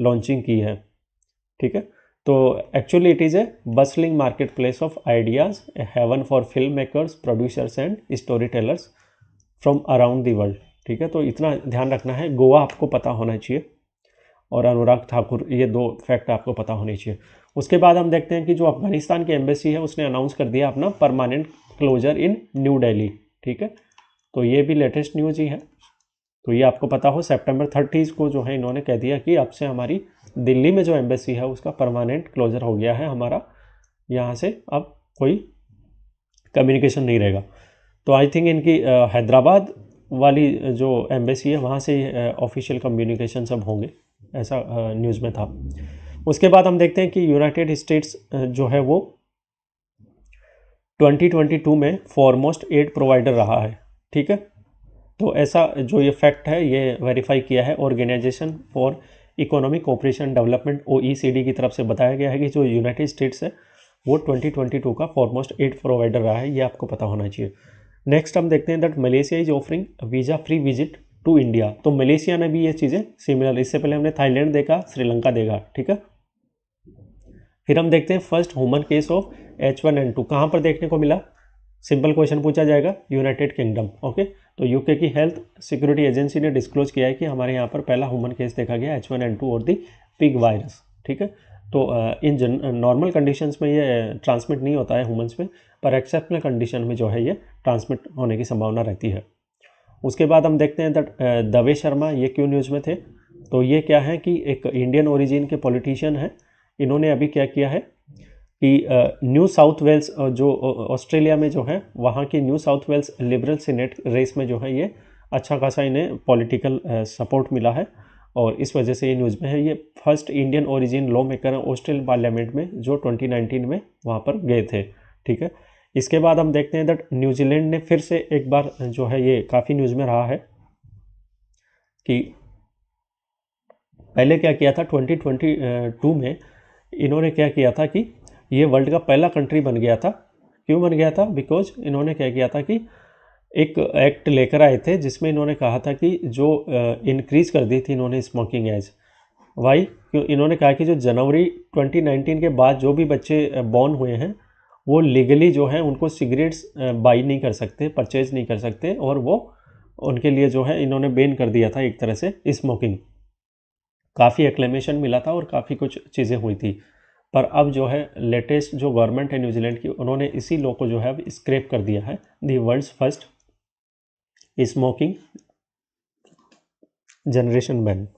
लॉन्चिंग की है ठीक है तो actually it is a bustling market place of ideas a haven for film makers producers and story tellers from around the world ठीक है तो इतना ध्यान रखना है गोवा आपको पता होना चाहिए और अनुराग ठाकुर ये दो फैक्ट आपको पता होने चाहिए उसके बाद हम देखते हैं कि जो अफगानिस्तान की एम्बेसी है उसने अनाउंस कर दिया अपना permanent closure in New Delhi ठीक है तो ये भी लेटेस्ट न्यूज ही है तो ये आपको पता हो सेप्टेम्बर थर्टीज़ को जो है इन्होंने कह दिया कि अब से हमारी दिल्ली में जो एम्बेसी है उसका परमानेंट क्लोजर हो गया है हमारा यहाँ से अब कोई कम्युनिकेशन नहीं रहेगा तो आई थिंक इनकी हैदराबाद वाली जो एम्बेसी है वहाँ से ऑफिशियल कम्युनिकेशन सब होंगे ऐसा न्यूज़ में था उसके बाद हम देखते हैं कि यूनाइटेड स्टेट्स जो है वो 2022 में फॉरमोस्ट एड प्रोवाइडर रहा है ठीक है तो ऐसा जो ये फैक्ट है ये वेरीफाई किया है organisation for economic operation development O की तरफ से बताया गया है कि जो यूनाइटेड स्टेट्स है वो 2022 का फॉरमोस्ट एड प्रोवाइडर रहा है ये आपको पता होना चाहिए नेक्स्ट हम देखते हैं that Malaysia is offering visa free visit to India तो मलेशिया ने भी ये चीज़ें सिमिलर इससे पहले हमने थाईलैंड देखा श्रीलंका देखा ठीक है फिर हम देखते हैं first human case of H one N two कहाँ पर देखने को मिला सिंपल क्वेश्चन पूछा जाएगा यूनाइटेड किंगडम ओके तो यूके की हेल्थ सिक्योरिटी एजेंसी ने डिस्क्लोज किया है कि हमारे यहाँ पर पहला ह्यूमन केस देखा गया एच वन एन टू और दी पिग वायरस ठीक है तो इन जन नॉर्मल कंडीशंस में ये ट्रांसमिट नहीं होता है ह्यूमंस में पर एक्सेप्शनल कंडीशन में जो है ये ट्रांसमिट होने की संभावना रहती है उसके बाद हम देखते हैं दवे शर्मा ये क्यों न्यूज़ में थे तो ये क्या है कि एक इंडियन ओरिजिन के पॉलिटिशियन हैं इन्होंने अभी क्या किया है कि न्यू साउथ वेल्स जो ऑस्ट्रेलिया में जो है वहाँ की New South Wales Liberal senate race में जो है ये अच्छा खासा इन्हें पॉलिटिकल सपोर्ट मिला है और इस वजह से ये न्यूज़ में है ये first Indian origin law maker हैं ऑस्ट्रेलियन पार्लियामेंट में जो 2019 में वहाँ पर गए थे ठीक है इसके बाद हम देखते हैं दैट न्यूजीलैंड ने फिर से एक बार जो है ये काफ़ी न्यूज़ में रहा है कि पहले क्या किया था 2022 में इन्होंने क्या किया था कि ये वर्ल्ड का पहला कंट्री बन गया था क्यों बन गया था बिकॉज इन्होंने क्या किया था कि एक एक्ट लेकर आए थे जिसमें इन्होंने कहा था कि जो इंक्रीज़ कर दी थी इन्होंने स्मोकिंग एज वाई क्यों इन्होंने कहा कि जो जनवरी 2019 के बाद जो भी बच्चे बॉर्न हुए हैं वो लीगली जो है उनको सिगरेट्स बाई नहीं कर सकते परचेज नहीं कर सकते और वो उनके लिए जो है इन्होंने बेन कर दिया था एक तरह से स्मोकिंग काफ़ी एक्लेमेशन मिला था और काफ़ी कुछ चीज़ें हुई थी पर अब जो है लेटेस्ट जो गवर्नमेंट है न्यूजीलैंड की उन्होंने इसी लॉ को जो है अब स्क्रेप कर दिया है the world's first smoking generation ban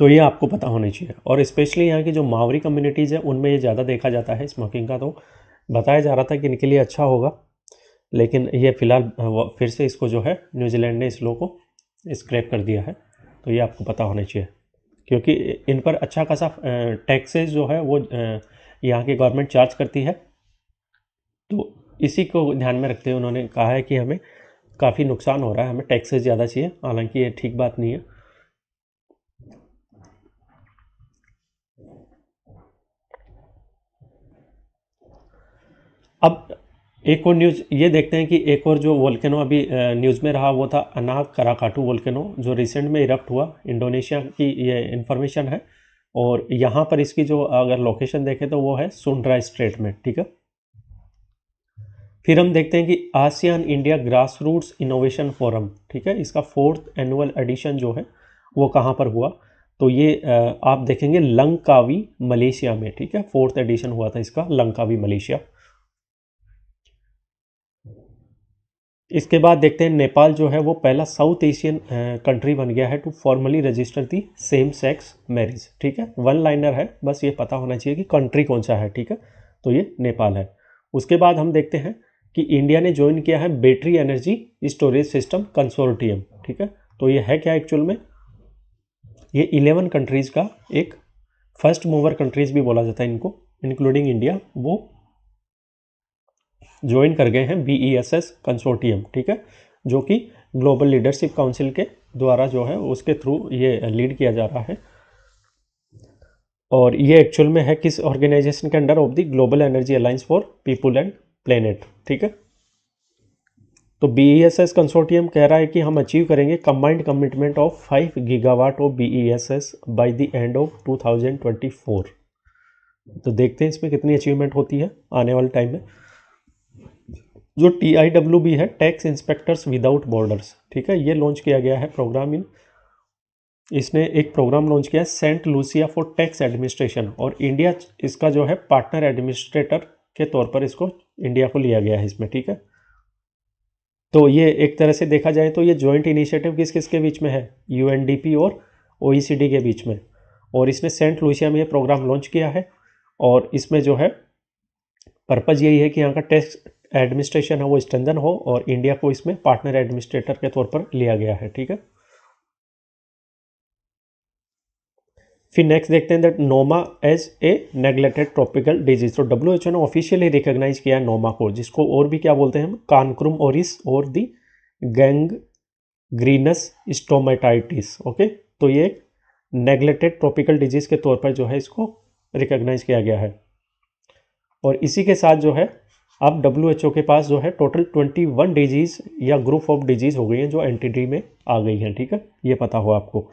तो ये आपको पता होनी चाहिए और स्पेशली यहाँ की जो मावरी कम्युनिटीज़ है उनमें ये ज़्यादा देखा जाता है स्मोकिंग का तो बताया जा रहा था कि इनके लिए अच्छा होगा लेकिन ये फ़िलहाल फिर से इसको जो है न्यूजीलैंड ने इस लो को स्क्रैप कर दिया है तो ये आपको पता होना चाहिए क्योंकि इन पर अच्छा खासा टैक्सेस जो है वो यहाँ की गवर्नमेंट चार्ज करती है तो इसी को ध्यान में रखते हुए उन्होंने कहा है कि हमें काफ़ी नुकसान हो रहा है हमें टैक्सेस ज़्यादा चाहिए हालांकि ये ठीक बात नहीं है अब एक और न्यूज़ ये देखते हैं कि एक और जो वोल्केनो अभी न्यूज़ में रहा वो था अनाक कराकाटू वोल्केनो जो रिसेंट में इरप्ट हुआ इंडोनेशिया की ये इन्फॉर्मेशन है और यहाँ पर इसकी जो अगर लोकेशन देखें तो वो है सुंड्रा स्ट्रेट में ठीक है फिर हम देखते हैं कि ASEAN India grass roots innovation forum ठीक है इसका फोर्थ एनुअल एडिशन जो है वो कहाँ पर हुआ तो ये आप देखेंगे लंकावी मलेशिया में ठीक है फोर्थ एडिशन हुआ था इसका लंकावी मलेशिया इसके बाद देखते हैं नेपाल जो है वो पहला साउथ एशियन कंट्री बन गया है to formally register the same sex marriage ठीक है वन लाइनर है बस ये पता होना चाहिए कि कंट्री कौन सा है ठीक है तो ये नेपाल है उसके बाद हम देखते हैं कि इंडिया ने ज्वाइन किया है battery energy storage system consortium ठीक है तो ये है क्या एक्चुअल में ये इलेवन कंट्रीज़ का एक फर्स्ट मूवर कंट्रीज़ भी बोला जाता है इनको इंक्लूडिंग इंडिया वो ज्वाइन कर गए हैं बी एस एस कंसोर्टियम ठीक है जो कि ग्लोबल लीडरशिप काउंसिल के द्वारा जो है उसके थ्रू ये लीड किया जा रहा है और ये एक्चुअल में है किस ऑर्गेनाइजेशन के under of the global energy alliance for people and planet ठीक है तो B E S S consortium कह रहा है कि हम अचीव करेंगे combined commitment of five gigawatt of B E S S by the end of two thousand twenty four तो देखते हैं इसमें कितनी अचीवमेंट होती है आने वाले टाइम में जो टी आई डब्ल्यू बी है टैक्स इंस्पेक्टर्स विदाउट बॉर्डर्स ठीक है ये लॉन्च किया गया है प्रोग्राम इन इसने एक प्रोग्राम लॉन्च किया है Saint Lucia for tax administration और इंडिया इसका जो है पार्टनर एडमिनिस्ट्रेटर के तौर पर इसको इंडिया को लिया गया है इसमें ठीक है तो ये एक तरह से देखा जाए तो ये ज्वाइंट इनिशिएटिव किस किस के बीच में है यू और ओ e के बीच में और इसने सेंट लूसिया में ये प्रोग्राम लॉन्च किया है और इसमें जो है पर्पज़ यही है कि यहाँ का टैक्स एडमिनिस्ट्रेशन है वो स्ट्रेंदन हो और इंडिया को इसमें पार्टनर एडमिनिस्ट्रेटर के तौर पर लिया गया है ठीक है फिर नेक्स्ट देखते हैं that Noma as a neglected tropical disease तो डब्ल्यू एच ओ ने ऑफिशियली रिकॉग्नाइज किया है नोमा को जिसको और भी क्या बोलते हैं हम कानक्रुम ओरिस और the gangrenous stomatitis okay तो ये नेग्लेक्टेड ट्रॉपिकल डिजीज के तौर पर जो है इसको रिकॉग्नाइज किया गया है और इसी के साथ जो है अब डब्ल्यू के पास जो है टोटल ट्वेंटी वन डिजीज़ या ग्रुप ऑफ डिजीज़ हो गई हैं जो डी में आ गई हैं ठीक है ये पता हो आपको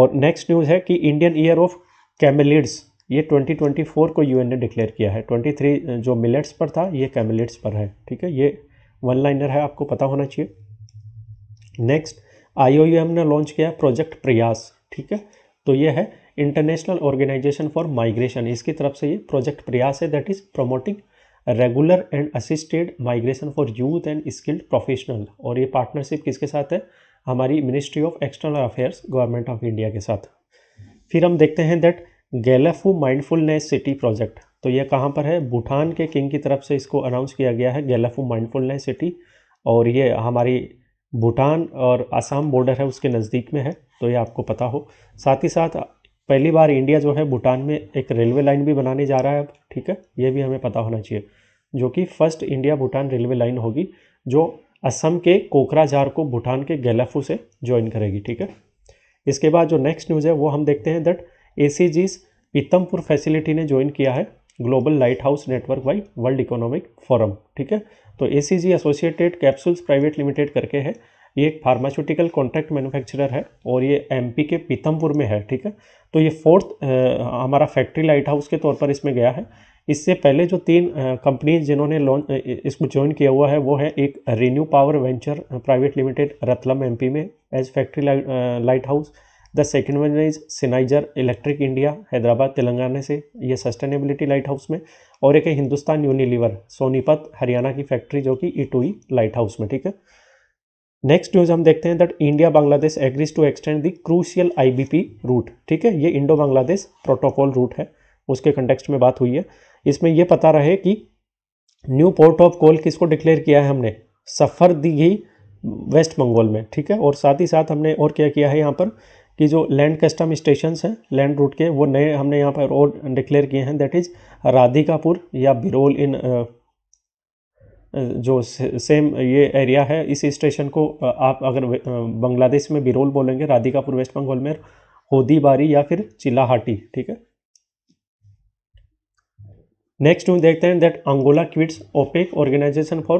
और नेक्स्ट न्यूज़ है कि इंडियन ईयर ऑफ कैमिलिड्स ये 2024 को यूएन ने डिक्लेयर किया है 23 जो मिलेट्स पर था ये कैमिलिड्स पर है ठीक है ये वन लाइनर है आपको पता होना चाहिए नेक्स्ट आईओयूएम ने लॉन्च किया प्रोजेक्ट प्रयास ठीक है तो ये है इंटरनेशनल ऑर्गेनाइजेशन फॉर माइग्रेशन इसकी तरफ से ये प्रोजेक्ट प्रयास है that is promoting regular and assisted migration for youth and skilled professional और ये पार्टनरशिप किसके साथ है हमारी ministry of external affairs government of India के साथ फिर हम देखते हैं that Gelephu mindfulness city project तो ये कहाँ पर है भूटान के किंग की तरफ से इसको अनाउंस किया गया है गैलाफू माइंडफुलनेस सिटी और ये हमारी भूटान और आसाम बॉर्डर है उसके नज़दीक में है तो ये आपको पता हो साथ ही साथ पहली बार इंडिया जो है भूटान में एक रेलवे लाइन भी बनाने जा रहा है अब ठीक है ये भी हमें पता होना चाहिए जो कि first India Bhutan railway line होगी जो असम के कोकराझार को भूटान के गैलाफू से ज्वाइन करेगी ठीक है इसके बाद जो नेक्स्ट न्यूज़ है वो हम देखते हैं that A C G's Pithampur facility ने ज्वाइन किया है global light house network by World Economic Forum ठीक है तो A C G associated capsules private limited करके है ये एक फार्मास्यूटिकल कॉन्ट्रैक्ट मैन्युफैक्चरर है और ये एमपी के पीतमपुर में है ठीक है तो ये फोर्थ हमारा फैक्ट्री लाइट हाउस के तौर पर इसमें गया है इससे पहले जो तीन कंपनीज जिन्होंने लॉन्च इसको ज्वाइन किया हुआ है वो है एक renew power venture private limited Ratlam M में as factory light house the second one is Schneider electric India Hyderabad Telangana से ये सस्टेनेबिलिटी लाइट हाउस में और एक है हिंदुस्तान यूनिलीवर सोनीपत हरियाणा की फैक्ट्री जो कि ई लाइट हाउस में ठीक है नेक्स्ट न्यूज हम देखते हैं that India Bangladesh agrees to extend the crucial IBP route ठीक है ये इंडो बांग्लादेश प्रोटोकॉल रूट है उसके कंटेक्स्ट में बात हुई है इसमें यह पता रहे कि न्यू पोर्ट ऑफ कॉल किसको डिक्लेयर किया है हमने सफ़र दी गई वेस्ट बंगाल में ठीक है और साथ ही साथ हमने और क्या किया है यहाँ पर कि जो लैंड कस्टम स्टेशन हैं लैंड रूट के वो नए हमने यहाँ पर और डिक्लेयर किए हैं दैट इज़ राधिकापुर या बिरोल इन जो सेम ये एरिया है इस स्टेशन को आप अगर बांग्लादेश में बिरोल बोलेंगे राधिकापुर वेस्ट बंगाल में होदीबारी या फिर चिल्लाहाटी ठीक है नेक्स्ट हम देखते हैं that Angola quits OPEC organisation for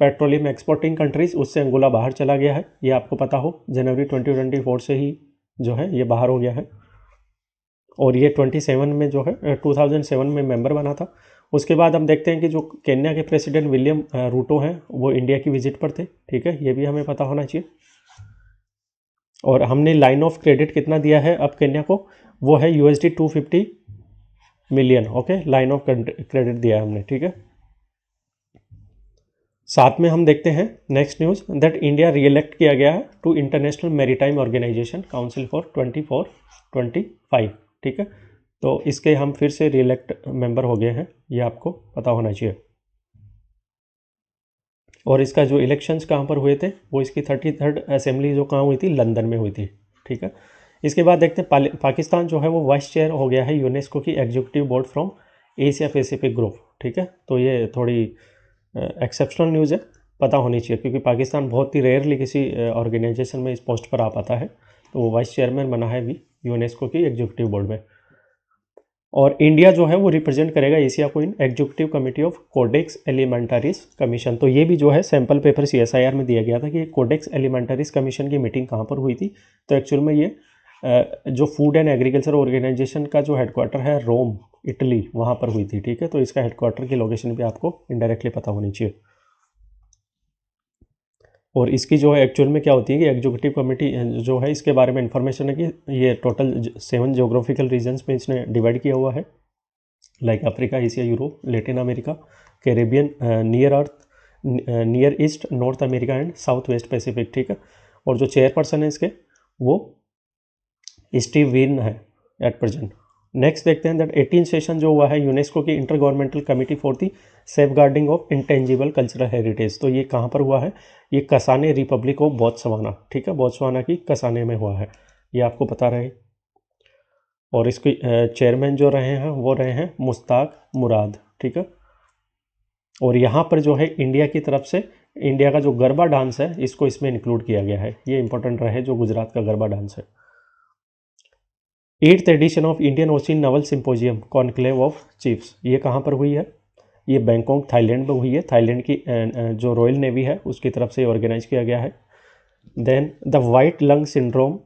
petroleum exporting countries उससे अंगोला बाहर चला गया है ये आपको पता हो जनवरी 2024 से ही जो है ये बाहर हो गया है और ये 27 में जो है 2007 में मेंबर बना था उसके बाद हम देखते हैं कि जो केन्या के प्रेसिडेंट विलियम रूटो हैं वो इंडिया की विजिट पर थे ठीक है ये भी हमें पता होना चाहिए और हमने लाइन ऑफ क्रेडिट कितना दिया है अब केन्या को वो है U S two fifty million okay line of credit दिया हमने ठीक है साथ में हम देखते हैं next news that India reelect किया गया to international maritime organisation council for twenty four twenty five ठीक है तो इसके हम फिर से रिलेक्ट मेंबर हो गए हैं ये आपको पता होना चाहिए और इसका जो इलेक्शंस कहाँ पर हुए थे वो इसकी थर्टी थर्ड असेंबली जो कहाँ हुई थी लंदन में हुई थी ठीक है इसके बाद देखते हैं पाकिस्तान जो है वो वाइस चेयर हो गया है यूनेस्को की executive board from Asia Pacific group ठीक है तो ये थोड़ी एक्सेप्शनल न्यूज़ है पता होनी चाहिए क्योंकि पाकिस्तान बहुत ही रेयरली किसी ऑर्गेनाइजेशन में इस पोस्ट पर आ पाता है तो वो वाइस चेयरमैन बना है भी यूनेस्को की एग्जीक्यूटिव बोर्ड में और इंडिया जो है वो रिप्रेजेंट करेगा एशिया को in executive committee of Codex Alimentarius Commission तो ये भी जो है सैम्पल पेपर सी में दिया गया था कि कोडेक्स एलिमेंटरीज कमीशन की मीटिंग कहाँ पर हुई थी तो एक्चुअल में ये जो फूड एंड एग्रीकल्चर ऑर्गेनाइजेशन का जो हेडक्वार्टर है रोम इटली वहाँ पर हुई थी ठीक है तो इसका हेडक्वार्टर की लोकेशन भी आपको इंडायरेक्टली पता होनी चाहिए और इसकी जो है एक्चुअल में क्या होती है कि एग्जीक्यूटिव कमेटी जो है इसके बारे में इन्फॉर्मेशन है कि ये टोटल सेवन जोग्राफिकल रीजन्स में इसने डिवाइड किया हुआ है like Africa Asia Europe Latin America Caribbean near earth near east North America and south west Pacific ठीक है और जो चेयरपर्सन है इसके वो स्टीव वीन है एट प्रेजेंट नेक्स्ट देखते हैं दैट एटीन सेशन जो हुआ है यूनेस्को की intergovernmental committee for the safeguarding of intangible cultural heritage तो ये कहाँ पर हुआ है ये कसाने रिपब्लिक ऑफ बॉत्सवाना ठीक है बॉत्सवाना की कसाने में हुआ है ये आपको पता रहे और इसके चेयरमैन जो रहे हैं वो रहे हैं मुश्ताक मुराद ठीक है और यहाँ पर जो है इंडिया की तरफ से इंडिया का जो गरबा डांस है इसको इसमें इंक्लूड किया गया है ये इंपॉर्टेंट रहे जो गुजरात का गरबा डांस है eighth edition of Indian Ocean naval symposium conclave of chiefs ये कहाँ पर हुई है ये बैंकॉक थाईलैंड में हुई है थाईलैंड की जो रॉयल नेवी है उसकी तरफ से ऑर्गेनाइज किया गया है then the white lung syndrome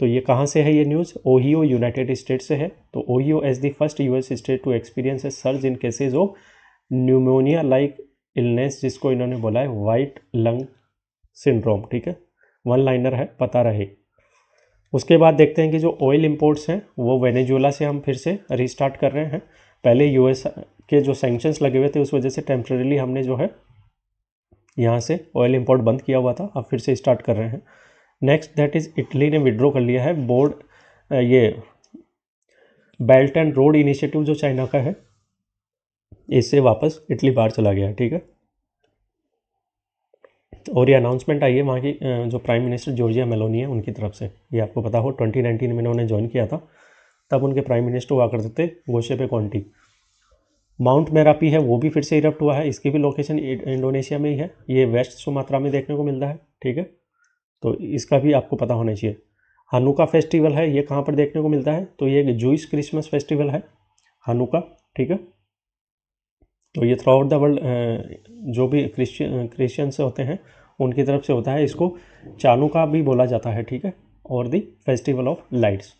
तो ये कहाँ से है ये न्यूज़ ओहियो यूनाइटेड स्टेट से है तो Ohio as the first US state to experience a surge in cases of pneumonia like illness जिसको इन्होंने बोला है वाइट लंग सिंड्रोम ठीक है वन लाइनर है पता रहे उसके बाद देखते हैं कि जो ऑयल इम्पोर्ट्स हैं वो वेनेजुएला से हम फिर से रिस्टार्ट कर रहे हैं पहले यूएस के जो सेंक्शंस लगे हुए थे उस वजह से टेम्प्रेरीली हमने जो है यहाँ से ऑयल इम्पोर्ट बंद किया हुआ था अब फिर से स्टार्ट कर रहे हैं नेक्स्ट दैट इज़ इटली ने विड्रॉ कर लिया है बोर्ड ये बेल्ट एंड रोड इनिशिएटिव जो चाइना का है इससे वापस इटली बाहर चला गया ठीक है और ये अनाउंसमेंट आई है वहाँ की जो प्राइम मिनिस्टर जॉर्जिया मेलोनी है उनकी तरफ से ये आपको पता हो 2019 में उन्होंने ज्वाइन किया था तब उनके प्राइम मिनिस्टर हुआ करते थे गोशे पे कॉन्टी माउंट मेरापी है वो भी फिर से इरप्ट हुआ है इसकी भी लोकेशन इंडोनेशिया में ही है ये वेस्ट सुमात्रा में देखने को मिलता है ठीक है तो इसका भी आपको पता होना चाहिए हनुका फेस्टिवल है ये कहाँ पर देखने को मिलता है तो ये जूस क्रिसमस फेस्टिवल है हनुका ठीक है तो ये थ्रू आउट द वर्ल्ड जो भी क्रिश्चियन क्रिश्चियन से होते हैं उनकी तरफ से होता है इसको चालू का भी बोला जाता है ठीक है और दी फेस्टिवल ऑफ लाइट्स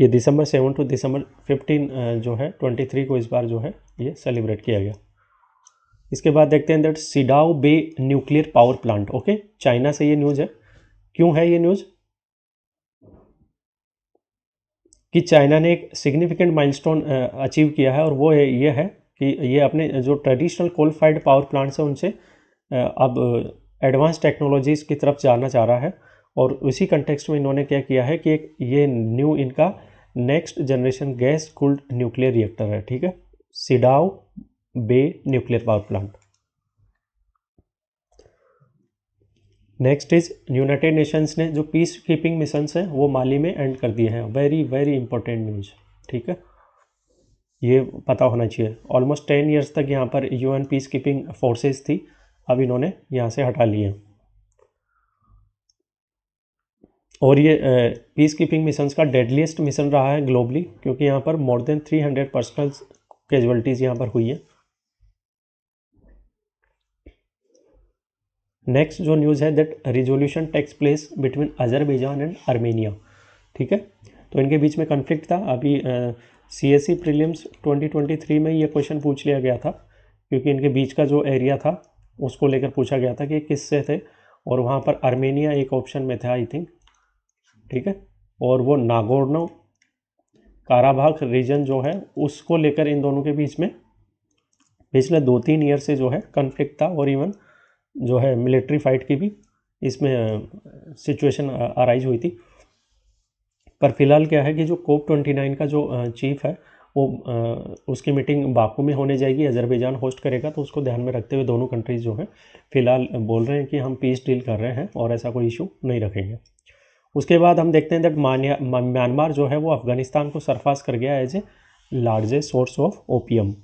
ये December seven to December fifteen जो है ट्वेंटी थ्री को इस बार जो है ये सेलिब्रेट किया गया इसके बाद देखते हैं that Shidao Bay nuclear power plant okay China से ये न्यूज़ है क्यों है ये न्यूज़ कि चाइना ने एक सिग्निफिकेंट माइलस्टोन अचीव किया है और वो ये है कि ये अपने जो traditional coal fired power plants हैं उनसे अब एडवांस टेक्नोलॉजीज़ की तरफ जाना चाह रहा है और उसी कंटेक्स्ट में इन्होंने क्या किया है कि एक ये न्यू इनका next generation gas cooled nuclear reactor है ठीक है Shidao Bay nuclear power plant next is United Nations ने जो पीस कीपिंग मिशन है वो माली में एंड कर दिए हैं वेरी वेरी इंपॉर्टेंट न्यूज ठीक है ये पता होना चाहिए ऑलमोस्ट टेन ईयर्स तक यहाँ पर यूएन पीस कीपिंग फोर्सेज थी अब इन्होंने यहाँ से हटा लिए और ये पीस कीपिंग मिशन का डेडलीस्ट मिशन रहा है ग्लोबली क्योंकि यहाँ पर मोर देन 300 पर्सनल कैजुअलिटीज़ यहाँ पर हुई है नेक्स्ट जो न्यूज़ है that resolution takes place between Azerbaijan and Armenia ठीक है तो इनके बीच में कन्फ्लिक्ट था अभी C S C twenty three में ये क्वेश्चन पूछ लिया गया था क्योंकि इनके बीच का जो एरिया था उसको लेकर पूछा गया था कि किससे थे और वहाँ पर आर्मेनिया एक ऑप्शन में था आई थिंक ठीक है और वो नागोर्नो काराबाग रीजन जो है उसको लेकर इन दोनों के बीच में पिछले दो तीन ईयर से जो है कन्फ्लिक्ट था और इवन जो है मिलिट्री फाइट की भी इसमें सिचुएशन अराइज हुई थी पर फिलहाल क्या है कि जो कोप ट्वेंटी नाइन का जो चीफ है वो उसकी मीटिंग बाकू में होने जाएगी अजरबैजान होस्ट करेगा तो उसको ध्यान में रखते हुए दोनों कंट्रीज़ जो हैं फिलहाल बोल रहे हैं कि हम पीस डील कर रहे हैं और ऐसा कोई इशू नहीं रखेंगे उसके बाद हम देखते हैं दैट म्यांमार जो है वो अफ़गानिस्तान को सरफास कर गया as a largest source of opium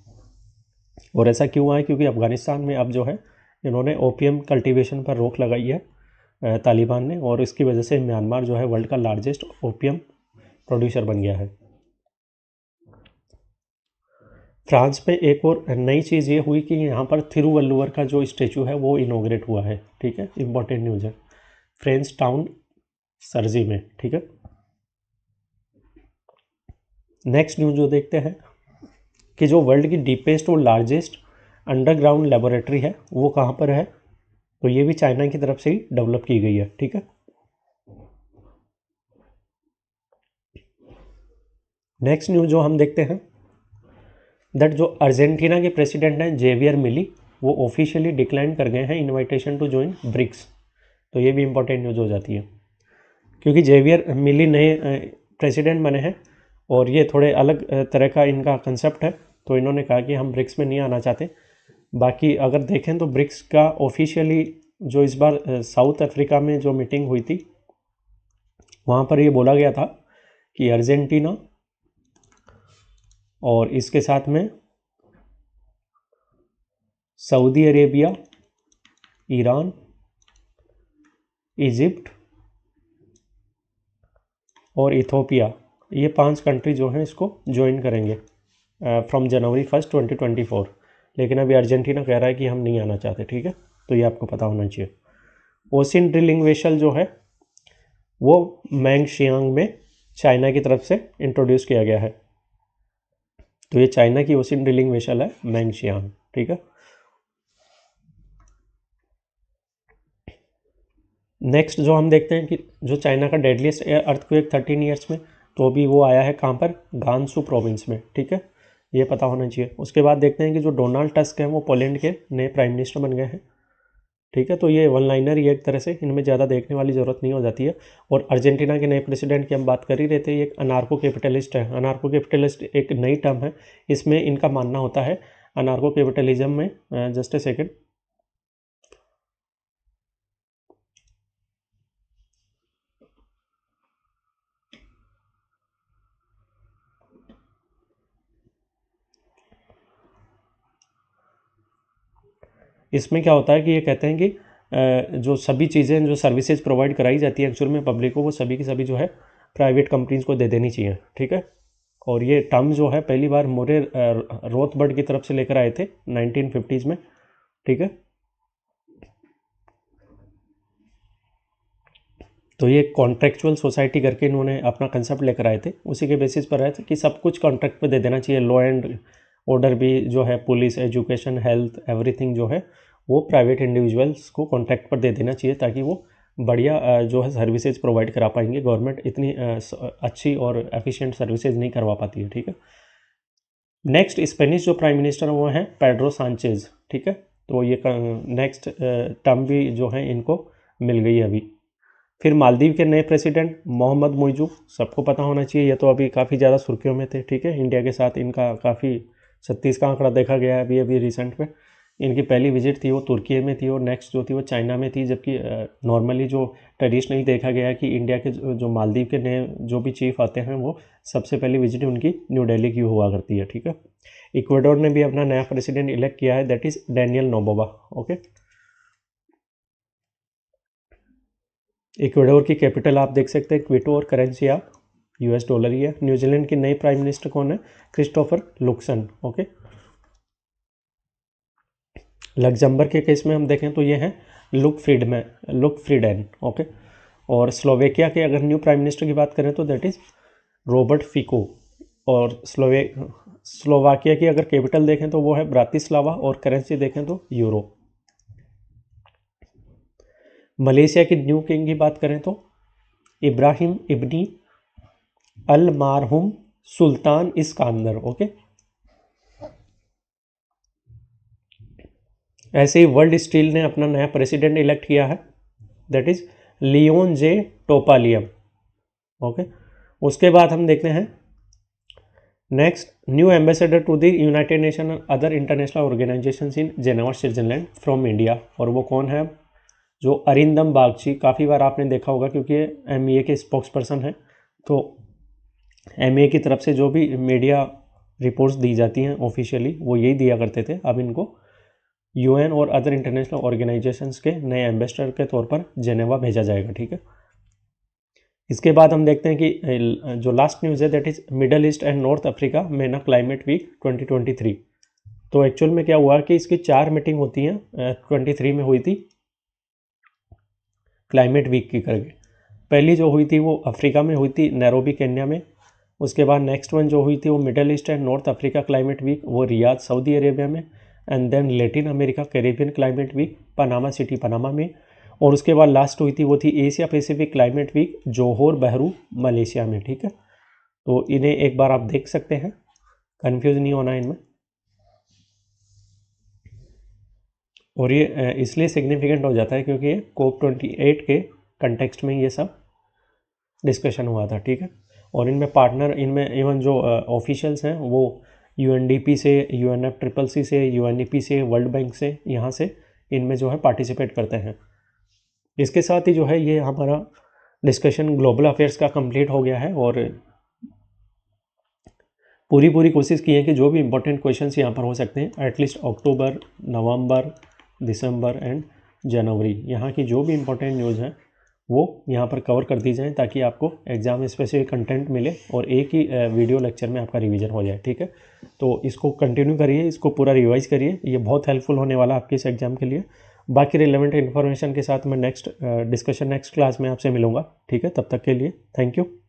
और ऐसा क्यों हुआ है क्योंकि अफ़गानिस्तान में अब जो है इन्होंने ओपीएम कल्टीवेशन पर रोक लगाई है तालिबान ने और इसकी वजह से म्यांमार जो है वर्ल्ड का लार्जेस्ट ओपीएम प्रोड्यूसर बन गया है फ्रांस में एक और नई चीज़ ये हुई कि यहाँ पर थिरुवल्लुवर का जो स्टेचू है वो इनोग्रेट हुआ है ठीक है इम्पॉर्टेंट न्यूज़ है फ्रेंच टाउन सरजी में ठीक है नेक्स्ट न्यूज जो देखते हैं कि जो वर्ल्ड की डीपेस्ट और लार्जेस्ट अंडरग्राउंड लेबोरेटरी है वो कहाँ पर है तो ये भी चाइना की तरफ से ही डेवलप की गई है ठीक है नेक्स्ट न्यूज जो हम देखते हैं दैट जो अर्जेंटीना के प्रेसिडेंट हैं जेवियर मिली वो ऑफिशियली डिक्लाइन कर गए हैं इनविटेशन टू ज्वाइन ब्रिक्स तो ये भी इम्पोर्टेंट न्यूज़ हो जाती है क्योंकि जेवियर मिली नए प्रेसिडेंट बने हैं और ये थोड़े अलग तरह का इनका कंसेप्ट है तो इन्होंने कहा कि हम ब्रिक्स में नहीं आना चाहते बाकी अगर देखें तो ब्रिक्स का ऑफिशियली जो इस बार साउथ अफ्रीका में जो मीटिंग हुई थी वहाँ पर ये बोला गया था कि अर्जेंटीना और इसके साथ में सऊदी अरेबिया ईरान इजिप्ट और इथोपिया ये पांच कंट्री जो हैं इसको ज्वाइन करेंगे from January first twenty twenty four लेकिन अभी अर्जेंटीना कह रहा है कि हम नहीं आना चाहते ठीक है तो ये आपको पता होना चाहिए ओसिन ड्रिलिंग वेशल जो है वो मैंग शियांग में चाइना की तरफ से इंट्रोड्यूस किया गया है तो ये चाइना की ओसिन ड्रिलिंग वेशल है मैंगशियांग ठीक है नेक्स्ट जो हम देखते हैं कि जो चाइना का डेडलीस्ट अर्थक्वेक थर्टीन ईयर्स में तो भी वो आया है कहाँ पर गांसू प्रोविंस में ठीक है ये पता होना चाहिए उसके बाद देखते हैं कि जो डोनाल्ड टस्क हैं वो पोलैंड के नए प्राइम मिनिस्टर बन गए हैं ठीक है तो ये वन लाइनर ही एक तरह से इनमें ज़्यादा देखने वाली ज़रूरत नहीं हो जाती है और अर्जेंटीना के नए प्रेसिडेंट की हम बात कर ही रहे थे ये एक अनारको कैपिटलिस्ट है अनारको कैपिटलिस्ट एक नई टर्म है इसमें इनका मानना होता है अनारको कैपिटलिज्म में जस्ट ए सेकेंड इसमें क्या होता है कि ये कहते हैं कि जो सभी चीज़ें जो सर्विसेज प्रोवाइड कराई जाती है एक्चुअल में पब्लिक को वो सभी की सभी जो है प्राइवेट कंपनीज को दे देनी चाहिए ठीक है और ये टर्म जो है पहली बार मोरे रोथबर्ड की तरफ से लेकर आए थे नाइनटीन में ठीक है तो ये कॉन्ट्रेक्चुअल सोसाइटी करके इन्होंने अपना कंसेप्ट लेकर आए थे उसी के बेसिस पर आए थे कि सब कुछ कॉन्ट्रैक्ट पे दे देना चाहिए लॉ एंड ऑर्डर भी जो है पुलिस एजुकेशन हेल्थ एवरीथिंग जो है वो प्राइवेट इंडिविजुअल्स को कॉन्ट्रैक्ट पर दे देना चाहिए ताकि वो बढ़िया जो है सर्विसेज प्रोवाइड करा पाएंगे गवर्नमेंट इतनी अच्छी और एफिशिएंट सर्विसेज नहीं करवा पाती है ठीक है नेक्स्ट स्पेनिश जो प्राइम मिनिस्टर वो हैं पेड्रो सांचेज ठीक है तो ये नेक्स्ट टर्म भी जो है इनको मिल गई अभी फिर मालदीव के नए प्रेसिडेंट मोहम्मद मोइजू सबको पता होना चाहिए ये तो अभी काफ़ी ज़्यादा सुर्खियों में थे ठीक है इंडिया के साथ इनका काफ़ी छत्तीस का आंकड़ा देखा गया है अभी अभी रिसेंट में इनकी पहली विजिट थी वो तुर्की में थी और नेक्स्ट जो थी वो चाइना में थी जबकि नॉर्मली जो ट्रेडिशनली देखा गया है कि इंडिया के जो मालदीव के नए जो भी चीफ आते हैं वो सबसे पहली विजिट उनकी न्यू दिल्ली की हुआ करती है ठीक है इक्वाडोर ने भी अपना नया प्रेसिडेंट इलेक्ट किया है that is Daniel Noboa okay Ecuador की कैपिटल आप देख सकते हैं क्विटो और करेंसी आप यूएस डॉलर ही है न्यूजीलैंड के नए प्राइम मिनिस्टर कौन है क्रिस्टोफर लुक्सन ओके लग्जम्बर के केस में हम देखें तो ये है लुक फ्रीड में लुक फ्रीडेन ओके और स्लोवेकिया के अगर न्यू प्राइम मिनिस्टर की बात करें तो दैट इज़ रॉबर्ट फिको और स्लोवे स्लोवाकिया की अगर कैपिटल देखें तो वो है ब्रातिस्लावा और करेंसी देखें तो यूरो मलेशिया की न्यू किंग की बात करें तो इब्राहिम इब्नी अल मारहूम सुल्तान इसका ओके ऐसे ही वर्ल्ड स्टील ने अपना नया प्रेसिडेंट इलेक्ट किया है that is Leon J Topalian okay उसके बाद हम देखते हैं next new ambassador to the United Nation और other international organisation in Geneva Switzerland from India और वो कौन है जो अरिंदम बागची काफ़ी बार आपने देखा होगा क्योंकि एम e के स्पोक्स पर्सन है तो एम की तरफ से जो भी मीडिया रिपोर्ट्स दी जाती हैं ऑफिशियली वो यही दिया करते थे अब इनको यूएन और अदर इंटरनेशनल ऑर्गेनाइजेशंस के नए एम्बेसडर के तौर पर जेनेवा भेजा जाएगा ठीक है इसके बाद हम देखते हैं कि जो लास्ट न्यूज़ है that is Middle East and North Africa में ना क्लाइमेट वीक 2023 तो एक्चुअल में क्या हुआ कि इसकी चार मीटिंग होती हैं ट्वेंटी में हुई थी क्लाइमेट वीक की करके पहली जो हुई थी वो अफ्रीका में हुई थी नैरोबी केन्या में उसके बाद नेक्स्ट वन जो हुई थी वो Middle East and North Africa climate week वो रियाद सऊदी अरेबिया में and then Latin America Caribbean climate week Panama City Panama में और उसके बाद लास्ट हुई थी वो थी Asia Pacific climate week Johor Bahru Malaysia में ठीक है तो इन्हें एक बार आप देख सकते हैं कन्फ्यूज नहीं होना इनमें और ये इसलिए सिग्निफिकेंट हो जाता है क्योंकि ये कोप ट्वेंटी एट के कंटेक्स्ट में ये सब डिस्कशन हुआ था ठीक है और इनमें पार्टनर इनमें इवन जो ऑफिशियल्स हैं वो यू से यू ट्रिपल सी से यू से वर्ल्ड बैंक से यहाँ से इनमें जो है पार्टिसिपेट करते हैं इसके साथ ही जो है ये हमारा डिस्कशन ग्लोबल अफेयर्स का कंप्लीट हो गया है और पूरी पूरी कोशिश की है कि जो भी इंपॉर्टेंट क्वेश्चंस यहाँ पर हो सकते हैं at least October November December and जनवरी यहाँ की जो भी इंपॉर्टेंट न्यूज़ है वो यहाँ पर कवर कर दी जाएँ ताकि आपको एग्ज़ाम स्पेसिफिक कंटेंट मिले और एक ही वीडियो लेक्चर में आपका रिवीजन हो जाए ठीक है तो इसको कंटिन्यू करिए इसको पूरा रिवाइज करिए ये बहुत हेल्पफुल होने वाला आपके इस एग्ज़ाम के लिए बाकी रिलेवेंट इन्फॉर्मेशन के साथ मैं नेक्स्ट डिस्कशन नेक्स्ट क्लास में आपसे मिलूँगा ठीक है तब तक के लिए थैंक यू